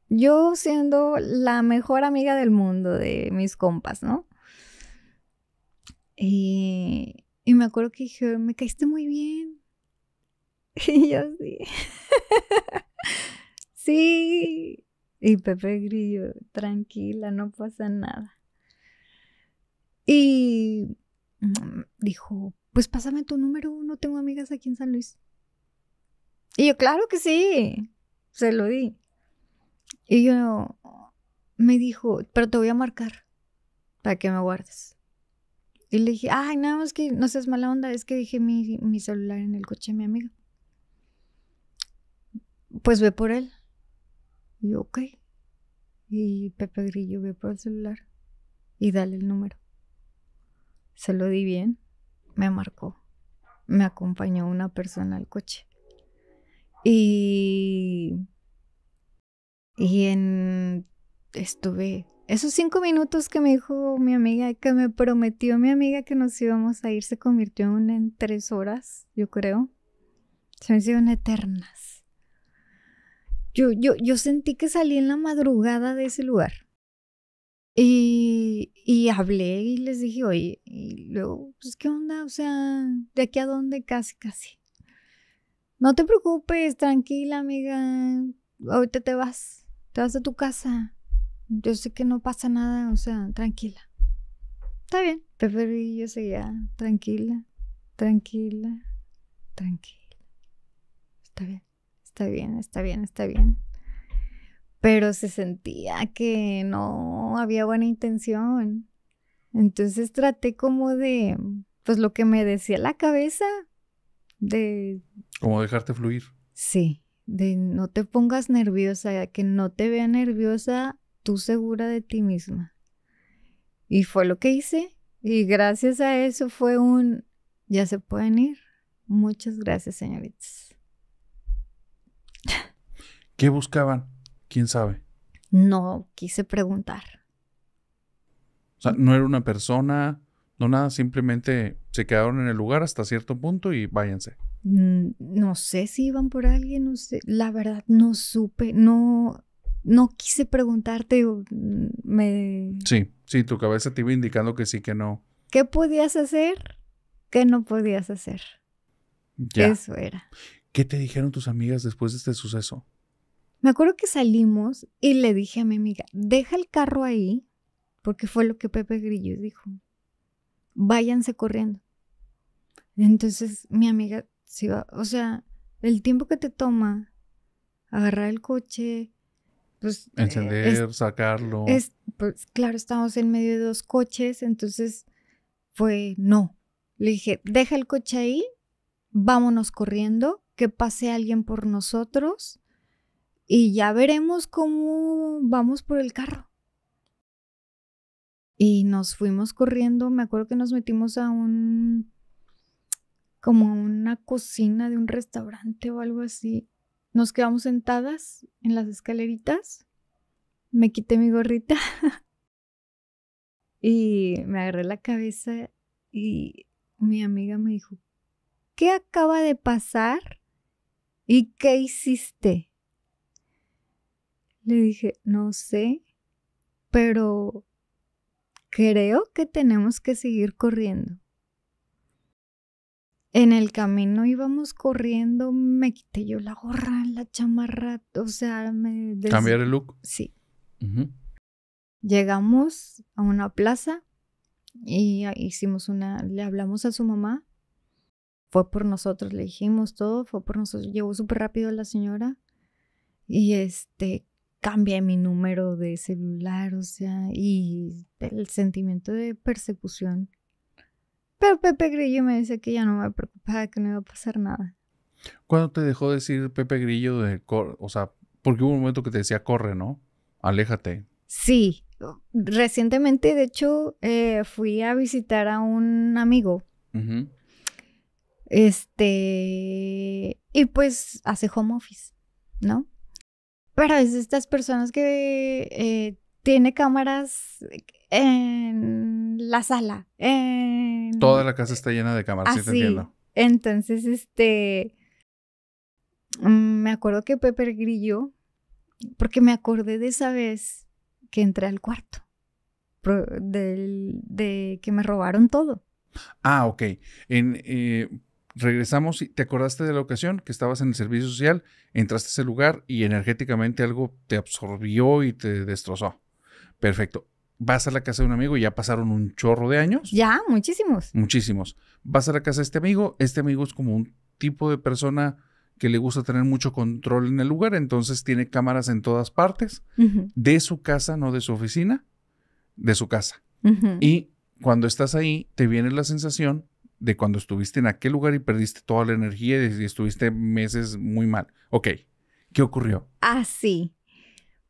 Yo siendo la mejor amiga del mundo de mis compas, ¿no? Y, y me acuerdo que dije, me caíste muy bien. Y yo sí. sí. Y Pepe Grillo, tranquila, no pasa nada. Y mm, dijo, pues pásame tu número, no tengo amigas aquí en San Luis. Y yo, claro que sí, se lo di. Y yo me dijo, pero te voy a marcar para que me guardes. Y le dije, ay, nada más que no seas mala onda, es que dije mi, mi celular en el coche de mi amiga. Pues ve por él. Y yo, ok. Y Pepe Grillo ve por el celular y dale el número. Se lo di bien me marcó. Me acompañó una persona al coche. Y, en, estuve esos cinco minutos que me dijo mi amiga, que me prometió mi amiga que nos íbamos a ir, se convirtió en, tres horas, yo creo. Se me hicieron eternas. Yo, yo, yo sentí que salí en la madrugada de ese lugar. Y, hablé y les dije, oye, y luego, pues, ¿qué onda? O sea, ¿de aquí a dónde? Casi, casi. No te preocupes, tranquila, amiga. Ahorita te vas, te vas a tu casa. Yo sé que no pasa nada, o sea, tranquila. Está bien. Pepe y yo seguía, tranquila, tranquila, tranquila. Está bien, está bien, está bien, está bien pero se sentía que no había buena intención. Entonces traté como de, pues lo que me decía la cabeza, de... Como dejarte fluir. Sí, de no te pongas nerviosa, que no te vea nerviosa, tú segura de ti misma. Y fue lo que hice. Y gracias a eso fue un, ya se pueden ir. Muchas gracias, señoritas. ¿Qué buscaban? ¿Quién sabe? No quise preguntar. O sea, no era una persona, no nada, simplemente se quedaron en el lugar hasta cierto punto y váyanse. Mm, no sé si iban por alguien, no sé, la verdad no supe, no, no quise preguntarte, mm, me... Sí, sí, tu cabeza te iba indicando que sí, que no. ¿Qué podías hacer? ¿Qué no podías hacer? Ya. Eso era. ¿Qué te dijeron tus amigas después de este suceso? Me acuerdo que salimos y le dije a mi amiga, deja el carro ahí, porque fue lo que Pepe Grillo dijo. Váyanse corriendo. Entonces mi amiga se iba, o sea, el tiempo que te toma agarrar el coche, pues... Eh, Encender, sacarlo. Es, pues claro, estamos en medio de dos coches, entonces fue no. Le dije, deja el coche ahí, vámonos corriendo, que pase alguien por nosotros y ya veremos cómo vamos por el carro. Y nos fuimos corriendo, me acuerdo que nos metimos a un, como una cocina de un restaurante o algo así. Nos quedamos sentadas en las escaleritas, me quité mi gorrita y me agarré la cabeza y mi amiga me dijo, ¿qué acaba de pasar? ¿Y qué hiciste? Le dije, no sé, pero creo que tenemos que seguir corriendo. En el camino íbamos corriendo, me quité yo la gorra, la chamarra, o sea, me... ¿Cambiar el look? Sí. Llegamos a una plaza y hicimos una, le hablamos a su mamá, fue por nosotros, le dijimos todo, fue por nosotros, llegó súper rápido la señora y este, cambia mi número de celular, o sea, y el sentimiento de persecución. Pero Pepe Grillo me dice que ya no me preocupaba, que no iba a pasar nada. ¿Cuándo te dejó decir Pepe Grillo de O sea, porque hubo un momento que te decía corre, ¿no? Aléjate. Sí. Recientemente, de hecho, eh, fui a visitar a un amigo. Este. Y pues hace home office, ¿no? Pero es estas personas que eh, tiene cámaras en la sala. En... Toda la casa está llena de cámaras, Entonces, este. Mm, me acuerdo que Pepper grilló, porque me acordé de esa vez que entré al cuarto, de que me robaron todo. Ah, ok. En, eh, regresamos y te acordaste de la ocasión que estabas en el servicio social, entraste a ese lugar y energéticamente algo te absorbió y te destrozó. Perfecto. Vas a la casa de un amigo y ya pasaron un chorro de años. Ya, muchísimos. Muchísimos. Vas a la casa de este amigo. Este amigo es como un tipo de persona que le gusta tener mucho control en el lugar, entonces tiene cámaras en todas partes, de su casa, no de su oficina, de su casa. Y cuando estás ahí, te viene la sensación de cuando estuviste en aquel lugar y perdiste toda la energía y estuviste meses muy mal. Ok, ¿qué ocurrió? Ah, sí.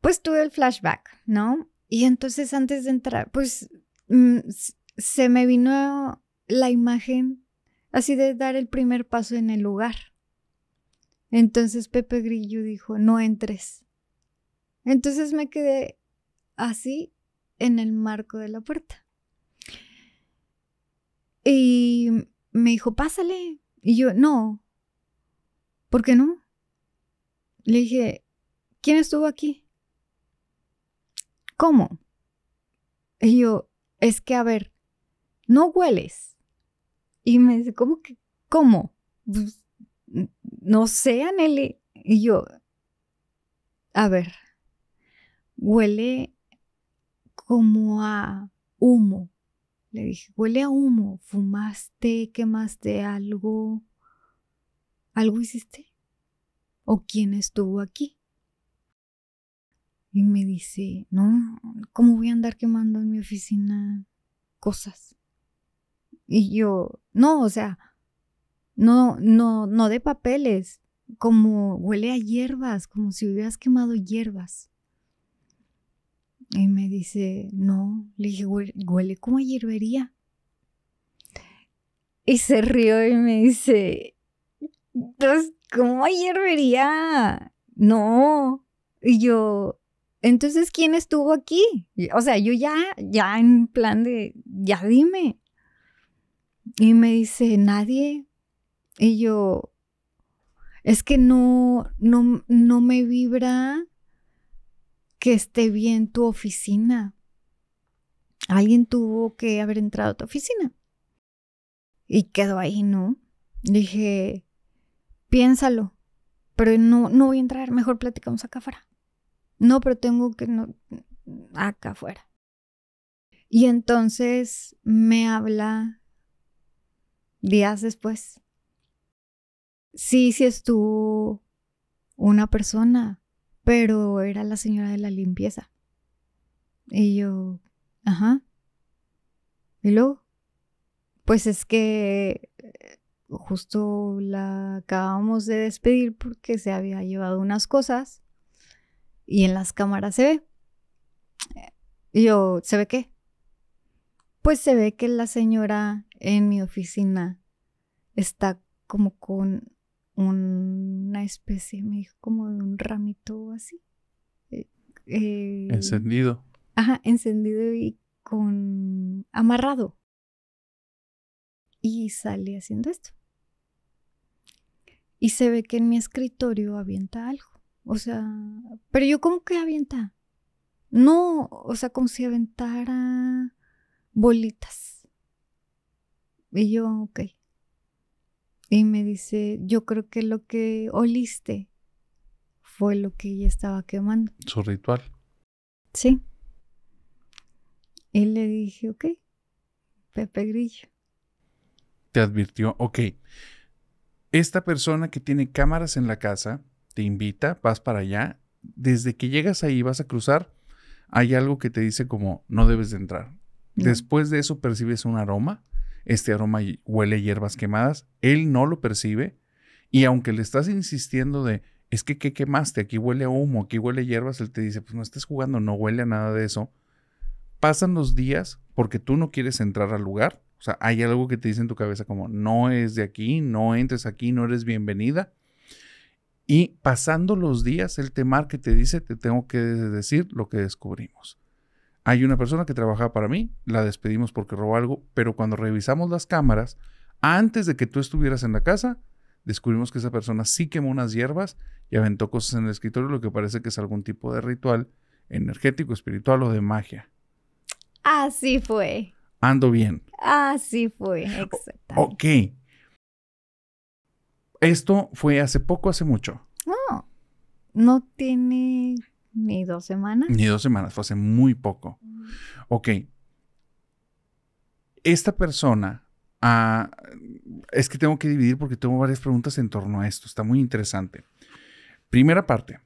Pues tuve el flashback, ¿no? Y entonces antes de entrar, pues mm, se me vino la imagen así de dar el primer paso en el lugar. Entonces Pepe Grillo dijo, no entres. Entonces me quedé así en el marco de la puerta. Y me dijo, pásale. Y yo, no. ¿Por qué no? Le dije, ¿quién estuvo aquí? ¿Cómo? Y yo, es que, a ver, no hueles. Y me dice, ¿cómo que? ¿Cómo? Pues, no sé, Anele. Y yo, a ver, huele como a humo. Le dije, huele a humo, fumaste, quemaste algo, algo hiciste. ¿O quién estuvo aquí? Y me dice, no, ¿cómo voy a andar quemando en mi oficina cosas? Y yo, no, o sea, no, no, no de papeles, como huele a hierbas, como si hubieras quemado hierbas. Y me dice, no, le dije, huele, como a hierbería. Y se rió y me dice, entonces, ¿cómo a hierbería? No. Y yo, entonces, ¿quién estuvo aquí? O sea, yo ya, ya en plan de, ya dime. Y me dice, nadie. Y yo, es que no, no, no me vibra que esté bien tu oficina. Alguien tuvo que haber entrado a tu oficina. Y quedó ahí, ¿no? Dije, piénsalo, pero no, no voy a entrar, mejor platicamos acá afuera. No, pero tengo que... No, acá afuera. Y entonces me habla días después. Sí, sí estuvo una persona pero era la señora de la limpieza. Y yo, ajá. ¿Y luego? Pues es que eh, justo la acabamos de despedir porque se había llevado unas cosas y en las cámaras se ve. Y yo, ¿se ve qué? Pues se ve que la señora en mi oficina está como con una especie, me dijo, como de un ramito así. Eh, eh, encendido. Ajá, encendido y con amarrado. Y sale haciendo esto. Y se ve que en mi escritorio avienta algo. O sea, pero yo como que avienta. No, o sea, como si aventara bolitas. Y yo, ok, y me dice, yo creo que lo que oliste fue lo que ella estaba quemando. Su ritual. Sí. Y le dije, ok, Pepe Grillo. Te advirtió, ok, esta persona que tiene cámaras en la casa te invita, vas para allá, desde que llegas ahí vas a cruzar, hay algo que te dice como, no debes de entrar. Después de eso percibes un aroma este aroma huele hierbas quemadas, él no lo percibe y aunque le estás insistiendo de, es que ¿qué quemaste? Aquí huele a humo, aquí huele a hierbas, él te dice, pues no estés jugando, no huele a nada de eso. Pasan los días porque tú no quieres entrar al lugar, o sea, hay algo que te dice en tu cabeza como, no es de aquí, no entres aquí, no eres bienvenida. Y pasando los días, el temar que te dice, te tengo que decir lo que descubrimos hay una persona que trabajaba para mí, la despedimos porque robó algo, pero cuando revisamos las cámaras, antes de que tú estuvieras en la casa, descubrimos que esa persona sí quemó unas hierbas y aventó cosas en el escritorio, lo que parece que es algún tipo de ritual energético, espiritual o de magia. Así fue. Ando bien. Así fue, Exacto. ok. Esto fue hace poco, hace mucho. No, no tiene ni dos semanas. Ni dos semanas, fue hace muy poco. Ok. Esta persona, ah, es que tengo que dividir porque tengo varias preguntas en torno a esto, está muy interesante. Primera parte.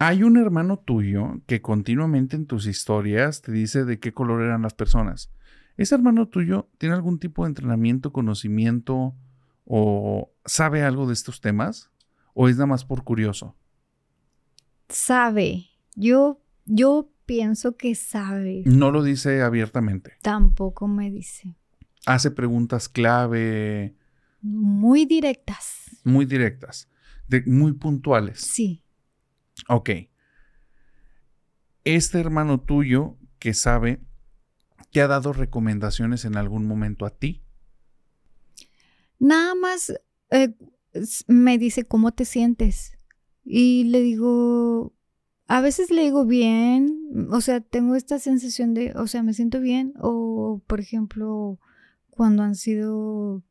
Hay un hermano tuyo que continuamente en tus historias te dice de qué color eran las personas. ¿Ese hermano tuyo tiene algún tipo de entrenamiento, conocimiento o sabe algo de estos temas? ¿O es nada más por curioso? sabe. Yo, yo pienso que sabe. No lo dice abiertamente. Tampoco me dice. Hace preguntas clave. Muy directas. Muy directas. De, muy puntuales. Sí. Ok. Este hermano tuyo que sabe, ¿te ha dado recomendaciones en algún momento a ti? Nada más eh, me dice cómo te sientes. Y le digo, a veces le digo bien, o sea, tengo esta sensación de, o sea, me siento bien, o por ejemplo, cuando han sido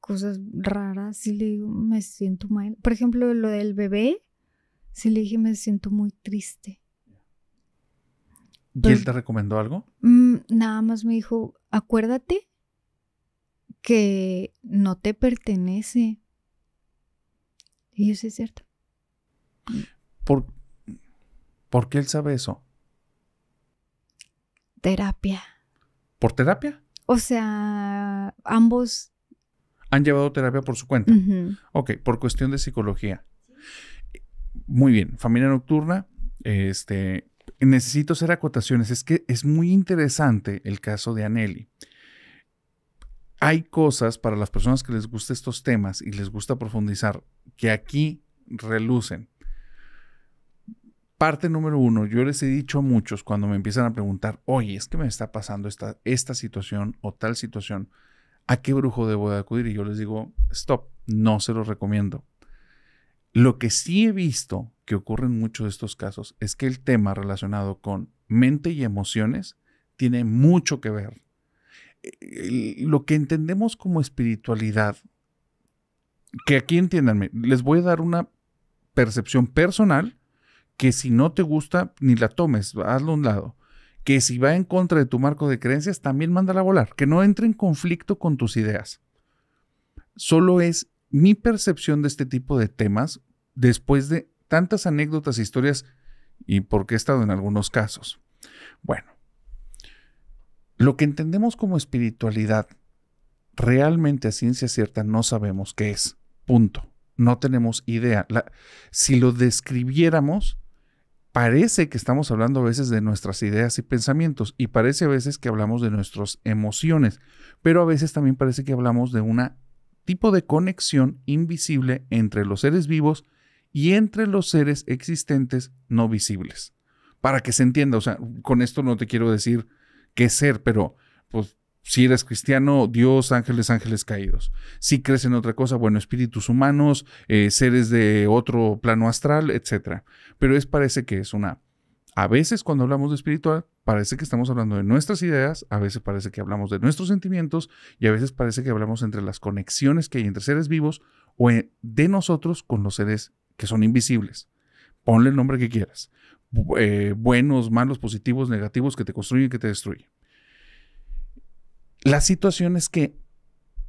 cosas raras, sí le digo, me siento mal. Por ejemplo, lo del bebé, sí le dije, me siento muy triste. ¿Y él pues te recomendó algo? Mm, nada más me dijo, acuérdate que no te pertenece. Y eso es cierto. ¿Por, qué él sabe eso? Terapia. ¿Por terapia? O sea, ambos... Han llevado terapia por su cuenta. Ok, por cuestión de psicología. Muy bien, familia nocturna, este, necesito hacer acotaciones. Es que es muy interesante el caso de Aneli. Hay cosas para las personas que les gustan estos temas y les gusta profundizar que aquí relucen parte número uno, yo les he dicho a muchos cuando me empiezan a preguntar, oye, es que me está pasando esta, esta situación o tal situación, ¿a qué brujo debo de acudir? Y yo les digo, stop, no se lo recomiendo. Lo que sí he visto que ocurre en muchos de estos casos es que el tema relacionado con mente y emociones tiene mucho que ver. Lo que entendemos como espiritualidad, que aquí entiéndanme, les voy a dar una percepción personal que si no te gusta, ni la tomes, hazlo a un lado. Que si va en contra de tu marco de creencias, también mándala a volar. Que no entre en conflicto con tus ideas. Solo es mi percepción de este tipo de temas después de tantas anécdotas, historias y porque he estado en algunos casos. Bueno, lo que entendemos como espiritualidad, realmente a ciencia cierta no sabemos qué es. Punto. No tenemos idea. si lo describiéramos, parece que estamos hablando a veces de nuestras ideas y pensamientos y parece a veces que hablamos de nuestras emociones, pero a veces también parece que hablamos de una tipo de conexión invisible entre los seres vivos y entre los seres existentes no visibles. Para que se entienda, o sea, con esto no te quiero decir qué ser, pero pues si eres cristiano, Dios, ángeles, ángeles caídos. Si crees en otra cosa, bueno, espíritus humanos, eh, seres de otro plano astral, etc. Pero es parece que es una... A veces cuando hablamos de espiritual, parece que estamos hablando de nuestras ideas, a veces parece que hablamos de nuestros sentimientos y a veces parece que hablamos entre las conexiones que hay entre seres vivos o de nosotros con los seres que son invisibles. Ponle el nombre que quieras. Eh, buenos, malos, positivos, negativos que te construyen, que te destruyen. La situación es que,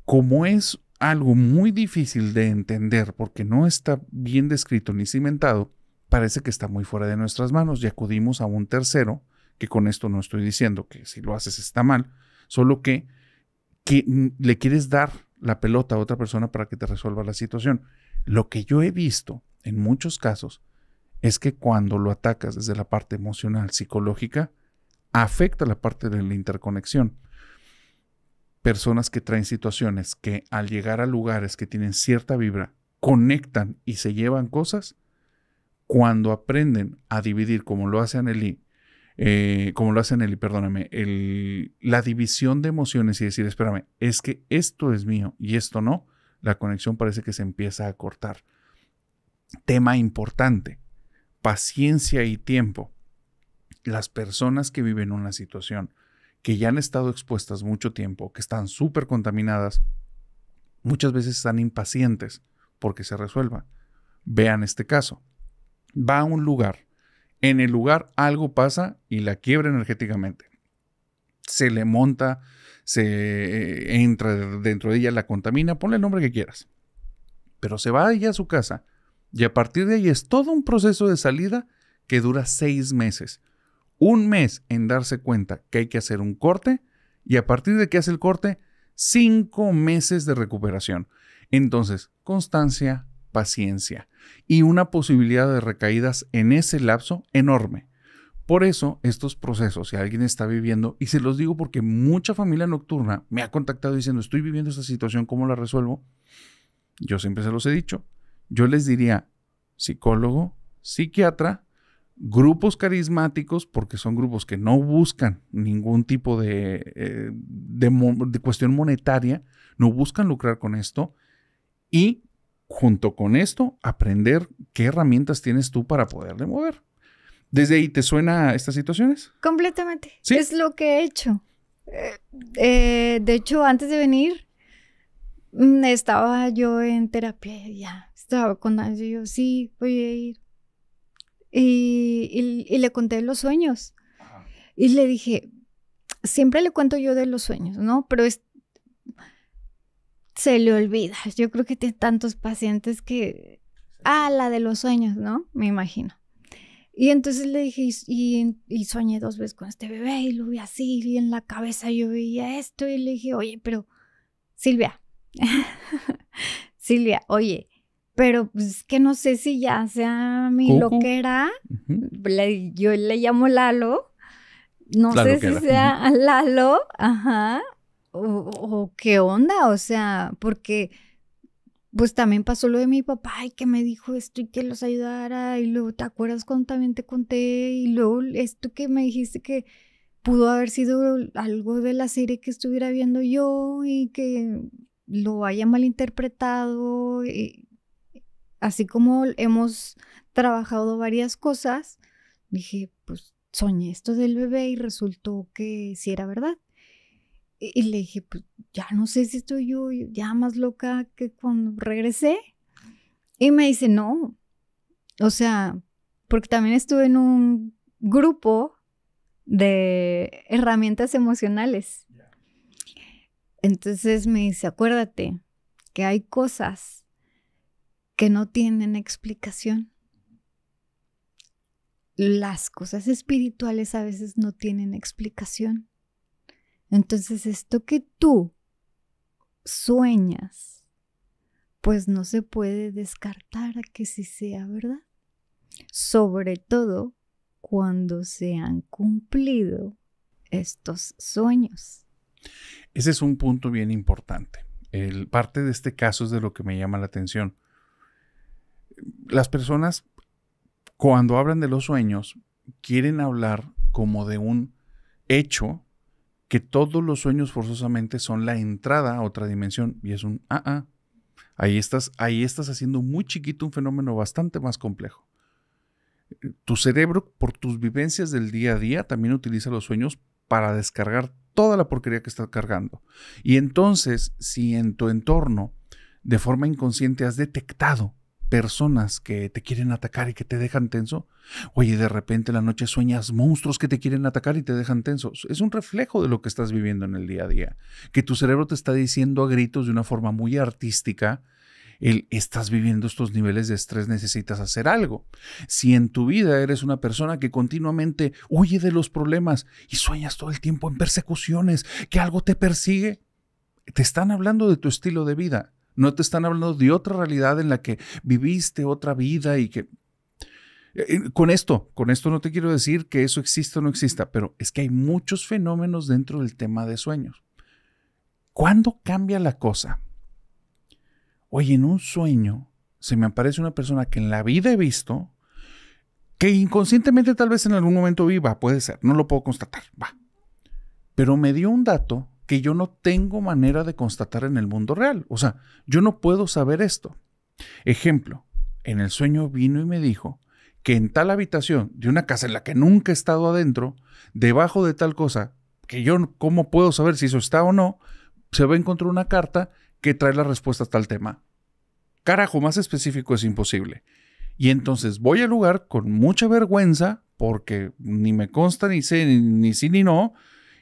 como es algo muy difícil de entender porque no está bien descrito ni cimentado, parece que está muy fuera de nuestras manos y acudimos a un tercero, que con esto no estoy diciendo que si lo haces está mal, solo que, que le quieres dar la pelota a otra persona para que te resuelva la situación. Lo que yo he visto en muchos casos es que cuando lo atacas desde la parte emocional, psicológica, afecta la parte de la interconexión personas que traen situaciones que al llegar a lugares que tienen cierta vibra, conectan y se llevan cosas, cuando aprenden a dividir como lo hace Anneli, eh, como lo hace Anneli, perdóname, la división de emociones y decir, espérame, es que esto es mío y esto no, la conexión parece que se empieza a cortar. Tema importante, paciencia y tiempo. Las personas que viven una situación que ya han estado expuestas mucho tiempo, que están súper contaminadas, muchas veces están impacientes porque se resuelva. Vean este caso. Va a un lugar, en el lugar algo pasa y la quiebra energéticamente. Se le monta, se eh, entra dentro de ella, la contamina, ponle el nombre que quieras. Pero se va ella a su casa y a partir de ahí es todo un proceso de salida que dura seis meses un mes en darse cuenta que hay que hacer un corte y a partir de que hace el corte, cinco meses de recuperación. Entonces, constancia, paciencia y una posibilidad de recaídas en ese lapso enorme. Por eso estos procesos, si alguien está viviendo, y se los digo porque mucha familia nocturna me ha contactado diciendo, estoy viviendo esta situación, ¿cómo la resuelvo? Yo siempre se los he dicho. Yo les diría, psicólogo, psiquiatra grupos carismáticos, porque son grupos que no buscan ningún tipo eh, de, cuestión monetaria, no buscan lucrar con esto, y junto con esto, aprender qué herramientas tienes tú para poderle mover. ¿Desde ahí te suena estas situaciones? Completamente. Es lo que he hecho. Eh, eh, de hecho, antes de venir, mm, estaba yo en terapia, ya, estaba con yo, sí, voy a ir y, le conté los sueños. Y le dije, siempre le cuento yo de los sueños, ¿no? Pero es, se le olvida. Yo creo que tiene tantos pacientes que, ah, la de los sueños, ¿no? Me imagino. Y entonces le dije, y, y, soñé dos veces con este bebé y lo vi así, y en la cabeza yo veía esto y le dije, oye, pero Silvia, Silvia, oye, pero pues que no sé si ya sea mi loquera, yo le llamo Lalo, no sé si sea Lalo, ajá, o, qué onda, o sea, porque pues también pasó lo de mi papá y que me dijo esto y que los ayudara y luego te acuerdas cuando también te conté y luego esto que me dijiste que pudo haber sido algo de la serie que estuviera viendo yo y que lo haya malinterpretado así como hemos trabajado varias cosas, dije, pues soñé esto del bebé y resultó que sí era verdad. Y, le dije, pues ya no sé si estoy yo ya más loca que cuando regresé. Y me dice, no. O sea, porque también estuve en un grupo de herramientas emocionales. Entonces me dice, acuérdate que hay cosas que no tienen explicación. Las cosas espirituales a veces no tienen explicación. Entonces esto que tú sueñas, pues no se puede descartar a que sí sea verdad. Sobre todo cuando se han cumplido estos sueños. Ese es un punto bien importante. parte de este caso es de lo que me llama la atención las personas cuando hablan de los sueños quieren hablar como de un hecho que todos los sueños forzosamente son la entrada a otra dimensión y es un ah ah. Ahí estás, ahí estás haciendo muy chiquito un fenómeno bastante más complejo. Tu cerebro, por tus vivencias del día a día, también utiliza los sueños para descargar toda la porquería que estás cargando. Y entonces, si en tu entorno, de forma inconsciente, has detectado personas que te quieren atacar y que te dejan tenso. Oye, de repente la noche sueñas monstruos que te quieren atacar y te dejan tenso. Es un reflejo de lo que estás viviendo en el día a día, que tu cerebro te está diciendo a gritos de una forma muy artística. El, estás viviendo estos niveles de estrés, necesitas hacer algo. Si en tu vida eres una persona que continuamente huye de los problemas y sueñas todo el tiempo en persecuciones, que algo te persigue, te están hablando de tu estilo de vida no te están hablando de otra realidad en la que viviste otra vida y que... Eh, eh, con esto, con esto no te quiero decir que eso exista o no exista, pero es que hay muchos fenómenos dentro del tema de sueños. ¿Cuándo cambia la cosa? Oye, en un sueño se me aparece una persona que en la vida he visto, que inconscientemente tal vez en algún momento viva, puede ser, no lo puedo constatar, va. Pero me dio un dato que yo no tengo manera de constatar en el mundo real. O sea, yo no puedo saber esto. Ejemplo, en el sueño vino y me dijo que en tal habitación de una casa en la que nunca he estado adentro, debajo de tal cosa, que yo cómo puedo saber si eso está o no, se va a encontrar una carta que trae la respuesta a tal tema. Carajo, más específico es imposible. Y entonces voy al lugar con mucha vergüenza, porque ni me consta, ni sé, ni, sí, ni no,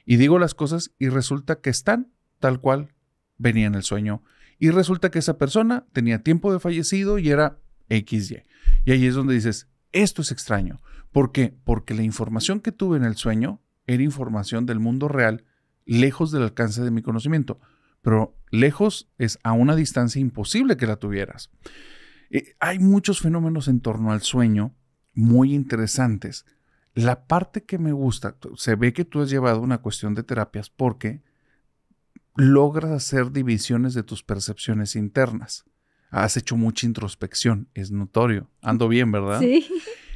y digo las cosas y resulta que están tal cual venía en el sueño. Y resulta que esa persona tenía tiempo de fallecido y era XY. Y ahí es donde dices, esto es extraño. ¿Por qué? Porque la información que tuve en el sueño era información del mundo real, lejos del alcance de mi conocimiento. Pero lejos es a una distancia imposible que la tuvieras. Eh, hay muchos fenómenos en torno al sueño muy interesantes la parte que me gusta, se ve que tú has llevado una cuestión de terapias porque logras hacer divisiones de tus percepciones internas. Has hecho mucha introspección, es notorio. Ando bien, ¿verdad? Sí.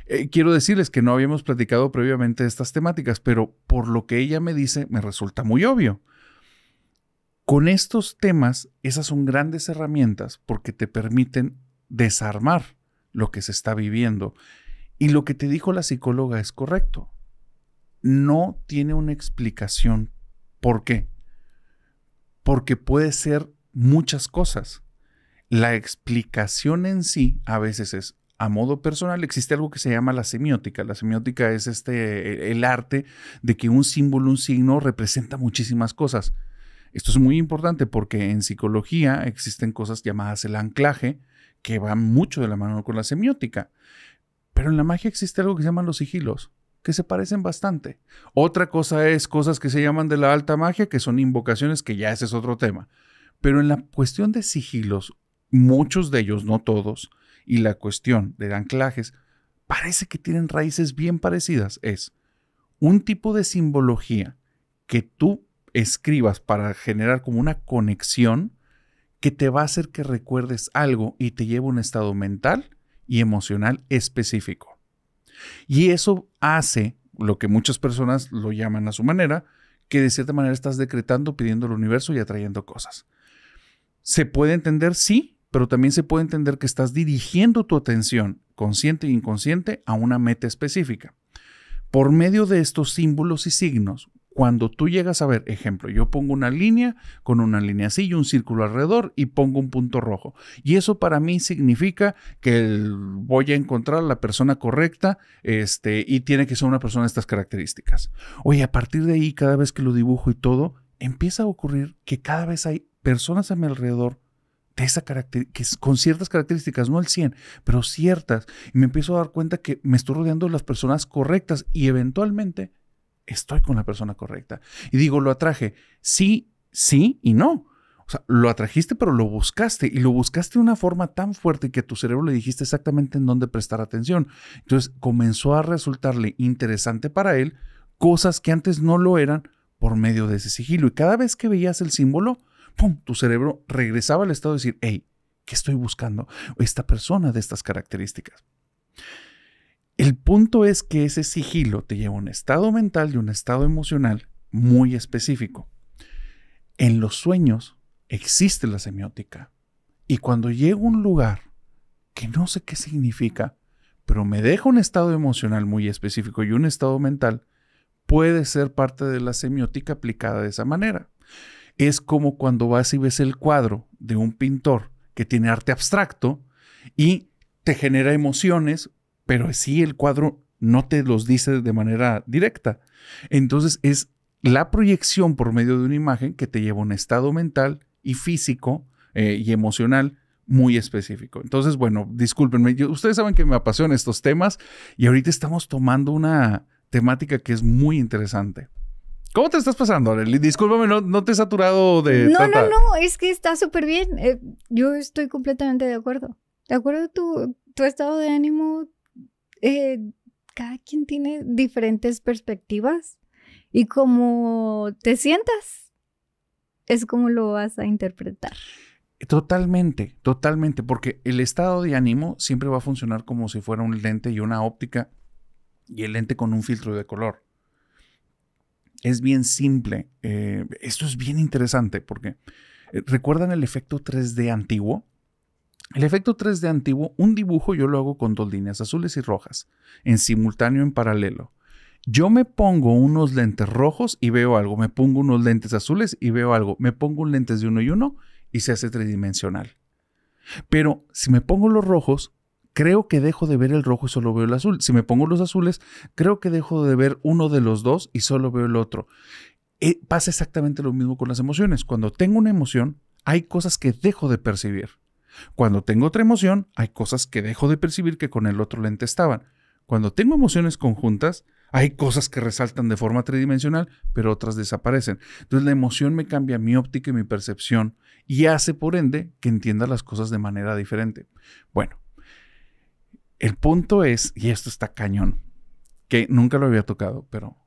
Eh, quiero decirles que no habíamos platicado previamente estas temáticas, pero por lo que ella me dice, me resulta muy obvio. Con estos temas, esas son grandes herramientas porque te permiten desarmar lo que se está viviendo, y lo que te dijo la psicóloga es correcto. No tiene una explicación. ¿Por qué? Porque puede ser muchas cosas. La explicación en sí a veces es, a modo personal, existe algo que se llama la semiótica. La semiótica es este, e, el arte de que un símbolo, un signo representa muchísimas cosas. Esto es muy importante porque en psicología existen cosas llamadas el anclaje que van mucho de la mano con la semiótica. Pero en la magia existe algo que se llaman los sigilos, que se parecen bastante. Otra cosa es cosas que se llaman de la alta magia, que son invocaciones, que ya ese es otro tema. Pero en la cuestión de sigilos, muchos de ellos, no todos, y la cuestión de anclajes, parece que tienen raíces bien parecidas. Es un tipo de simbología que tú escribas para generar como una conexión que te va a hacer que recuerdes algo y te lleve a un estado mental y emocional específico. Y eso hace lo que muchas personas lo llaman a su manera, que de cierta manera estás decretando, pidiendo al universo y atrayendo cosas. Se puede entender, sí, pero también se puede entender que estás dirigiendo tu atención, consciente e inconsciente, a una meta específica. Por medio de estos símbolos y signos, cuando tú llegas a ver, ejemplo, yo pongo una línea con una línea así y un círculo alrededor y pongo un punto rojo. Y eso para mí significa que voy a encontrar la persona correcta este, y tiene que ser una persona de estas características. Oye, a partir de ahí, cada vez que lo dibujo y todo, empieza a ocurrir que cada vez hay personas a mi alrededor de esa que con ciertas características, no el 100, pero ciertas. Y me empiezo a dar cuenta que me estoy rodeando de las personas correctas y eventualmente estoy con la persona correcta. Y digo, lo atraje. Sí, sí y no. O sea, lo atrajiste, pero lo buscaste y lo buscaste de una forma tan fuerte que tu cerebro le dijiste exactamente en dónde prestar atención. Entonces comenzó a resultarle interesante para él cosas que antes no lo eran por medio de ese sigilo. Y cada vez que veías el símbolo, ¡pum! tu cerebro regresaba al estado de decir, hey, ¿qué estoy buscando? Esta persona de estas características. El punto es que ese sigilo te lleva a un estado mental y un estado emocional muy específico. En los sueños existe la semiótica. Y cuando llego a un lugar que no sé qué significa, pero me deja un estado emocional muy específico y un estado mental, puede ser parte de la semiótica aplicada de esa manera. Es como cuando vas y ves el cuadro de un pintor que tiene arte abstracto y te genera emociones pero sí el cuadro no te los dice de manera directa. Entonces es la proyección por medio de una imagen que te lleva a un estado mental y físico eh, y emocional muy específico. Entonces, bueno, discúlpenme, ustedes saben que me apasionan estos temas y ahorita estamos tomando una temática que es muy interesante. ¿Cómo te estás pasando, Arely? Discúlpame, no, te he saturado de... No, no, no, es que está súper bien. Eh, yo estoy completamente de acuerdo. De acuerdo, tu, tu estado de ánimo, eh, cada quien tiene diferentes perspectivas y como te sientas, es como lo vas a interpretar. Totalmente, totalmente, porque el estado de ánimo siempre va a funcionar como si fuera un lente y una óptica y el lente con un filtro de color. Es bien simple. Eh, esto es bien interesante porque eh, recuerdan el efecto 3D antiguo. El efecto 3D antiguo, un dibujo yo lo hago con dos líneas azules y rojas, en simultáneo, en paralelo. Yo me pongo unos lentes rojos y veo algo, me pongo unos lentes azules y veo algo, me pongo un lentes de uno y uno y se hace tridimensional. Pero si me pongo los rojos, creo que dejo de ver el rojo y solo veo el azul. Si me pongo los azules, creo que dejo de ver uno de los dos y solo veo el otro. Eh, pasa exactamente lo mismo con las emociones. Cuando tengo una emoción, hay cosas que dejo de percibir. Cuando tengo otra emoción, hay cosas que dejo de percibir que con el otro lente estaban. Cuando tengo emociones conjuntas, hay cosas que resaltan de forma tridimensional, pero otras desaparecen. Entonces la emoción me cambia mi óptica y mi percepción y hace, por ende, que entienda las cosas de manera diferente. Bueno, el punto es, y esto está cañón, que nunca lo había tocado, pero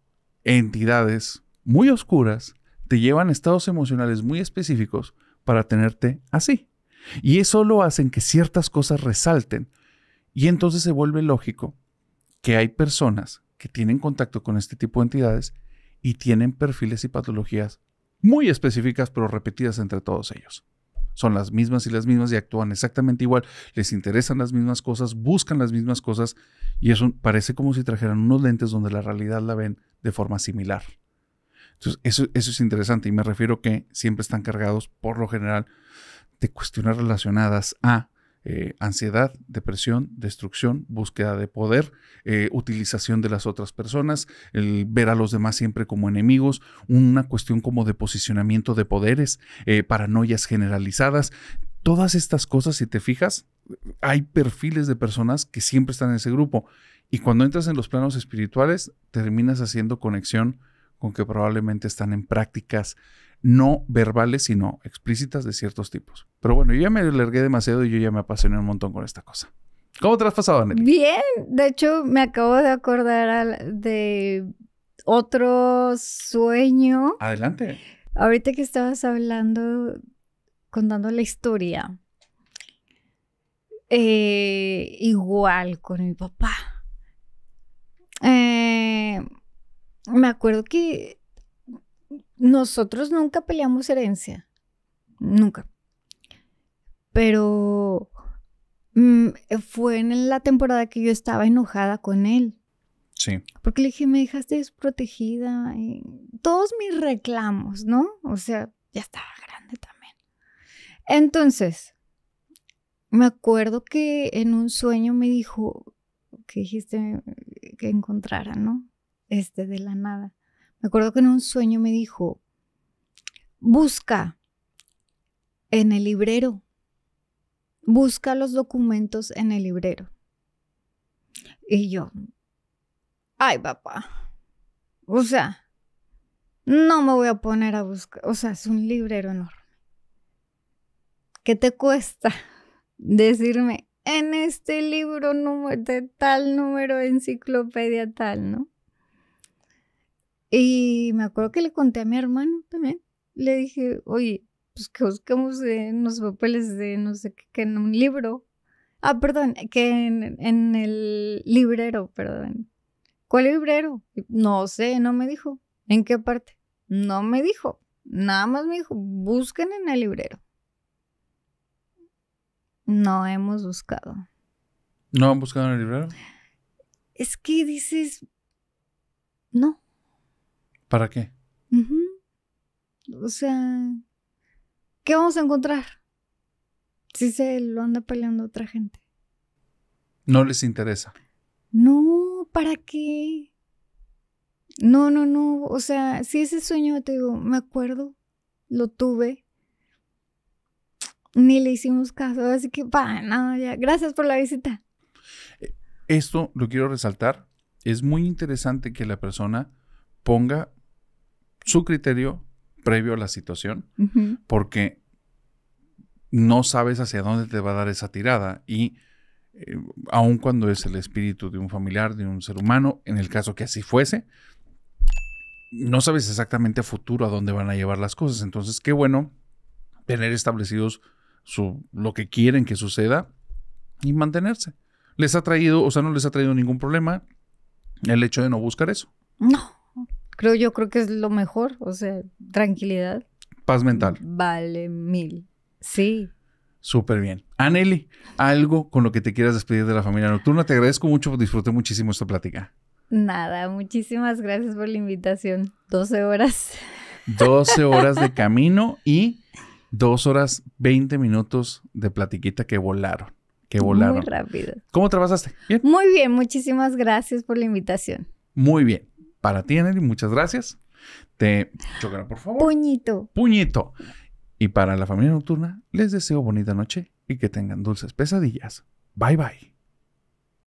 entidades muy oscuras te llevan estados emocionales muy específicos para tenerte así. Y eso lo hacen que ciertas cosas resalten. Y entonces se vuelve lógico que hay personas que tienen contacto con este tipo de entidades y tienen perfiles y patologías muy específicas pero repetidas entre todos ellos. Son las mismas y las mismas y actúan exactamente igual, les interesan las mismas cosas, buscan las mismas cosas y eso parece como si trajeran unos lentes donde la realidad la ven de forma similar. Entonces, eso, eso es interesante y me refiero que siempre están cargados por lo general cuestiones relacionadas a eh, ansiedad, depresión, destrucción, búsqueda de poder, eh, utilización de las otras personas, el ver a los demás siempre como enemigos, una cuestión como de posicionamiento de poderes, eh, paranoias generalizadas. Todas estas cosas, si te fijas, hay perfiles de personas que siempre están en ese grupo. Y cuando entras en los planos espirituales, terminas haciendo conexión con que probablemente están en prácticas no verbales, sino explícitas de ciertos tipos. Pero bueno, yo ya me alargué demasiado y yo ya me apasioné un montón con esta cosa. ¿Cómo te has pasado, Nelly? Bien, de hecho me acabo de acordar de otro sueño. Adelante. Ahorita que estabas hablando, contando la historia, eh, igual con mi papá. Eh, me acuerdo que nosotros nunca peleamos herencia, nunca. Pero mm, fue en la temporada que yo estaba enojada con él. Sí. Porque le dije, me dejaste desprotegida. Y todos mis reclamos, ¿no? O sea, ya estaba grande también. Entonces, me acuerdo que en un sueño me dijo que dijiste que encontrara, ¿no? Este, de la nada. Me acuerdo que en un sueño me dijo, busca en el librero, busca los documentos en el librero. Y yo, ay papá, o sea, no me voy a poner a buscar, o sea, es un librero enorme. ¿Qué te cuesta decirme en este libro número de tal número, enciclopedia tal, no? Y me acuerdo que le conté a mi hermano también. Le dije, oye, pues que busquemos en los papeles de no sé qué, que en un libro. Ah, perdón, que en, en el librero, perdón. ¿Cuál librero? No sé, no me dijo. ¿En qué parte? No me dijo. Nada más me dijo, busquen en el librero. No hemos buscado. ¿No han buscado en el librero? Es que dices, no. ¿Para qué? O sea, ¿qué vamos a encontrar? Si se lo anda peleando otra gente. No les interesa. No, ¿para qué? No, no, no. O sea, si ese sueño, te digo, me acuerdo, lo tuve. Ni le hicimos caso, así que, va, nada, ya. Gracias por la visita. Eh, esto lo quiero resaltar. Es muy interesante que la persona ponga su criterio previo a la situación, porque no sabes hacia dónde te va a dar esa tirada y eh, aun cuando es el espíritu de un familiar, de un ser humano, en el caso que así fuese, no sabes exactamente a futuro a dónde van a llevar las cosas. Entonces, qué bueno tener establecidos su, lo que quieren que suceda y mantenerse. Les ha traído, o sea, no les ha traído ningún problema el hecho de no buscar eso. No. Creo, yo creo que es lo mejor, o sea, tranquilidad. Paz mental. Vale, mil. Sí. Súper bien. Aneli, algo con lo que te quieras despedir de la familia nocturna. Te agradezco mucho, disfruté muchísimo esta plática. Nada, muchísimas gracias por la invitación. 12 horas. 12 horas de camino y 2 horas 20 minutos de platiquita que volaron. Que volaron. Muy rápido. ¿Cómo trabajaste? Muy bien, muchísimas gracias por la invitación. Muy bien. Para ti, Anneli, muchas gracias. Te chocará, por favor. Puñito. Puñito. Y para la familia nocturna, les deseo bonita noche y que tengan dulces pesadillas. Bye bye.